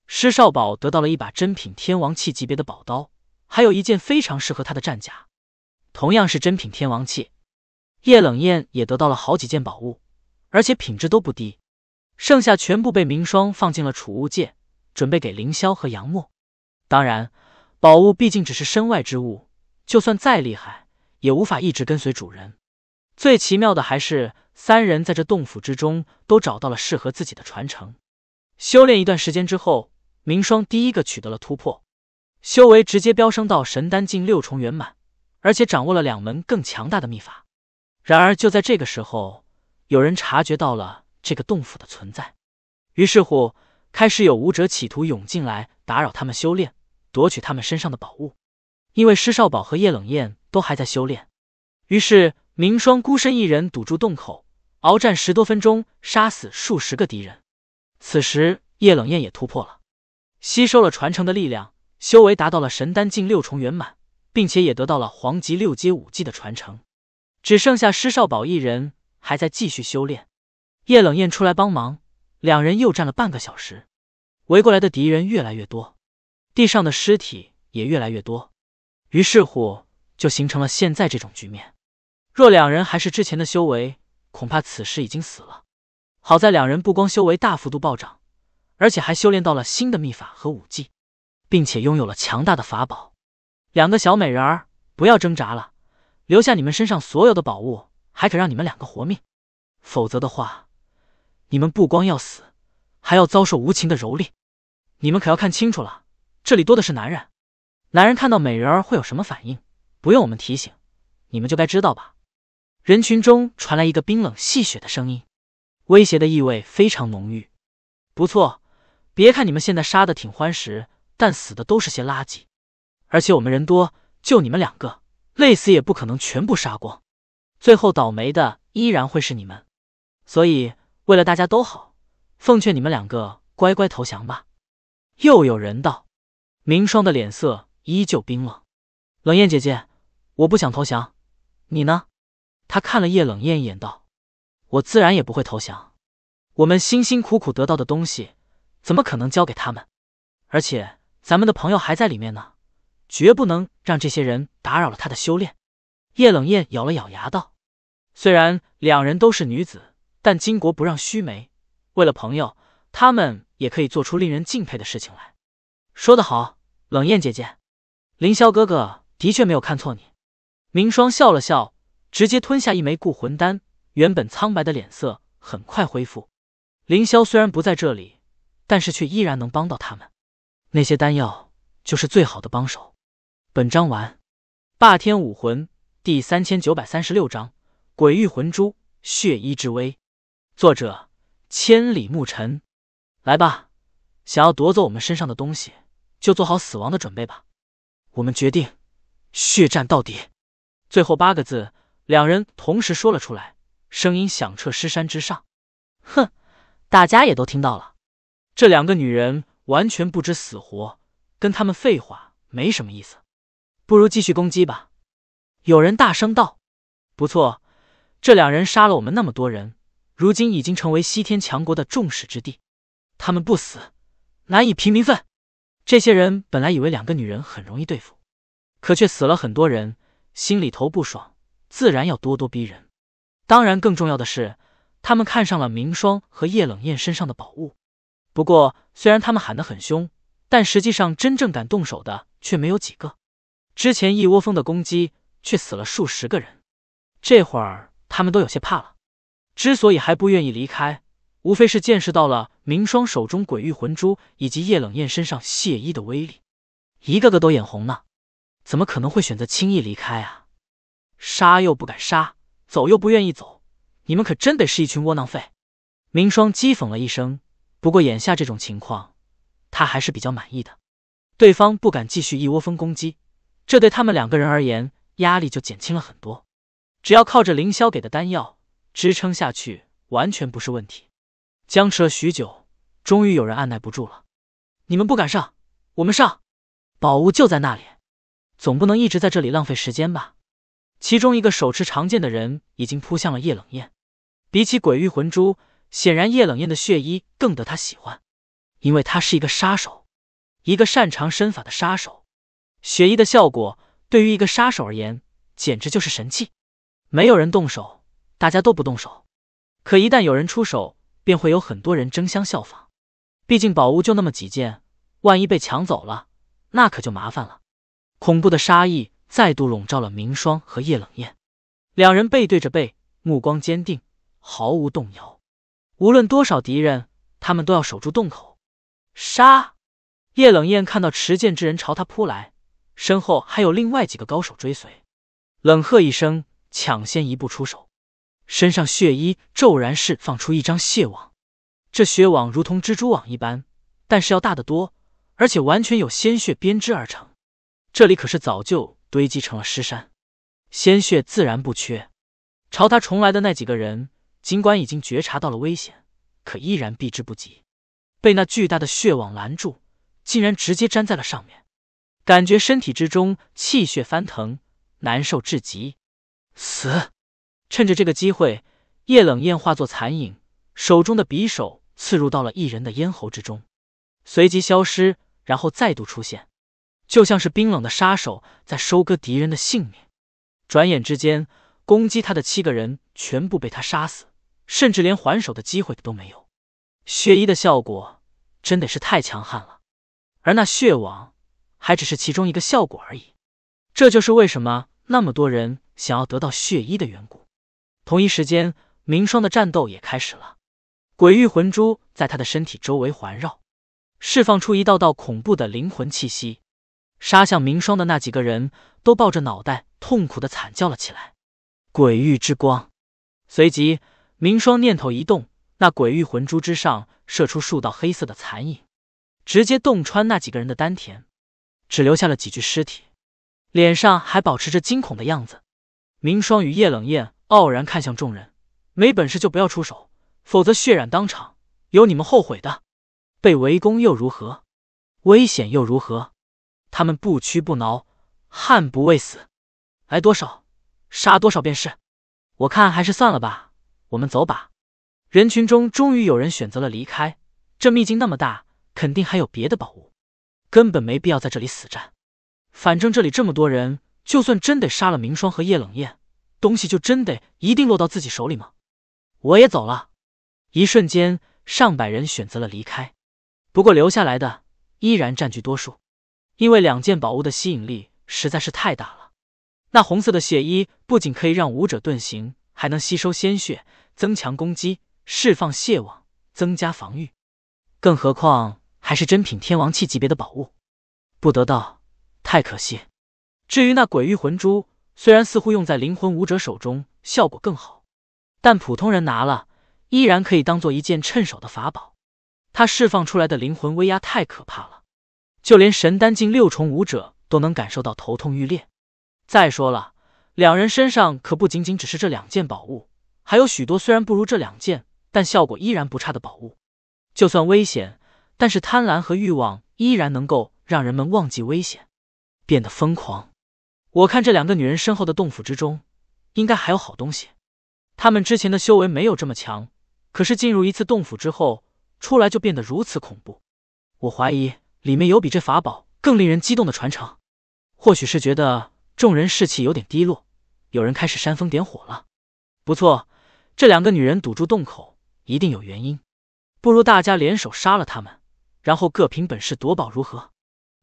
S1: 施少宝得到了一把真品天王器级别的宝刀，还有一件非常适合他的战甲，同样是真品天王器。叶冷艳也得到了好几件宝物，而且品质都不低。剩下全部被明霜放进了储物界，准备给凌霄和杨默。当然，宝物毕竟只是身外之物，就算再厉害，也无法一直跟随主人。最奇妙的还是三人在这洞府之中都找到了适合自己的传承，修炼一段时间之后，明霜第一个取得了突破，修为直接飙升到神丹境六重圆满，而且掌握了两门更强大的秘法。然而就在这个时候，有人察觉到了这个洞府的存在，于是乎开始有武者企图涌进来打扰他们修炼，夺取他们身上的宝物。因为施少宝和叶冷艳都还在修炼，于是。明霜孤身一人堵住洞口，鏖战十多分钟，杀死数十个敌人。此时，叶冷艳也突破了，吸收了传承的力量，修为达到了神丹境六重圆满，并且也得到了黄级六阶武技的传承。只剩下施少宝一人还在继续修炼。叶冷艳出来帮忙，两人又战了半个小时。围过来的敌人越来越多，地上的尸体也越来越多，于是乎就形成了现在这种局面。若两人还是之前的修为，恐怕此时已经死了。好在两人不光修为大幅度暴涨，而且还修炼到了新的秘法和武技，并且拥有了强大的法宝。两个小美人儿，不要挣扎了，留下你们身上所有的宝物，还可让你们两个活命。否则的话，你们不光要死，还要遭受无情的蹂躏。你们可要看清楚了，这里多的是男人，男人看到美人儿会有什么反应，不用我们提醒，你们就该知道吧。人群中传来一个冰冷戏谑的声音，威胁的意味非常浓郁。不错，别看你们现在杀的挺欢实，但死的都是些垃圾。而且我们人多，就你们两个，累死也不可能全部杀光。最后倒霉的依然会是你们。所以为了大家都好，奉劝你们两个乖乖投降吧。又有人道，明霜的脸色依旧冰冷。冷艳姐姐，我不想投降，你呢？他看了叶冷艳一眼，道：“我自然也不会投降。我们辛辛苦苦得到的东西，怎么可能交给他们？而且咱们的朋友还在里面呢，绝不能让这些人打扰了他的修炼。”叶冷艳咬了咬牙，道：“虽然两人都是女子，但巾帼不让须眉。为了朋友，他们也可以做出令人敬佩的事情来。”说得好，冷艳姐姐，凌霄哥哥的确没有看错你。”明霜笑了笑。直接吞下一枚固魂丹，原本苍白的脸色很快恢复。凌霄虽然不在这里，但是却依然能帮到他们。那些丹药就是最好的帮手。本章完。霸天武魂第三千九百三十六章：鬼域魂珠，血衣之威。作者：千里牧尘。来吧，想要夺走我们身上的东西，就做好死亡的准备吧。我们决定血战到底。最后八个字。两人同时说了出来，声音响彻尸山之上。哼，大家也都听到了。这两个女人完全不知死活，跟他们废话没什么意思，不如继续攻击吧。有人大声道：“不错，这两人杀了我们那么多人，如今已经成为西天强国的众矢之的。他们不死，难以平民愤。”这些人本来以为两个女人很容易对付，可却死了很多人，心里头不爽。自然要咄咄逼人，当然，更重要的是，他们看上了明霜和叶冷艳身上的宝物。不过，虽然他们喊得很凶，但实际上真正敢动手的却没有几个。之前一窝蜂的攻击，却死了数十个人。这会儿他们都有些怕了。之所以还不愿意离开，无非是见识到了明霜手中鬼域魂珠以及叶冷艳身上血衣的威力，一个个都眼红呢，怎么可能会选择轻易离开啊？杀又不敢杀，走又不愿意走，你们可真得是一群窝囊废！明霜讥讽了一声。不过眼下这种情况，他还是比较满意的。对方不敢继续一窝蜂攻击，这对他们两个人而言，压力就减轻了很多。只要靠着凌霄给的丹药支撑下去，完全不是问题。僵持了许久，终于有人按耐不住了：“你们不敢上，我们上！宝物就在那里，总不能一直在这里浪费时间吧？”其中一个手持长剑的人已经扑向了叶冷艳。比起鬼域魂珠，显然叶冷艳的血衣更得他喜欢，因为他是一个杀手，一个擅长身法的杀手。血衣的效果对于一个杀手而言，简直就是神器。没有人动手，大家都不动手。可一旦有人出手，便会有很多人争相效仿。毕竟宝物就那么几件，万一被抢走了，那可就麻烦了。恐怖的杀意。再度笼罩了明霜和叶冷艳，两人背对着背，目光坚定，毫无动摇。无论多少敌人，他们都要守住洞口。杀！叶冷艳看到持剑之人朝他扑来，身后还有另外几个高手追随，冷喝一声，抢先一步出手，身上血衣骤然释放出一张血网。这血网如同蜘蛛网一般，但是要大得多，而且完全由鲜血编织而成。这里可是早就。堆积成了尸山，鲜血自然不缺。朝他冲来的那几个人，尽管已经觉察到了危险，可依然避之不及，被那巨大的血网拦住，竟然直接粘在了上面，感觉身体之中气血翻腾，难受至极。死！趁着这个机会，叶冷艳化作残影，手中的匕首刺入到了一人的咽喉之中，随即消失，然后再度出现。就像是冰冷的杀手在收割敌人的性命，转眼之间，攻击他的七个人全部被他杀死，甚至连还手的机会都没有。血衣的效果真得是太强悍了，而那血网还只是其中一个效果而已。这就是为什么那么多人想要得到血衣的缘故。同一时间，明霜的战斗也开始了，鬼域魂珠在他的身体周围环绕，释放出一道道恐怖的灵魂气息。杀向明霜的那几个人都抱着脑袋，痛苦的惨叫了起来。鬼域之光，随即明霜念头一动，那鬼域魂珠之上射出数道黑色的残影，直接洞穿那几个人的丹田，只留下了几具尸体，脸上还保持着惊恐的样子。明霜与叶冷艳傲然看向众人：“没本事就不要出手，否则血染当场，有你们后悔的。被围攻又如何？危险又如何？”他们不屈不挠，悍不畏死，来多少杀多少便是。我看还是算了吧，我们走吧。人群中终于有人选择了离开。这秘境那么大，肯定还有别的宝物，根本没必要在这里死战。反正这里这么多人，就算真得杀了明霜和叶冷艳，东西就真得一定落到自己手里吗？我也走了。一瞬间，上百人选择了离开，不过留下来的依然占据多数。因为两件宝物的吸引力实在是太大了，那红色的血衣不仅可以让武者遁形，还能吸收鲜血，增强攻击，释放血网，增加防御。更何况还是珍品天王器级别的宝物，不得到太可惜。至于那鬼域魂珠，虽然似乎用在灵魂武者手中效果更好，但普通人拿了依然可以当做一件趁手的法宝。它释放出来的灵魂威压太可怕了。就连神丹境六重武者都能感受到头痛欲裂。再说了，两人身上可不仅仅只是这两件宝物，还有许多虽然不如这两件，但效果依然不差的宝物。就算危险，但是贪婪和欲望依然能够让人们忘记危险，变得疯狂。我看这两个女人身后的洞府之中，应该还有好东西。她们之前的修为没有这么强，可是进入一次洞府之后，出来就变得如此恐怖。我怀疑。里面有比这法宝更令人激动的传承，或许是觉得众人士气有点低落，有人开始煽风点火了。不错，这两个女人堵住洞口，一定有原因。不如大家联手杀了他们，然后各凭本事夺宝，如何？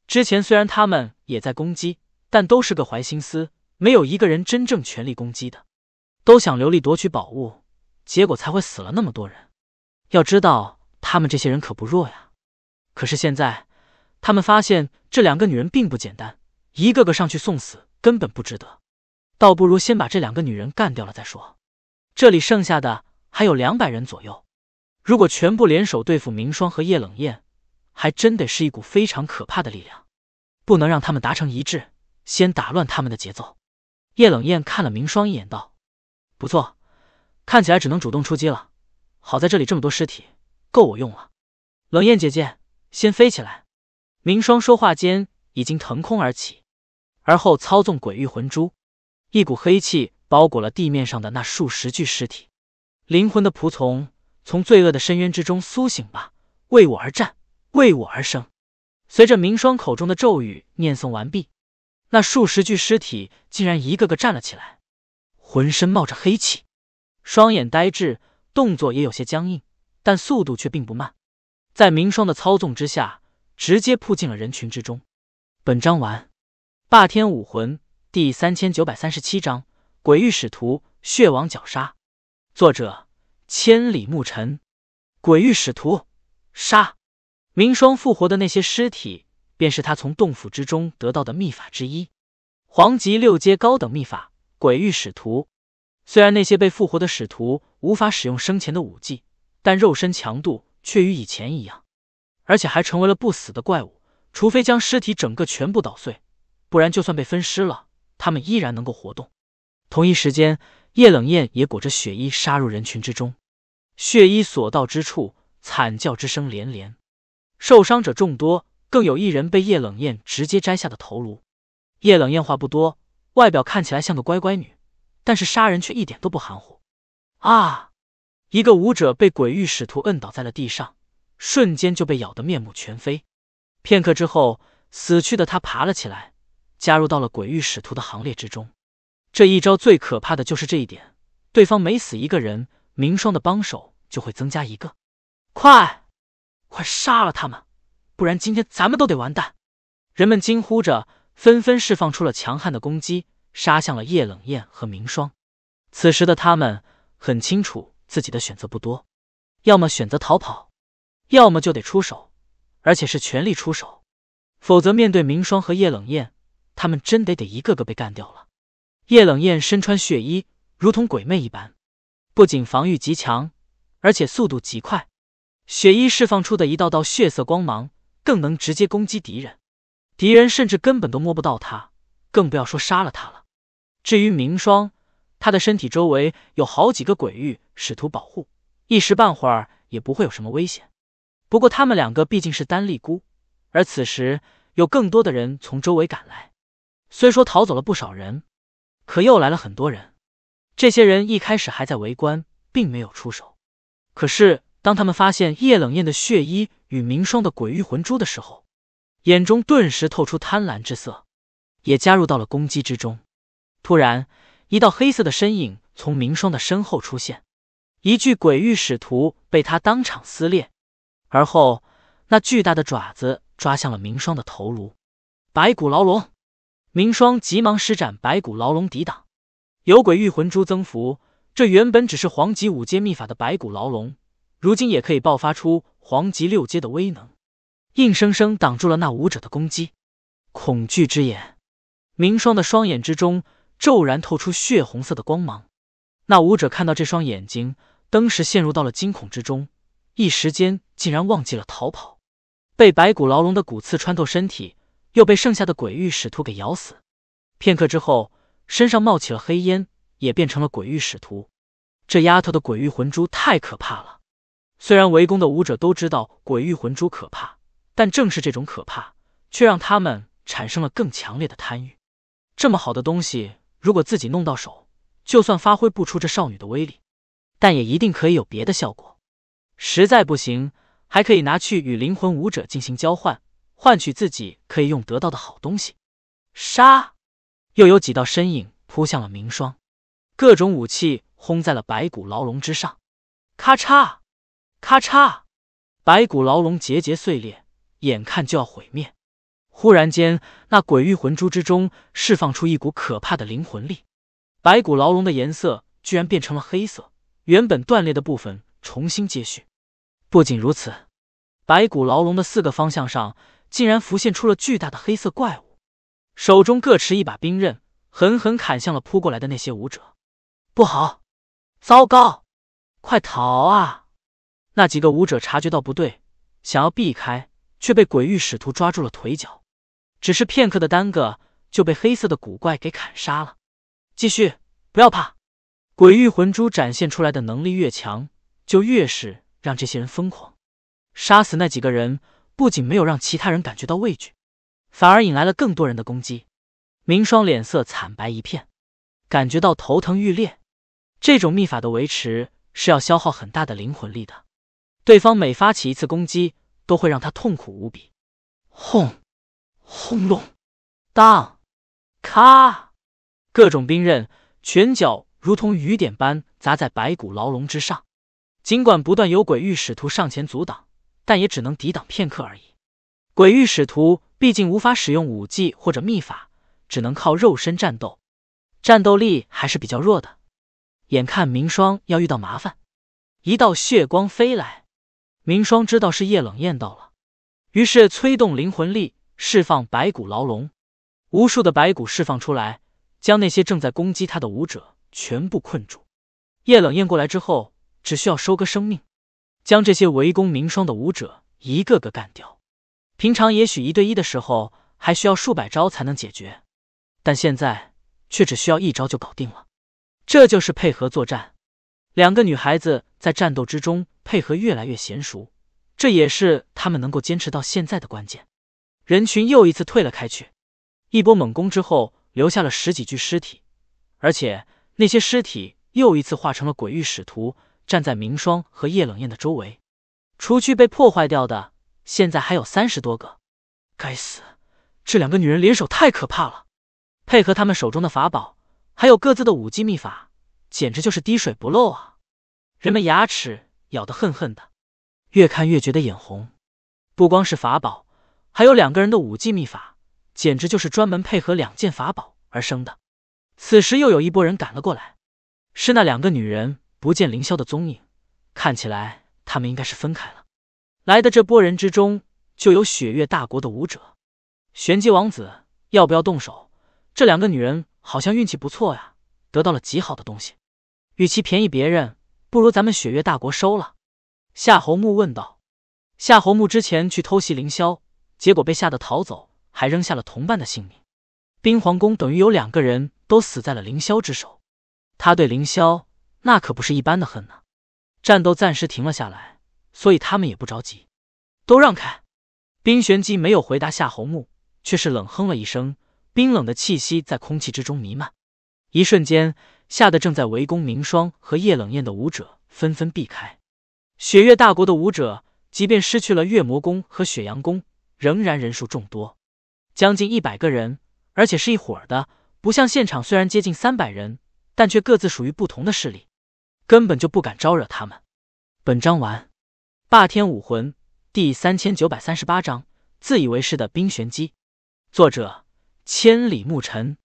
S1: 之前虽然他们也在攻击，但都是个怀心思，没有一个人真正全力攻击的，都想流利夺取宝物，结果才会死了那么多人。要知道，他们这些人可不弱呀。可是现在。他们发现这两个女人并不简单，一个个上去送死根本不值得，倒不如先把这两个女人干掉了再说。这里剩下的还有两百人左右，如果全部联手对付明霜和叶冷艳，还真得是一股非常可怕的力量。不能让他们达成一致，先打乱他们的节奏。叶冷艳看了明霜一眼，道：“不错，看起来只能主动出击了。好在这里这么多尸体，够我用了。”冷艳姐姐，先飞起来。明霜说话间，已经腾空而起，而后操纵鬼域魂珠，一股黑气包裹了地面上的那数十具尸体。灵魂的仆从，从罪恶的深渊之中苏醒吧，为我而战，为我而生。随着明霜口中的咒语念诵完毕，那数十具尸体竟然一个个站了起来，浑身冒着黑气，双眼呆滞，动作也有些僵硬，但速度却并不慢。在明霜的操纵之下。直接扑进了人群之中。本章完。霸天武魂第三千九百三十七章：鬼域使徒血王绞杀。作者：千里牧尘。鬼域使徒，杀！明霜复活的那些尸体，便是他从洞府之中得到的秘法之一——黄级六阶高等秘法《鬼域使徒》。虽然那些被复活的使徒无法使用生前的武技，但肉身强度却与以前一样。而且还成为了不死的怪物，除非将尸体整个全部捣碎，不然就算被分尸了，他们依然能够活动。同一时间，叶冷艳也裹着血衣杀入人群之中，血衣所到之处，惨叫之声连连，受伤者众多，更有一人被叶冷艳直接摘下的头颅。叶冷艳话不多，外表看起来像个乖乖女，但是杀人却一点都不含糊。啊！一个武者被鬼域使徒摁倒在了地上。瞬间就被咬得面目全非。片刻之后，死去的他爬了起来，加入到了鬼域使徒的行列之中。这一招最可怕的就是这一点：对方每死一个人，明霜的帮手就会增加一个。快，快杀了他们，不然今天咱们都得完蛋！人们惊呼着，纷纷释放出了强悍的攻击，杀向了叶冷艳和明霜。此时的他们很清楚自己的选择不多，要么选择逃跑。要么就得出手，而且是全力出手，否则面对明霜和叶冷艳，他们真得得一个个被干掉了。叶冷艳身穿血衣，如同鬼魅一般，不仅防御极强，而且速度极快。血衣释放出的一道道血色光芒，更能直接攻击敌人，敌人甚至根本都摸不到他，更不要说杀了他了。至于明霜，她的身体周围有好几个鬼域使徒保护，一时半会儿也不会有什么危险。不过，他们两个毕竟是单立孤，而此时有更多的人从周围赶来。虽说逃走了不少人，可又来了很多人。这些人一开始还在围观，并没有出手。可是，当他们发现叶冷艳的血衣与明霜的鬼域魂珠的时候，眼中顿时透出贪婪之色，也加入到了攻击之中。突然，一道黑色的身影从明霜的身后出现，一具鬼域使徒被他当场撕裂。而后，那巨大的爪子抓向了明霜的头颅。白骨牢笼，明霜急忙施展白骨牢笼抵挡。有鬼玉魂珠增幅，这原本只是黄级五阶秘法的白骨牢笼，如今也可以爆发出黄级六阶的威能，硬生生挡住了那武者的攻击。恐惧之眼，明霜的双眼之中骤然透出血红色的光芒。那武者看到这双眼睛，登时陷入到了惊恐之中，一时间。竟然忘记了逃跑，被白骨牢笼的骨刺穿透身体，又被剩下的鬼域使徒给咬死。片刻之后，身上冒起了黑烟，也变成了鬼域使徒。这丫头的鬼域魂珠太可怕了。虽然围攻的武者都知道鬼域魂珠可怕，但正是这种可怕，却让他们产生了更强烈的贪欲。这么好的东西，如果自己弄到手，就算发挥不出这少女的威力，但也一定可以有别的效果。实在不行。还可以拿去与灵魂武者进行交换，换取自己可以用得到的好东西。杀！又有几道身影扑向了明霜，各种武器轰在了白骨牢笼之上，咔嚓咔嚓，白骨牢笼节节碎裂，眼看就要毁灭。忽然间，那鬼域魂珠之中释放出一股可怕的灵魂力，白骨牢笼的颜色居然变成了黑色，原本断裂的部分重新接续。不仅如此，白骨牢笼的四个方向上竟然浮现出了巨大的黑色怪物，手中各持一把兵刃，狠狠砍向了扑过来的那些武者。不好！糟糕！快逃啊！那几个武者察觉到不对，想要避开，却被鬼域使徒抓住了腿脚。只是片刻的耽搁，就被黑色的古怪给砍杀了。继续，不要怕！鬼域魂珠展现出来的能力越强，就越是。让这些人疯狂，杀死那几个人，不仅没有让其他人感觉到畏惧，反而引来了更多人的攻击。明霜脸色惨白一片，感觉到头疼欲裂。这种秘法的维持是要消耗很大的灵魂力的，对方每发起一次攻击，都会让他痛苦无比。轰，轰隆，当，咔，各种兵刃、拳脚如同雨点般砸在白骨牢笼之上。尽管不断有鬼域使徒上前阻挡，但也只能抵挡片刻而已。鬼域使徒毕竟无法使用武技或者秘法，只能靠肉身战斗，战斗力还是比较弱的。眼看明霜要遇到麻烦，一道血光飞来，明霜知道是叶冷艳到了，于是催动灵魂力，释放白骨牢笼，无数的白骨释放出来，将那些正在攻击他的武者全部困住。叶冷艳过来之后。只需要收割生命，将这些围攻明霜的武者一个个干掉。平常也许一对一的时候还需要数百招才能解决，但现在却只需要一招就搞定了。这就是配合作战。两个女孩子在战斗之中配合越来越娴熟，这也是她们能够坚持到现在的关键。人群又一次退了开去，一波猛攻之后，留下了十几具尸体，而且那些尸体又一次化成了鬼域使徒。站在明霜和叶冷艳的周围，除去被破坏掉的，现在还有三十多个。该死，这两个女人联手太可怕了，配合她们手中的法宝，还有各自的武技秘法，简直就是滴水不漏啊！人们牙齿咬得恨恨的，越看越觉得眼红。不光是法宝，还有两个人的武技秘法，简直就是专门配合两件法宝而生的。此时又有一波人赶了过来，是那两个女人。不见凌霄的踪影，看起来他们应该是分开了。来的这波人之中就有雪月大国的武者，玄机王子要不要动手？这两个女人好像运气不错呀，得到了极好的东西。与其便宜别人，不如咱们雪月大国收了。夏侯木问道。夏侯木之前去偷袭凌霄，结果被吓得逃走，还扔下了同伴的性命。冰皇宫等于有两个人都死在了凌霄之手，他对凌霄。那可不是一般的恨呢，战斗暂时停了下来，所以他们也不着急，都让开。冰玄机没有回答夏侯木，却是冷哼了一声，冰冷的气息在空气之中弥漫，一瞬间吓得正在围攻明霜和叶冷艳的武者纷纷避开。雪月大国的武者，即便失去了月魔宫和雪阳宫，仍然人数众多，将近一百个人，而且是一伙的，不像现场虽然接近三百人，但却各自属于不同的势力。根本就不敢招惹他们。本章完。霸天武魂第三千九百三十八章：自以为是的冰玄机。作者：千里牧尘。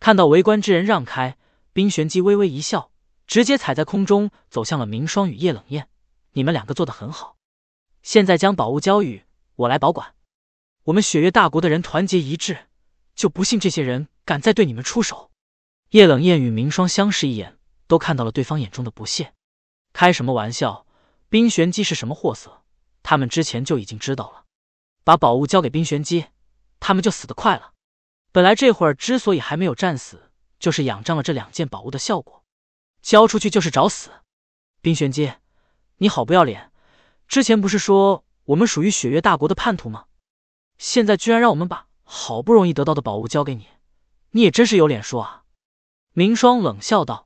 S1: 看到围观之人让开，冰玄机微微一笑，直接踩在空中走向了明霜与叶冷艳。你们两个做的很好，现在将宝物交予我来保管。我们雪月大国的人团结一致，就不信这些人敢再对你们出手。叶冷艳与明霜相视一眼。都看到了对方眼中的不屑。开什么玩笑，冰玄机是什么货色？他们之前就已经知道了。把宝物交给冰玄机，他们就死得快了。本来这会儿之所以还没有战死，就是仰仗了这两件宝物的效果。交出去就是找死。冰玄机，你好不要脸！之前不是说我们属于雪月大国的叛徒吗？现在居然让我们把好不容易得到的宝物交给你，你也真是有脸说啊！明霜冷笑道。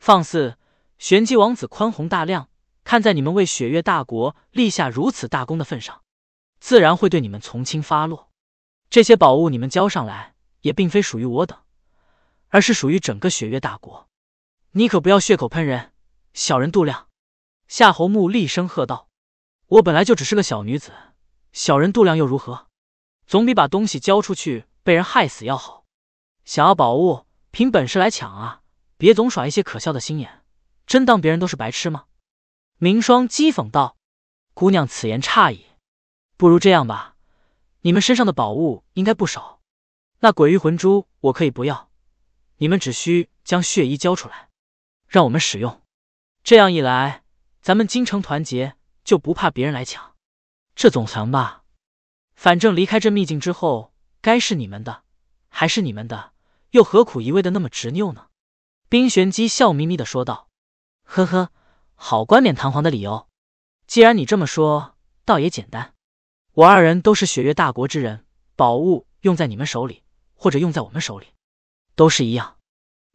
S1: 放肆！玄机王子宽宏大量，看在你们为雪月大国立下如此大功的份上，自然会对你们从轻发落。这些宝物你们交上来，也并非属于我等，而是属于整个雪月大国。你可不要血口喷人，小人度量！”夏侯木厉声喝道，“我本来就只是个小女子，小人度量又如何？总比把东西交出去被人害死要好。想要宝物，凭本事来抢啊！”别总耍一些可笑的心眼，真当别人都是白痴吗？明霜讥讽道：“姑娘此言差矣，不如这样吧，你们身上的宝物应该不少，那鬼玉魂珠我可以不要，你们只需将血衣交出来，让我们使用。这样一来，咱们精诚团结，就不怕别人来抢，这总行吧？反正离开这秘境之后，该是你们的还是你们的，又何苦一味的那么执拗呢？”冰玄机笑眯眯的说道：“呵呵，好冠冕堂皇的理由。既然你这么说，倒也简单。我二人都是雪月大国之人，宝物用在你们手里，或者用在我们手里，都是一样。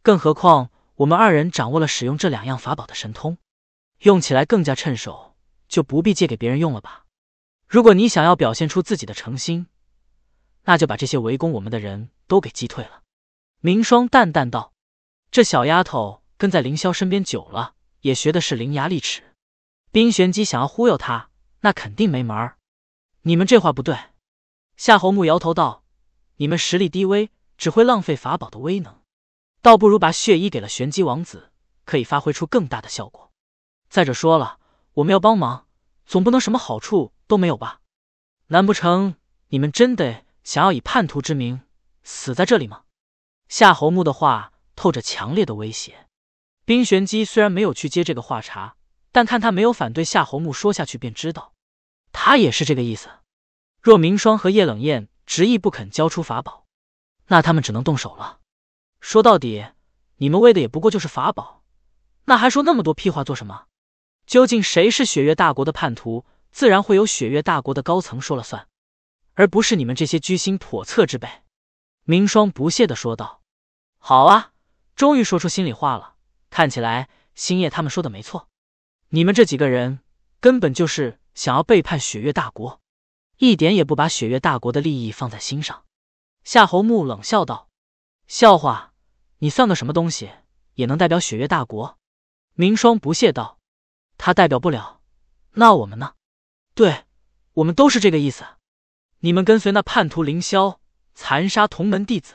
S1: 更何况我们二人掌握了使用这两样法宝的神通，用起来更加趁手，就不必借给别人用了吧？如果你想要表现出自己的诚心，那就把这些围攻我们的人都给击退了。”明霜淡淡道。这小丫头跟在凌霄身边久了，也学的是伶牙俐齿。冰玄机想要忽悠他，那肯定没门儿。你们这话不对。夏侯木摇头道：“你们实力低微，只会浪费法宝的威能，倒不如把血衣给了玄机王子，可以发挥出更大的效果。再者说了，我们要帮忙，总不能什么好处都没有吧？难不成你们真的想要以叛徒之名死在这里吗？”夏侯木的话。透着强烈的威胁。冰玄机虽然没有去接这个话茬，但看他没有反对夏侯木说下去，便知道他也是这个意思。若明霜和叶冷艳执意不肯交出法宝，那他们只能动手了。说到底，你们为的也不过就是法宝，那还说那么多屁话做什么？究竟谁是雪月大国的叛徒，自然会有雪月大国的高层说了算，而不是你们这些居心叵测之辈。明霜不屑的说道：“好啊。”终于说出心里话了。看起来星夜他们说的没错，你们这几个人根本就是想要背叛雪月大国，一点也不把雪月大国的利益放在心上。夏侯木冷笑道：“笑话，你算个什么东西，也能代表雪月大国？”明霜不屑道：“他代表不了，那我们呢？对，我们都是这个意思。你们跟随那叛徒凌霄，残杀同门弟子，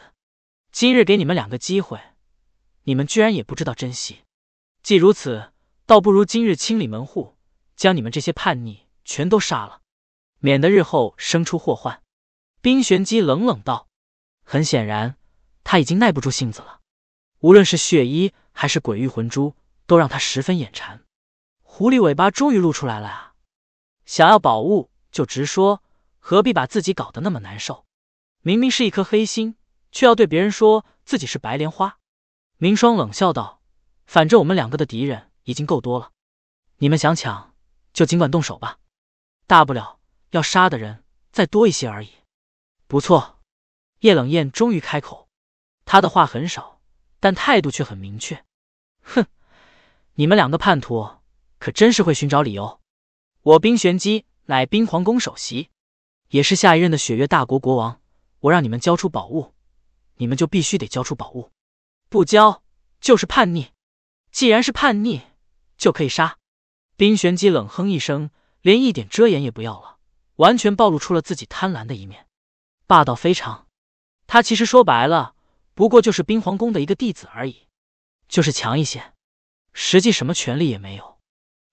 S1: 今日给你们两个机会。”你们居然也不知道珍惜，既如此，倒不如今日清理门户，将你们这些叛逆全都杀了，免得日后生出祸患。冰玄机冷冷道：“很显然，他已经耐不住性子了。无论是血衣还是鬼域魂珠，都让他十分眼馋。狐狸尾巴终于露出来了啊！想要宝物就直说，何必把自己搞得那么难受？明明是一颗黑心，却要对别人说自己是白莲花。”明霜冷笑道：“反正我们两个的敌人已经够多了，你们想抢就尽管动手吧，大不了要杀的人再多一些而已。”不错，叶冷艳终于开口。他的话很少，但态度却很明确。哼，你们两个叛徒可真是会寻找理由。我冰玄机乃冰皇宫首席，也是下一任的雪月大国国王。我让你们交出宝物，你们就必须得交出宝物。不交就是叛逆，既然是叛逆，就可以杀。冰玄机冷哼一声，连一点遮掩也不要了，完全暴露出了自己贪婪的一面，霸道非常。他其实说白了，不过就是冰皇宫的一个弟子而已，就是强一些，实际什么权利也没有，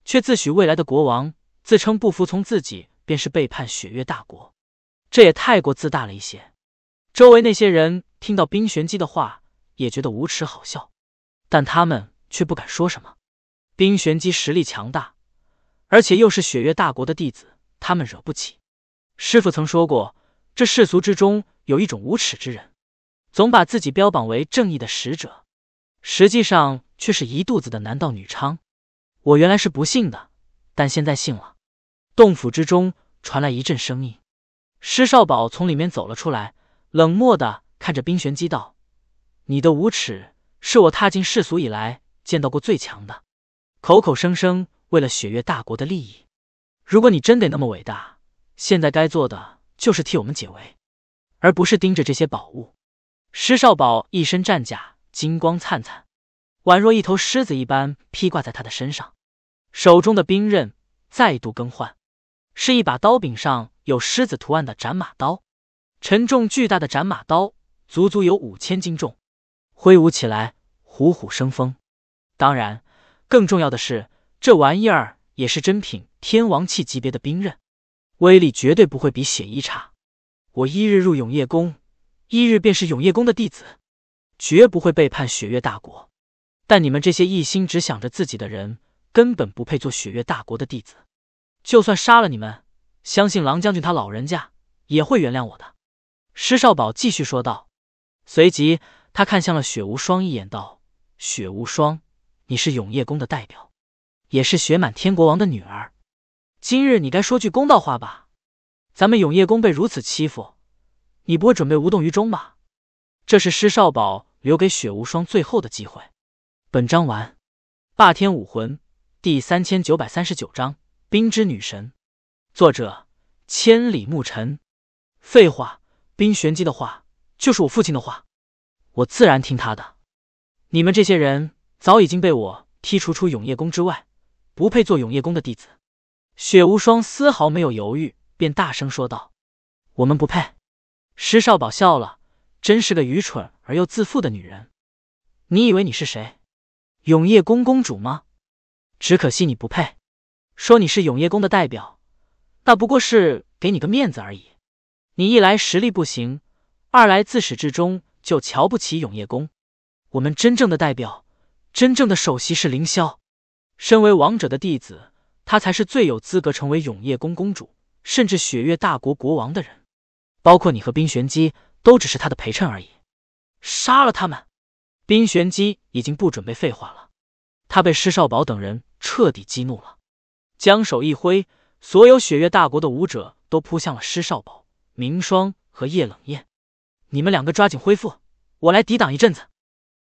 S1: 却自诩未来的国王，自称不服从自己便是背叛雪月大国，这也太过自大了一些。周围那些人听到冰玄机的话。也觉得无耻好笑，但他们却不敢说什么。冰玄机实力强大，而且又是雪月大国的弟子，他们惹不起。师傅曾说过，这世俗之中有一种无耻之人，总把自己标榜为正义的使者，实际上却是一肚子的男盗女娼。我原来是不信的，但现在信了。洞府之中传来一阵声音，施少宝从里面走了出来，冷漠的看着冰玄机道。你的无耻是我踏进世俗以来见到过最强的，口口声声为了雪月大国的利益，如果你真得那么伟大，现在该做的就是替我们解围，而不是盯着这些宝物。施少宝一身战甲，金光灿灿，宛若一头狮子一般披挂在他的身上，手中的兵刃再度更换，是一把刀柄上有狮子图案的斩马刀，沉重巨大的斩马刀足足有五千斤重。挥舞起来，虎虎生风。当然，更重要的是，这玩意儿也是真品天王器级别的兵刃，威力绝对不会比血衣差。我一日入永夜宫，一日便是永夜宫的弟子，绝不会背叛雪月大国。但你们这些一心只想着自己的人，根本不配做雪月大国的弟子。就算杀了你们，相信狼将军他老人家也会原谅我的。施少宝继续说道，随即。他看向了雪无双一眼，道：“雪无双，你是永夜宫的代表，也是雪满天国王的女儿。今日你该说句公道话吧。咱们永夜宫被如此欺负，你不会准备无动于衷吧？”这是施少宝留给雪无双最后的机会。本章完。霸天武魂第三千九百三十九章：冰之女神。作者：千里牧尘。废话，冰玄机的话就是我父亲的话。我自然听他的。你们这些人早已经被我剔除出永夜宫之外，不配做永夜宫的弟子。雪无双丝毫没有犹豫，便大声说道：“我们不配。”施少宝笑了：“真是个愚蠢而又自负的女人。你以为你是谁？永夜宫公主吗？只可惜你不配。说你是永夜宫的代表，那不过是给你个面子而已。你一来实力不行，二来自始至终。”就瞧不起永夜宫，我们真正的代表，真正的首席是凌霄。身为王者的弟子，他才是最有资格成为永夜宫公主，甚至雪月大国国王的人。包括你和冰玄机，都只是他的陪衬而已。杀了他们！冰玄机已经不准备废话了，他被施少宝等人彻底激怒了，将手一挥，所有雪月大国的武者都扑向了施少宝、明霜和叶冷艳。你们两个抓紧恢复，我来抵挡一阵子。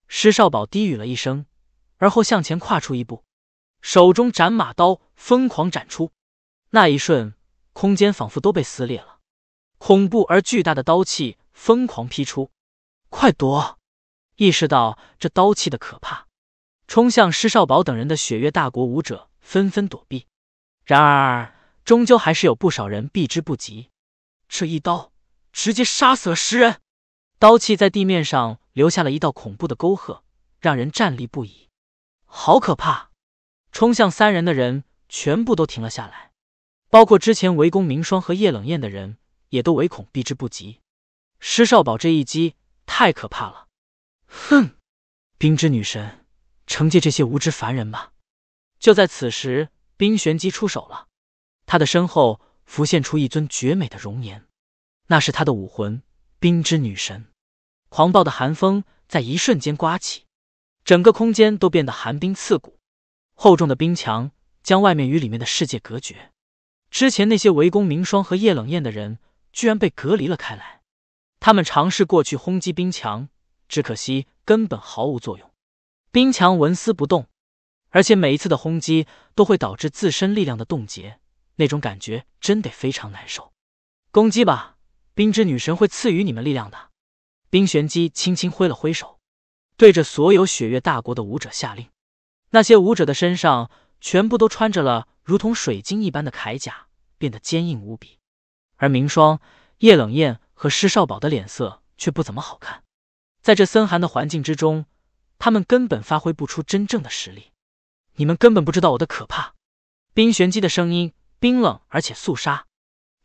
S1: 施少宝低语了一声，而后向前跨出一步，手中斩马刀疯狂斩出。那一瞬，空间仿佛都被撕裂了，恐怖而巨大的刀气疯狂劈出。快躲！意识到这刀气的可怕，冲向施少宝等人的雪月大国武者纷纷躲避，然而终究还是有不少人避之不及。这一刀直接杀死了十人。刀气在地面上留下了一道恐怖的沟壑，让人站立不已，好可怕！冲向三人的人全部都停了下来，包括之前围攻明霜和叶冷艳的人，也都唯恐避之不及。施少宝这一击太可怕了！哼，冰之女神，惩戒这些无知凡人吧！就在此时，冰玄机出手了，他的身后浮现出一尊绝美的容颜，那是他的武魂。冰之女神，狂暴的寒风在一瞬间刮起，整个空间都变得寒冰刺骨。厚重的冰墙将外面与里面的世界隔绝。之前那些围攻明霜和叶冷艳的人，居然被隔离了开来。他们尝试过去轰击冰墙，只可惜根本毫无作用，冰墙纹丝不动。而且每一次的轰击都会导致自身力量的冻结，那种感觉真得非常难受。攻击吧！冰之女神会赐予你们力量的。冰玄机轻轻挥了挥手，对着所有雪月大国的武者下令。那些武者的身上全部都穿着了如同水晶一般的铠甲，变得坚硬无比。而明霜、叶冷艳和施少宝的脸色却不怎么好看。在这森寒的环境之中，他们根本发挥不出真正的实力。你们根本不知道我的可怕。冰玄机的声音冰冷而且肃杀，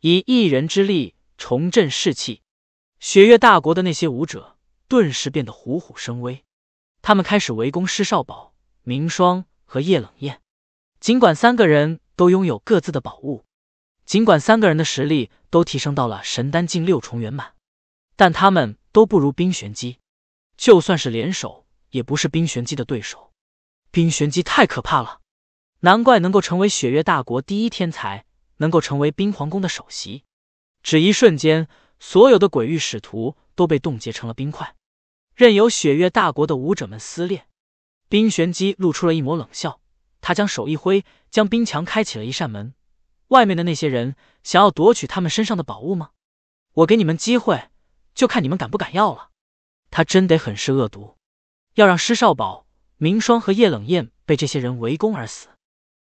S1: 以一人之力。重振士气，雪月大国的那些武者顿时变得虎虎生威。他们开始围攻施少宝、明霜和叶冷艳。尽管三个人都拥有各自的宝物，尽管三个人的实力都提升到了神丹境六重圆满，但他们都不如冰玄机。就算是联手，也不是冰玄机的对手。冰玄机太可怕了，难怪能够成为雪月大国第一天才，能够成为冰皇宫的首席。只一瞬间，所有的鬼域使徒都被冻结成了冰块，任由雪月大国的武者们撕裂。冰玄机露出了一抹冷笑，他将手一挥，将冰墙开启了一扇门。外面的那些人想要夺取他们身上的宝物吗？我给你们机会，就看你们敢不敢要了。他真得很是恶毒，要让施少宝、明霜和叶冷艳被这些人围攻而死，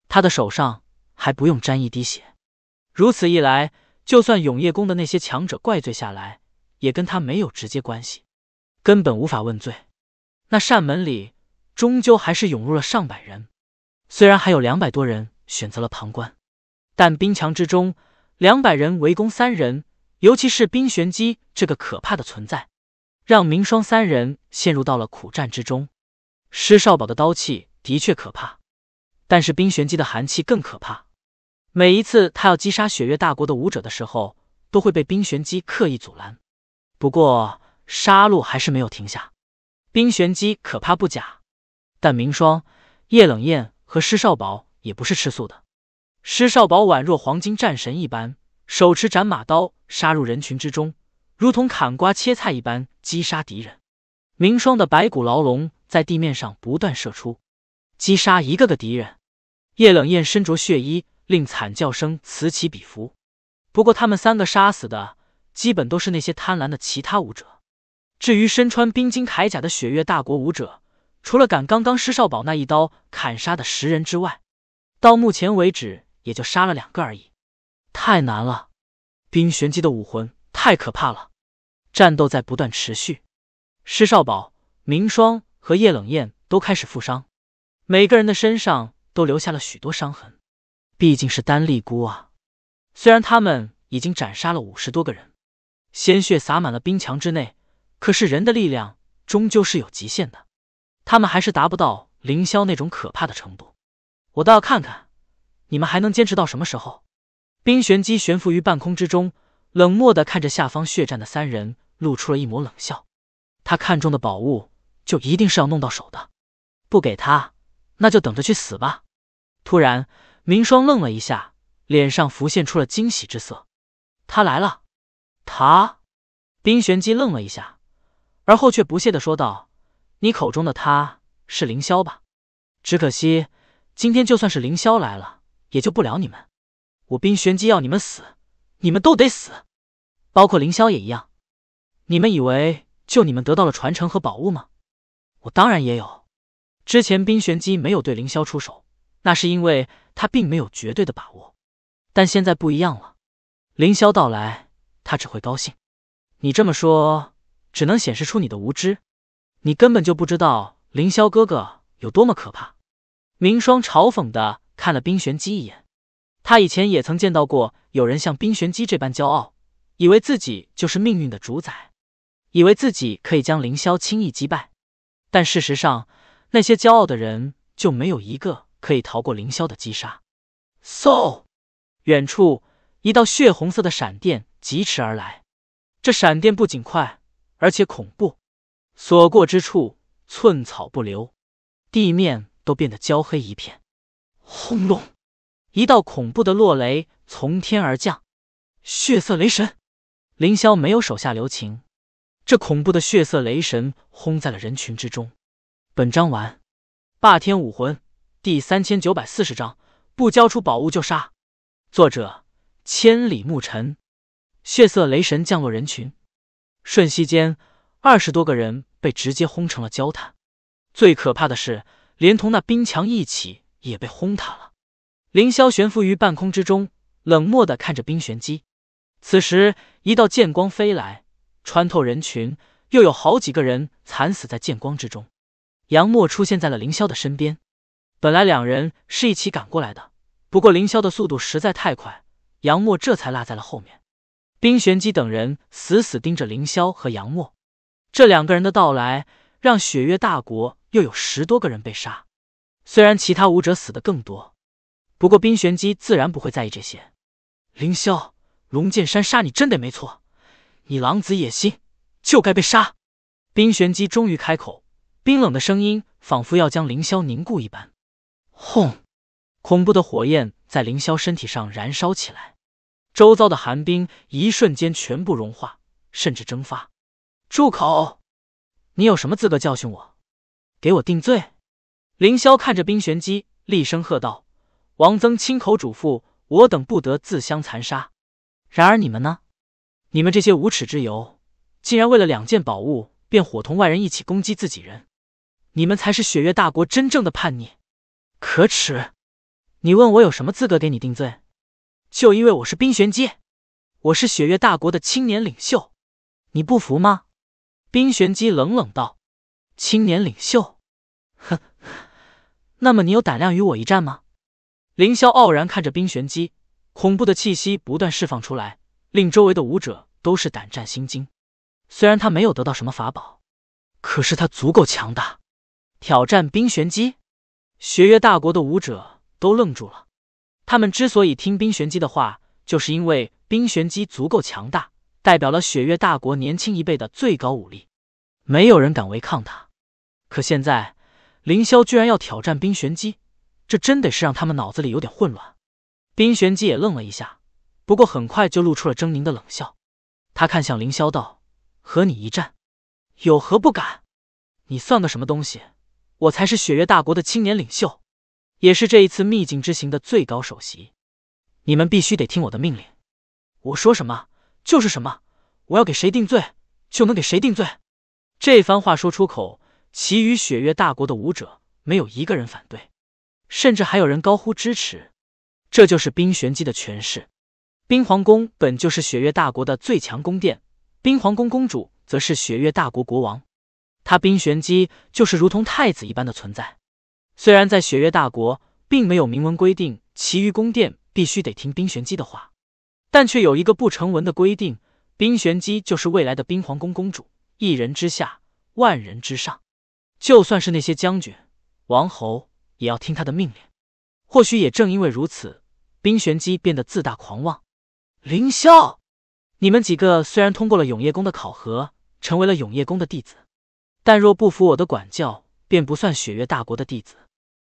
S1: 他的手上还不用沾一滴血。如此一来。就算永夜宫的那些强者怪罪下来，也跟他没有直接关系，根本无法问罪。那扇门里终究还是涌入了上百人，虽然还有两百多人选择了旁观，但冰墙之中，两百人围攻三人，尤其是冰玄机这个可怕的存在，让明霜三人陷入到了苦战之中。施少宝的刀气的确可怕，但是冰玄机的寒气更可怕。每一次他要击杀雪月大国的武者的时候，都会被冰玄机刻意阻拦。不过杀戮还是没有停下。冰玄机可怕不假，但明霜、叶冷艳和施少宝也不是吃素的。施少宝宛若黄金战神一般，手持斩马刀杀入人群之中，如同砍瓜切菜一般击杀敌人。明霜的白骨牢笼在地面上不断射出，击杀一个个敌人。叶冷艳身着血衣。令惨叫声此起彼伏。不过，他们三个杀死的基本都是那些贪婪的其他武者。至于身穿冰晶铠甲的雪月大国武者，除了敢刚刚施少宝那一刀砍杀的十人之外，到目前为止也就杀了两个而已。太难了！冰玄机的武魂太可怕了。战斗在不断持续。施少宝、明霜和叶冷艳都开始负伤，每个人的身上都留下了许多伤痕。毕竟是单立孤啊，虽然他们已经斩杀了五十多个人，鲜血洒满了冰墙之内，可是人的力量终究是有极限的，他们还是达不到凌霄那种可怕的程度。我倒要看看你们还能坚持到什么时候。冰玄机悬浮于半空之中，冷漠的看着下方血战的三人，露出了一抹冷笑。他看中的宝物就一定是要弄到手的，不给他，那就等着去死吧。突然。明霜愣了一下，脸上浮现出了惊喜之色。他来了，他！冰玄机愣了一下，而后却不屑的说道：“你口中的他是凌霄吧？只可惜，今天就算是凌霄来了，也救不了你们。我冰玄机要你们死，你们都得死，包括凌霄也一样。你们以为就你们得到了传承和宝物吗？我当然也有。之前冰玄机没有对凌霄出手。”那是因为他并没有绝对的把握，但现在不一样了。凌霄到来，他只会高兴。你这么说，只能显示出你的无知。你根本就不知道凌霄哥哥有多么可怕。明霜嘲讽的看了冰玄机一眼，他以前也曾见到过有人像冰玄机这般骄傲，以为自己就是命运的主宰，以为自己可以将凌霄轻易击败。但事实上，那些骄傲的人就没有一个。可以逃过凌霄的击杀。嗖！远处一道血红色的闪电疾驰而来，这闪电不仅快，而且恐怖，所过之处寸草不留，地面都变得焦黑一片。轰隆！一道恐怖的落雷从天而降，血色雷神。凌霄没有手下留情，这恐怖的血色雷神轰在了人群之中。本章完。霸天武魂。第三千九百四十章，不交出宝物就杀。作者：千里牧尘。血色雷神降落人群，瞬息间，二十多个人被直接轰成了焦炭。最可怕的是，连同那冰墙一起也被轰塌了。凌霄悬浮于半空之中，冷漠的看着冰玄机。此时，一道剑光飞来，穿透人群，又有好几个人惨死在剑光之中。杨墨出现在了凌霄的身边。本来两人是一起赶过来的，不过凌霄的速度实在太快，杨墨这才落在了后面。冰玄机等人死死盯着凌霄和杨墨，这两个人的到来让雪月大国又有十多个人被杀，虽然其他武者死的更多，不过冰玄机自然不会在意这些。凌霄，龙剑山杀你真的没错，你狼子野心，就该被杀。冰玄机终于开口，冰冷的声音仿佛要将凌霄凝固一般。轰！恐怖的火焰在凌霄身体上燃烧起来，周遭的寒冰一瞬间全部融化，甚至蒸发。住口！你有什么资格教训我？给我定罪！凌霄看着冰玄机，厉声喝道：“王曾亲口嘱咐，我等不得自相残杀。然而你们呢？你们这些无耻之尤，竟然为了两件宝物，便伙同外人一起攻击自己人！你们才是雪月大国真正的叛逆！”可耻！你问我有什么资格给你定罪？就因为我是冰玄机，我是雪月大国的青年领袖，你不服吗？冰玄机冷冷道：“青年领袖，哼！那么你有胆量与我一战吗？”凌霄傲然看着冰玄机，恐怖的气息不断释放出来，令周围的武者都是胆战心惊。虽然他没有得到什么法宝，可是他足够强大，挑战冰玄机。雪月大国的武者都愣住了。他们之所以听冰玄机的话，就是因为冰玄机足够强大，代表了雪月大国年轻一辈的最高武力，没有人敢违抗他。可现在凌霄居然要挑战冰玄机，这真得是让他们脑子里有点混乱。冰玄机也愣了一下，不过很快就露出了狰狞的冷笑。他看向凌霄道：“和你一战，有何不敢？你算个什么东西？”我才是雪月大国的青年领袖，也是这一次秘境之行的最高首席，你们必须得听我的命令，我说什么就是什么，我要给谁定罪就能给谁定罪。这番话说出口，其余雪月大国的武者没有一个人反对，甚至还有人高呼支持。这就是冰玄机的权势，冰皇宫本就是雪月大国的最强宫殿，冰皇宫公主则是雪月大国国王。他冰玄机就是如同太子一般的存在，虽然在雪月大国并没有明文规定其余宫殿必须得听冰玄机的话，但却有一个不成文的规定：冰玄机就是未来的冰皇宫公主，一人之下，万人之上。就算是那些将军、王侯，也要听他的命令。或许也正因为如此，冰玄机变得自大狂妄。凌霄，你们几个虽然通过了永夜宫的考核，成为了永夜宫的弟子。但若不服我的管教，便不算雪月大国的弟子。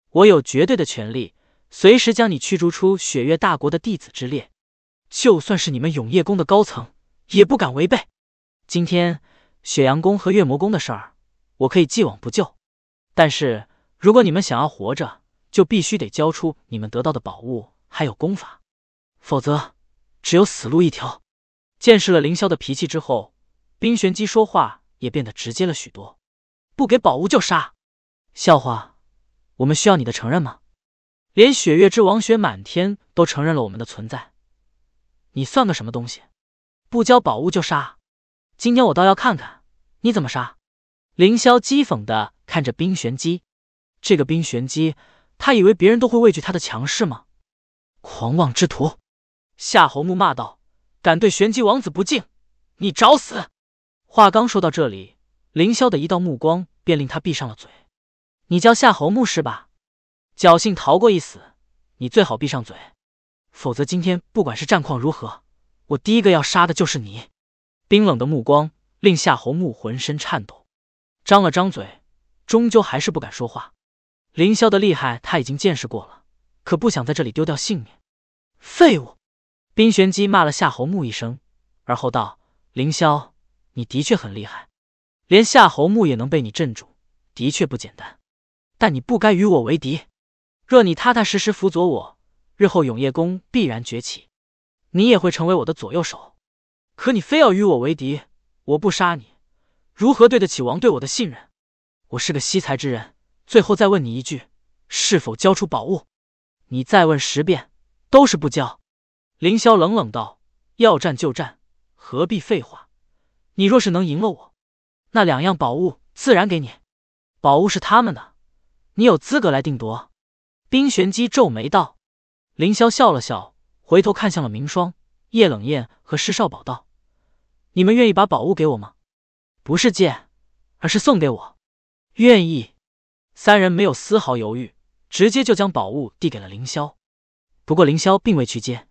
S1: 我有绝对的权利，随时将你驱逐出雪月大国的弟子之列。就算是你们永夜宫的高层，也不敢违背。今天雪阳宫和月魔宫的事儿，我可以既往不咎。但是如果你们想要活着，就必须得交出你们得到的宝物还有功法，否则只有死路一条。见识了凌霄的脾气之后，冰玄机说话也变得直接了许多。不给宝物就杀，笑话，我们需要你的承认吗？连雪月之王雪满天都承认了我们的存在，你算个什么东西？不交宝物就杀，今天我倒要看看你怎么杀！凌霄讥讽的看着冰玄机，这个冰玄机，他以为别人都会畏惧他的强势吗？狂妄之徒！夏侯木骂道，敢对玄机王子不敬，你找死！话刚说到这里。凌霄的一道目光便令他闭上了嘴。你叫夏侯木是吧？侥幸逃过一死，你最好闭上嘴，否则今天不管是战况如何，我第一个要杀的就是你。冰冷的目光令夏侯木浑身颤抖，张了张嘴，终究还是不敢说话。凌霄的厉害他已经见识过了，可不想在这里丢掉性命。废物！冰玄机骂了夏侯木一声，而后道：“凌霄，你的确很厉害。”连夏侯木也能被你镇住，的确不简单。但你不该与我为敌。若你踏踏实实辅佐我，日后永夜宫必然崛起，你也会成为我的左右手。可你非要与我为敌，我不杀你，如何对得起王对我的信任？我是个惜才之人。最后再问你一句，是否交出宝物？你再问十遍，都是不交。凌霄冷冷道：“要战就战，何必废话？你若是能赢了我。”那两样宝物自然给你，宝物是他们的，你有资格来定夺。”冰玄机皱眉道。凌霄笑了笑，回头看向了明霜、叶冷艳和施少宝道：“你们愿意把宝物给我吗？不是借，而是送给我。”愿意。三人没有丝毫犹豫，直接就将宝物递给了凌霄。不过凌霄并未去接，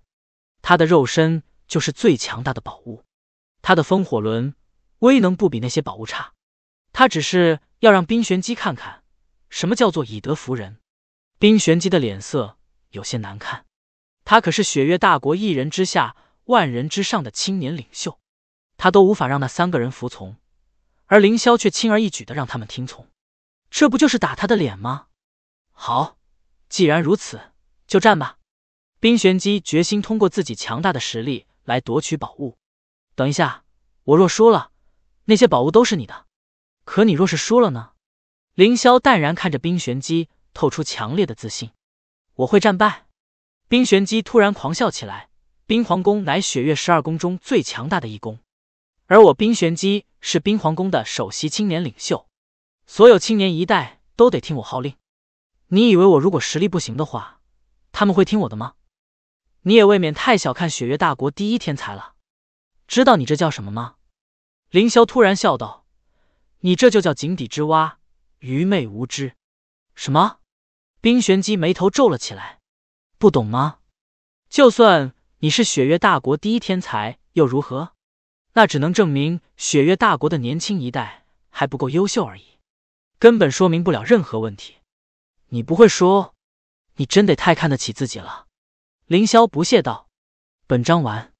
S1: 他的肉身就是最强大的宝物，他的风火轮。威能不比那些宝物差，他只是要让冰玄机看看什么叫做以德服人。冰玄机的脸色有些难看，他可是雪月大国一人之下万人之上的青年领袖，他都无法让那三个人服从，而凌霄却轻而易举的让他们听从，这不就是打他的脸吗？好，既然如此，就战吧。冰玄机决心通过自己强大的实力来夺取宝物。等一下，我若输了。那些宝物都是你的，可你若是输了呢？凌霄淡然看着冰玄机，透出强烈的自信。我会战败？冰玄机突然狂笑起来。冰皇宫乃雪月十二宫中最强大的一宫，而我冰玄机是冰皇宫的首席青年领袖，所有青年一代都得听我号令。你以为我如果实力不行的话，他们会听我的吗？你也未免太小看雪月大国第一天才了。知道你这叫什么吗？凌霄突然笑道：“你这就叫井底之蛙，愚昧无知。”什么？冰玄机眉头皱了起来。不懂吗？就算你是雪月大国第一天才又如何？那只能证明雪月大国的年轻一代还不够优秀而已，根本说明不了任何问题。你不会说？你真得太看得起自己了。凌霄不屑道。本章完。